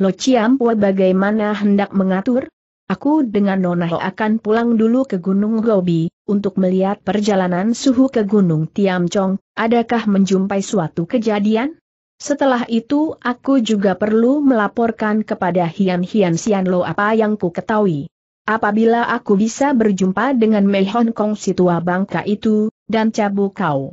Speaker 1: Lo Ciampua bagaimana hendak mengatur? Aku dengan Nona akan pulang dulu ke Gunung Gobi, untuk melihat perjalanan suhu ke Gunung Tiamcong, adakah menjumpai suatu kejadian? Setelah itu aku juga perlu melaporkan kepada Hian Hian Sian Lo apa yang ku ketahui. Apabila aku bisa berjumpa dengan Mei Hong Kong si tua bangka itu, dan cabu kau.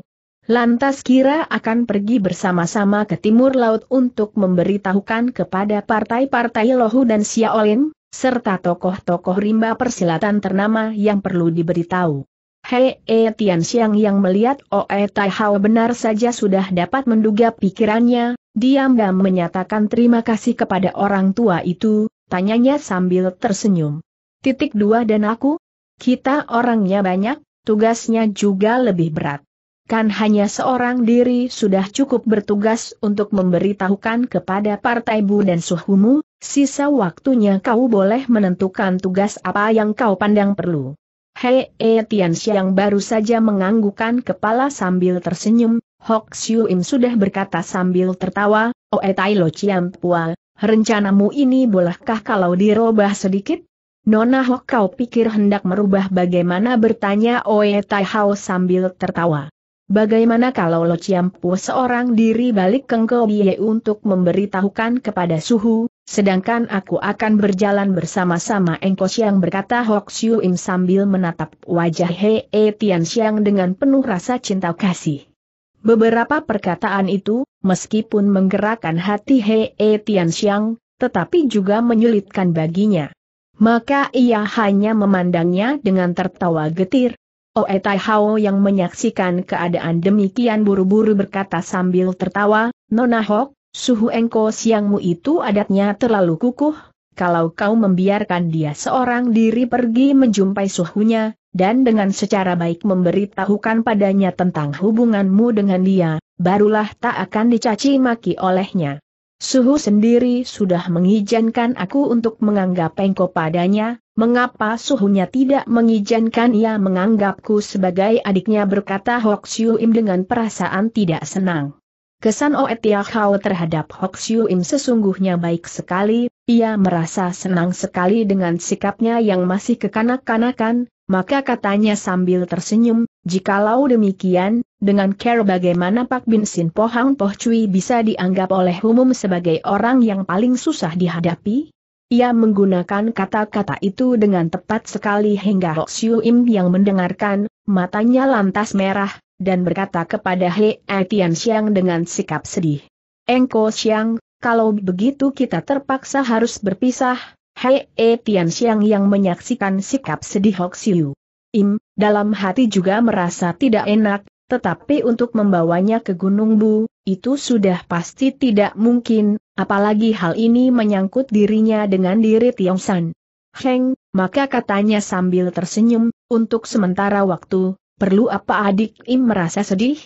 Speaker 1: Lantas kira akan pergi bersama-sama ke timur laut untuk memberitahukan kepada partai-partai Lohu dan Xiaolin, serta tokoh-tokoh rimba persilatan ternama yang perlu diberitahu. Hei e Tian Xiang yang melihat Oe Tai Hao benar saja sudah dapat menduga pikirannya, diam-diam menyatakan terima kasih kepada orang tua itu, tanyanya sambil tersenyum. Titik dua dan aku? Kita orangnya banyak, tugasnya juga lebih berat. Kan hanya seorang diri sudah cukup bertugas untuk memberitahukan kepada Partai Bu dan Suhumu, sisa waktunya kau boleh menentukan tugas apa yang kau pandang perlu. Hei e Tian yang baru saja menganggukan kepala sambil tersenyum, Hok Siu Im sudah berkata sambil tertawa, Oe Tai Lo Chiam Pua, rencanamu ini bolehkah kalau dirubah sedikit? Nona Hok kau pikir hendak merubah bagaimana bertanya Oe Tai Hao sambil tertawa. Bagaimana kalau Lo Chiampu seorang diri balik ke Ngkobie untuk memberitahukan kepada Suhu, sedangkan aku akan berjalan bersama-sama Engko siang berkata Hok Siu Im sambil menatap wajah He E Tian Xiang dengan penuh rasa cinta kasih. Beberapa perkataan itu, meskipun menggerakkan hati He E Tian Xiang, tetapi juga menyulitkan baginya. Maka ia hanya memandangnya dengan tertawa getir, Oe Tai Hao yang menyaksikan keadaan demikian buru-buru berkata sambil tertawa, Nona Hok, suhu engko siangmu itu adatnya terlalu kukuh, kalau kau membiarkan dia seorang diri pergi menjumpai suhunya, dan dengan secara baik memberitahukan padanya tentang hubunganmu dengan dia, barulah tak akan dicaci maki olehnya. Suhu sendiri sudah mengizinkan aku untuk menganggap engkau padanya, mengapa suhunya tidak mengizinkan ia menganggapku sebagai adiknya berkata Hok Siu Im dengan perasaan tidak senang. Kesan Oetia Hau terhadap Hok Siu Im sesungguhnya baik sekali, ia merasa senang sekali dengan sikapnya yang masih kekanak-kanakan, maka katanya sambil tersenyum, Jikalau demikian, dengan care bagaimana Pak Bin Sin Pohang Poh Cui bisa dianggap oleh umum sebagai orang yang paling susah dihadapi? Ia menggunakan kata-kata itu dengan tepat sekali hingga Hok Siu Im yang mendengarkan, matanya lantas merah, dan berkata kepada He Etian Siang dengan sikap sedih. Engko Siang, kalau begitu kita terpaksa harus berpisah, He Etian Siang yang menyaksikan sikap sedih Hok Siu Im, dalam hati juga merasa tidak enak, tetapi untuk membawanya ke Gunung Bu, itu sudah pasti tidak mungkin, apalagi hal ini menyangkut dirinya dengan diri Tiong San. Heng, maka katanya sambil tersenyum, untuk sementara waktu, perlu apa adik Im merasa sedih?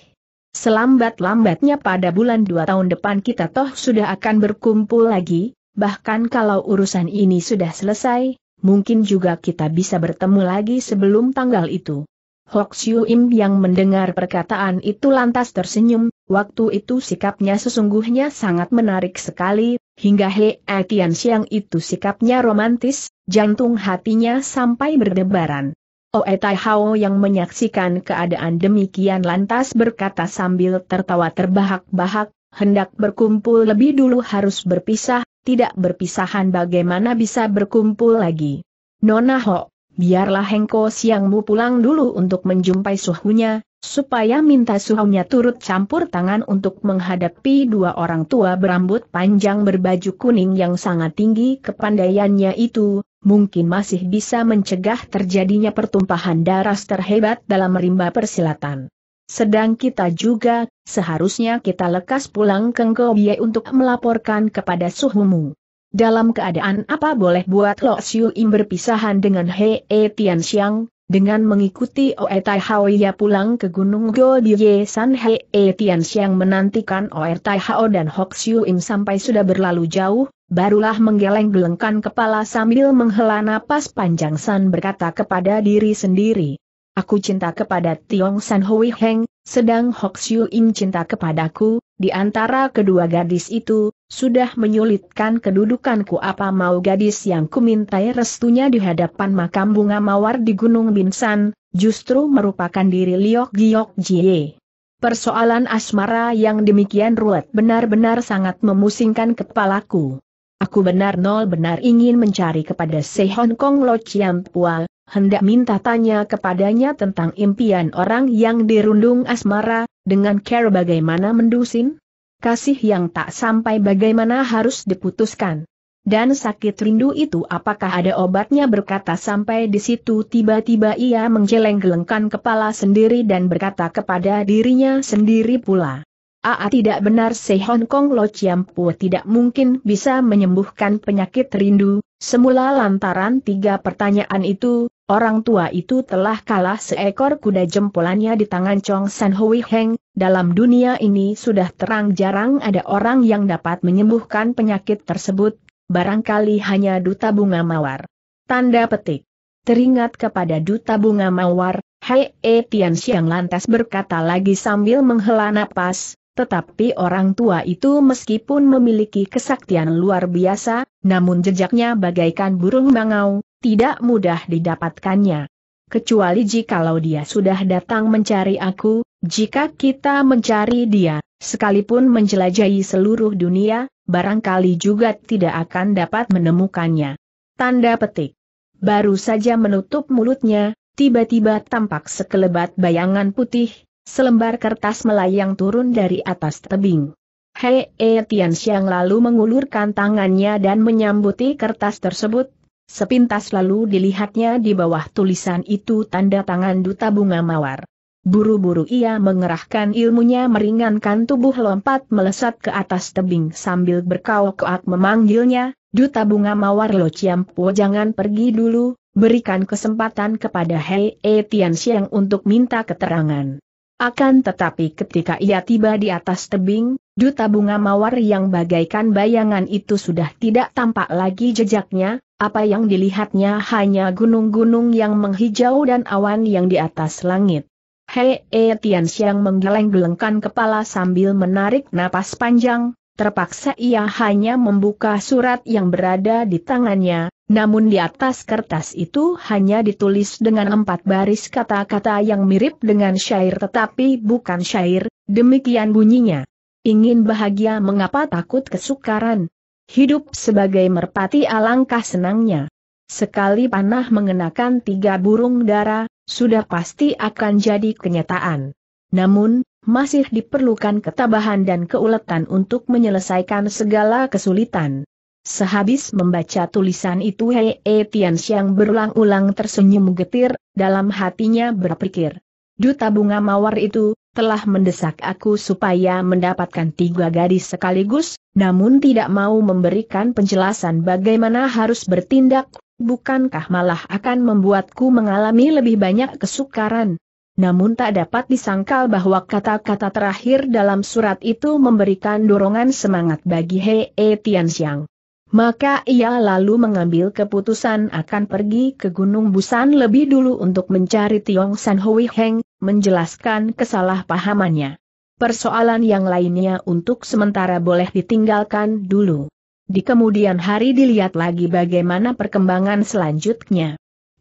Speaker 1: Selambat-lambatnya pada bulan dua tahun depan kita toh sudah akan berkumpul lagi, bahkan kalau urusan ini sudah selesai, mungkin juga kita bisa bertemu lagi sebelum tanggal itu. Hok Siu Im yang mendengar perkataan itu lantas tersenyum, waktu itu sikapnya sesungguhnya sangat menarik sekali, hingga He Tian Siang itu sikapnya romantis, jantung hatinya sampai berdebaran. Oe oh, Tai Hao yang menyaksikan keadaan demikian lantas berkata sambil tertawa terbahak-bahak, hendak berkumpul lebih dulu harus berpisah, tidak berpisahan bagaimana bisa berkumpul lagi. Nona Ho, biarlah Hengko Siangmu pulang dulu untuk menjumpai suhunya, supaya minta suhunya turut campur tangan untuk menghadapi dua orang tua berambut panjang berbaju kuning yang sangat tinggi kepandaiannya itu, mungkin masih bisa mencegah terjadinya pertumpahan darah terhebat dalam rimba persilatan. Sedang kita juga Seharusnya kita lekas pulang ke Ngobie untuk melaporkan kepada suhumu. Dalam keadaan apa boleh buat Lo Siu Im berpisahan dengan He E Tian Xiang, dengan mengikuti Oe Tai Hao ia pulang ke Gunung Gobiye. San He E Tian Xiang menantikan Oe Tai Hao dan Hok Siu Im sampai sudah berlalu jauh, barulah menggeleng-gelengkan kepala sambil menghela napas panjang San berkata kepada diri sendiri. Aku cinta kepada Tiong San Hui Heng, sedang Hok Siu In cinta kepadaku, di antara kedua gadis itu, sudah menyulitkan kedudukanku apa mau gadis yang kumintai restunya di hadapan makam bunga mawar di Gunung Binsan, justru merupakan diri Liok Giok Jie. Persoalan asmara yang demikian ruwet benar-benar sangat memusingkan kepalaku. Aku benar-nol benar ingin mencari kepada Se Hong Kong Lo Chiam Pual hendak minta tanya kepadanya tentang impian orang yang dirundung asmara, dengan care bagaimana mendusin? Kasih yang tak sampai bagaimana harus diputuskan. Dan sakit rindu itu apakah ada obatnya berkata sampai di situ tiba-tiba ia menggeleng-gelengkan kepala sendiri dan berkata kepada dirinya sendiri pula. Aa tidak benar se Hong Kong Lo Chiam Pu tidak mungkin bisa menyembuhkan penyakit rindu, Semula lantaran tiga pertanyaan itu, orang tua itu telah kalah seekor kuda jempolannya di tangan Chong San Hui Heng, dalam dunia ini sudah terang jarang ada orang yang dapat menyembuhkan penyakit tersebut, barangkali hanya duta bunga mawar. Tanda petik. Teringat kepada duta bunga mawar, Hei E Tian Siang lantas berkata lagi sambil menghela napas, tetapi orang tua itu meskipun memiliki kesaktian luar biasa, namun jejaknya bagaikan burung bangau, tidak mudah didapatkannya. Kecuali jikalau dia sudah datang mencari aku, jika kita mencari dia, sekalipun menjelajahi seluruh dunia, barangkali juga tidak akan dapat menemukannya. Tanda petik. Baru saja menutup mulutnya, tiba-tiba tampak sekelebat bayangan putih, Selembar kertas melayang turun dari atas tebing. Hei E Tian lalu mengulurkan tangannya dan menyambuti kertas tersebut. Sepintas lalu dilihatnya di bawah tulisan itu tanda tangan duta bunga mawar. Buru-buru ia mengerahkan ilmunya meringankan tubuh lompat melesat ke atas tebing sambil berkaok-kaok memanggilnya, Duta bunga mawar Lo Chiampo jangan pergi dulu, berikan kesempatan kepada Hei E Tian untuk minta keterangan. Akan tetapi ketika ia tiba di atas tebing, duta bunga mawar yang bagaikan bayangan itu sudah tidak tampak lagi jejaknya, apa yang dilihatnya hanya gunung-gunung yang menghijau dan awan yang di atas langit. Hei, e, Tian Xiang menggeleng-gelengkan kepala sambil menarik napas panjang, Terpaksa ia hanya membuka surat yang berada di tangannya, namun di atas kertas itu hanya ditulis dengan empat baris kata-kata yang mirip dengan syair tetapi bukan syair, demikian bunyinya. Ingin bahagia mengapa takut kesukaran? Hidup sebagai merpati alangkah senangnya. Sekali panah mengenakan tiga burung dara, sudah pasti akan jadi kenyataan. Namun, masih diperlukan ketabahan dan keuletan untuk menyelesaikan segala kesulitan. Sehabis membaca tulisan itu Hei e Tian berulang-ulang tersenyum getir, dalam hatinya berpikir. Duta bunga mawar itu, telah mendesak aku supaya mendapatkan tiga gadis sekaligus, namun tidak mau memberikan penjelasan bagaimana harus bertindak, bukankah malah akan membuatku mengalami lebih banyak kesukaran? namun tak dapat disangkal bahwa kata-kata terakhir dalam surat itu memberikan dorongan semangat bagi He e, Tian Tianxiang. Maka ia lalu mengambil keputusan akan pergi ke Gunung Busan lebih dulu untuk mencari Tiong San Hui Heng, menjelaskan kesalahpahamannya. Persoalan yang lainnya untuk sementara boleh ditinggalkan dulu. Di kemudian hari dilihat lagi bagaimana perkembangan selanjutnya.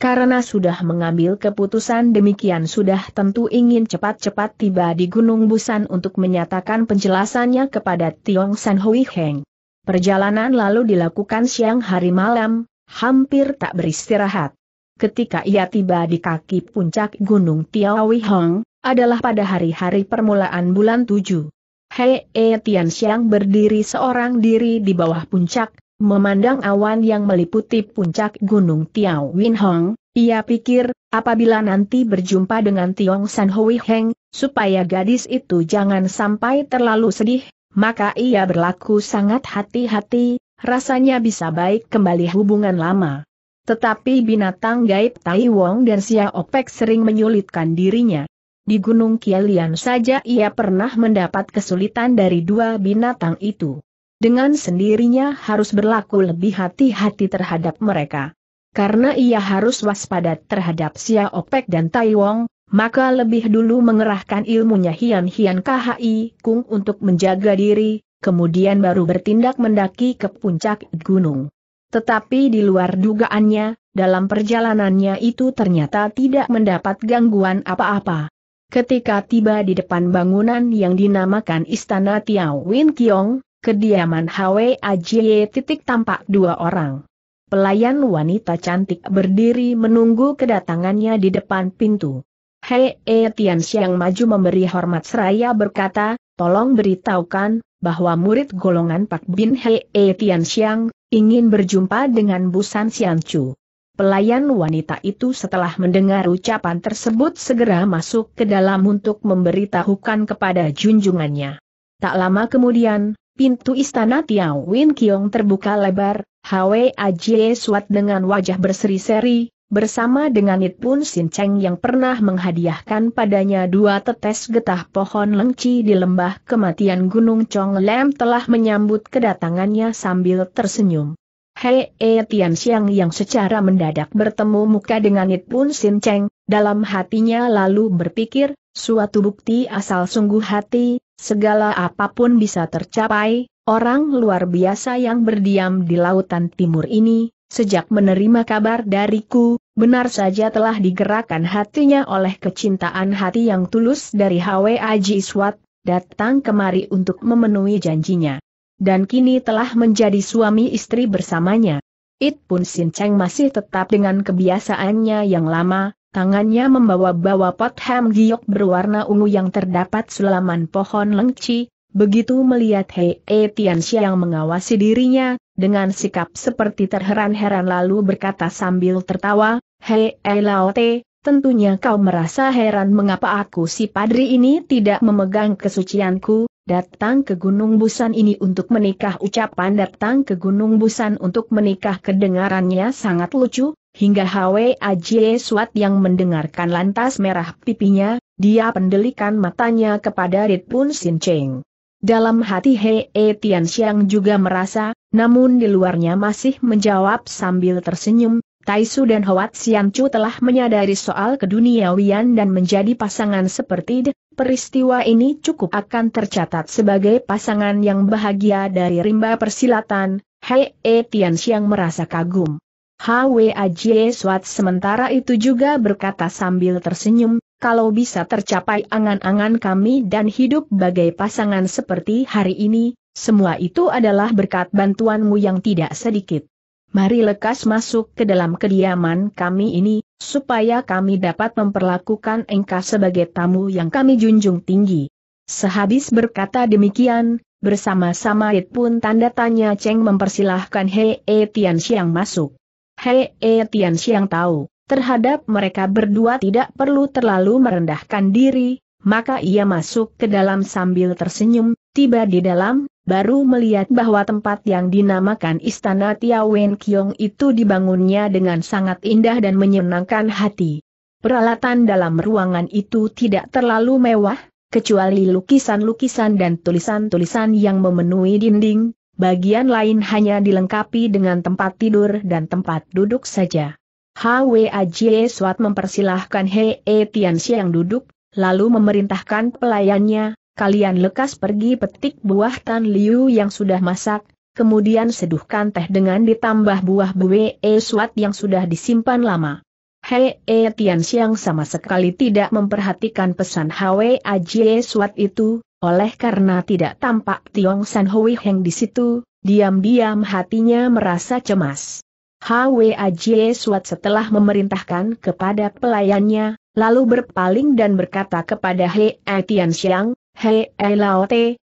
Speaker 1: Karena sudah mengambil keputusan demikian sudah tentu ingin cepat-cepat tiba di Gunung Busan untuk menyatakan penjelasannya kepada Tiong San Hui Heng. Perjalanan lalu dilakukan siang hari malam, hampir tak beristirahat. Ketika ia tiba di kaki puncak Gunung Tiawi Hong, adalah pada hari-hari permulaan bulan tujuh. Hei E Tian Xiang berdiri seorang diri di bawah puncak, Memandang awan yang meliputi puncak Gunung Tiao Win Hong, ia pikir, apabila nanti berjumpa dengan Tiong San Hui Heng, supaya gadis itu jangan sampai terlalu sedih, maka ia berlaku sangat hati-hati, rasanya bisa baik kembali hubungan lama. Tetapi binatang gaib Tai Wong dan Xia Opek sering menyulitkan dirinya. Di Gunung Kialian saja ia pernah mendapat kesulitan dari dua binatang itu dengan sendirinya harus berlaku lebih hati-hati terhadap mereka. Karena ia harus waspada terhadap Xia Opek dan Taiwong, maka lebih dulu mengerahkan ilmunya Hian Hian KHI Kung untuk menjaga diri, kemudian baru bertindak mendaki ke puncak gunung. Tetapi di luar dugaannya, dalam perjalanannya itu ternyata tidak mendapat gangguan apa-apa. Ketika tiba di depan bangunan yang dinamakan Istana Tiao Win Kiong, kediaman Hwe Ajie titik tampak dua orang. Pelayan wanita cantik berdiri menunggu kedatangannya di depan pintu. Hei E Tian Xiang maju memberi hormat seraya berkata, tolong beritahukan, bahwa murid golongan Pak Bin Hei E Tian Xiang, ingin berjumpa dengan Busan Xian Chu. Pelayan wanita itu setelah mendengar ucapan tersebut segera masuk ke dalam untuk memberitahukan kepada junjungannya. Tak lama kemudian, Pintu istana Tiao Win Kiong terbuka lebar, Hwe Ajie Suat dengan wajah berseri-seri, bersama dengan It Pun Sin Cheng yang pernah menghadiahkan padanya dua tetes getah pohon lengci di lembah kematian Gunung Chong Lem telah menyambut kedatangannya sambil tersenyum. Hei E Tian Xiang yang secara mendadak bertemu muka dengan It Pun Sin Cheng, dalam hatinya lalu berpikir, suatu bukti asal sungguh hati, segala apapun bisa tercapai, orang luar biasa yang berdiam di lautan timur ini, sejak menerima kabar dariku, benar saja telah digerakkan hatinya oleh kecintaan hati yang tulus dari Hwa Ji Swat, datang kemari untuk memenuhi janjinya dan kini telah menjadi suami istri bersamanya. It pun Sin Cheng masih tetap dengan kebiasaannya yang lama, tangannya membawa-bawa pot ham giok berwarna ungu yang terdapat sulaman pohon lengci, begitu melihat Hei E Tianxia yang mengawasi dirinya, dengan sikap seperti terheran-heran lalu berkata sambil tertawa, Hei E Te, tentunya kau merasa heran mengapa aku si padri ini tidak memegang kesucianku, datang ke Gunung Busan ini untuk menikah ucapan datang ke Gunung Busan untuk menikah kedengarannya sangat lucu, hingga Hwe Ajie Suat yang mendengarkan lantas merah pipinya, dia pendelikan matanya kepada Rit Pun Sin Cheng. Dalam hati He E Tian Xiang juga merasa, namun di luarnya masih menjawab sambil tersenyum, Taisu dan Hoat Chu telah menyadari soal keduniawian dan menjadi pasangan seperti de, peristiwa ini cukup akan tercatat sebagai pasangan yang bahagia dari rimba persilatan, Hei E Tian Xiang merasa kagum. Ajie Suat sementara itu juga berkata sambil tersenyum, kalau bisa tercapai angan-angan kami dan hidup bagai pasangan seperti hari ini, semua itu adalah berkat bantuanmu yang tidak sedikit. Mari lekas masuk ke dalam kediaman kami ini, supaya kami dapat memperlakukan engkau sebagai tamu yang kami junjung tinggi. Sehabis berkata demikian, bersama-sama It pun tanda tanya Cheng mempersilahkan Hei E Tian Xiang masuk. Hei E Tian Xiang tahu, terhadap mereka berdua tidak perlu terlalu merendahkan diri, maka ia masuk ke dalam sambil tersenyum, tiba di dalam, baru melihat bahwa tempat yang dinamakan Istana Tiawen Kiong itu dibangunnya dengan sangat indah dan menyenangkan hati. Peralatan dalam ruangan itu tidak terlalu mewah, kecuali lukisan-lukisan dan tulisan-tulisan yang memenuhi dinding, bagian lain hanya dilengkapi dengan tempat tidur dan tempat duduk saja. Hwa Jie Swat mempersilahkan Hei e Tian Xiang duduk, lalu memerintahkan pelayannya, kalian lekas pergi petik buah tan liu yang sudah masak, kemudian seduhkan teh dengan ditambah buah bue e suat yang sudah disimpan lama. Hei e Tian Xiang sama sekali tidak memperhatikan pesan Hwe Ajie Suat itu, oleh karena tidak tampak Tiong San Hui Heng di situ, diam-diam hatinya merasa cemas. Hwe Ajie Suat setelah memerintahkan kepada pelayannya, lalu berpaling dan berkata kepada He E Tian Xiang, He E Lao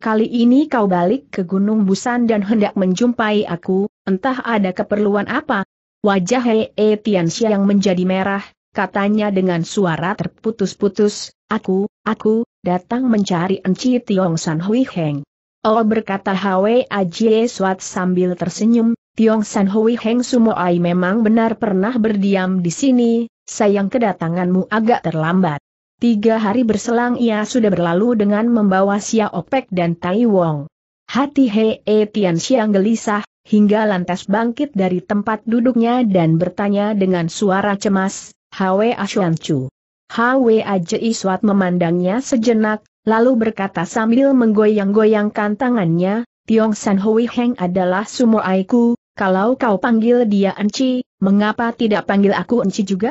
Speaker 1: kali ini kau balik ke Gunung Busan dan hendak menjumpai aku, entah ada keperluan apa. Wajah He E Tian menjadi merah, katanya dengan suara terputus-putus, aku, aku, datang mencari Enci Tiong San Hui Heng. Oh berkata Hwe Ajie Suat sambil tersenyum, Tiong San Hui Heng Sumoai memang benar pernah berdiam di sini, sayang kedatanganmu agak terlambat. Tiga hari berselang ia sudah berlalu dengan membawa Xia Opek dan Tai Wong. Hati Hee Tian Xiang gelisah, hingga lantas bangkit dari tempat duduknya dan bertanya dengan suara cemas, Hwe Ashuan Chu. Hwe Ajei Suat memandangnya sejenak, lalu berkata sambil menggoyang-goyangkan tangannya, Tiong San Hui Heng adalah sumur aiku, kalau kau panggil dia Enci, mengapa tidak panggil aku Enci juga?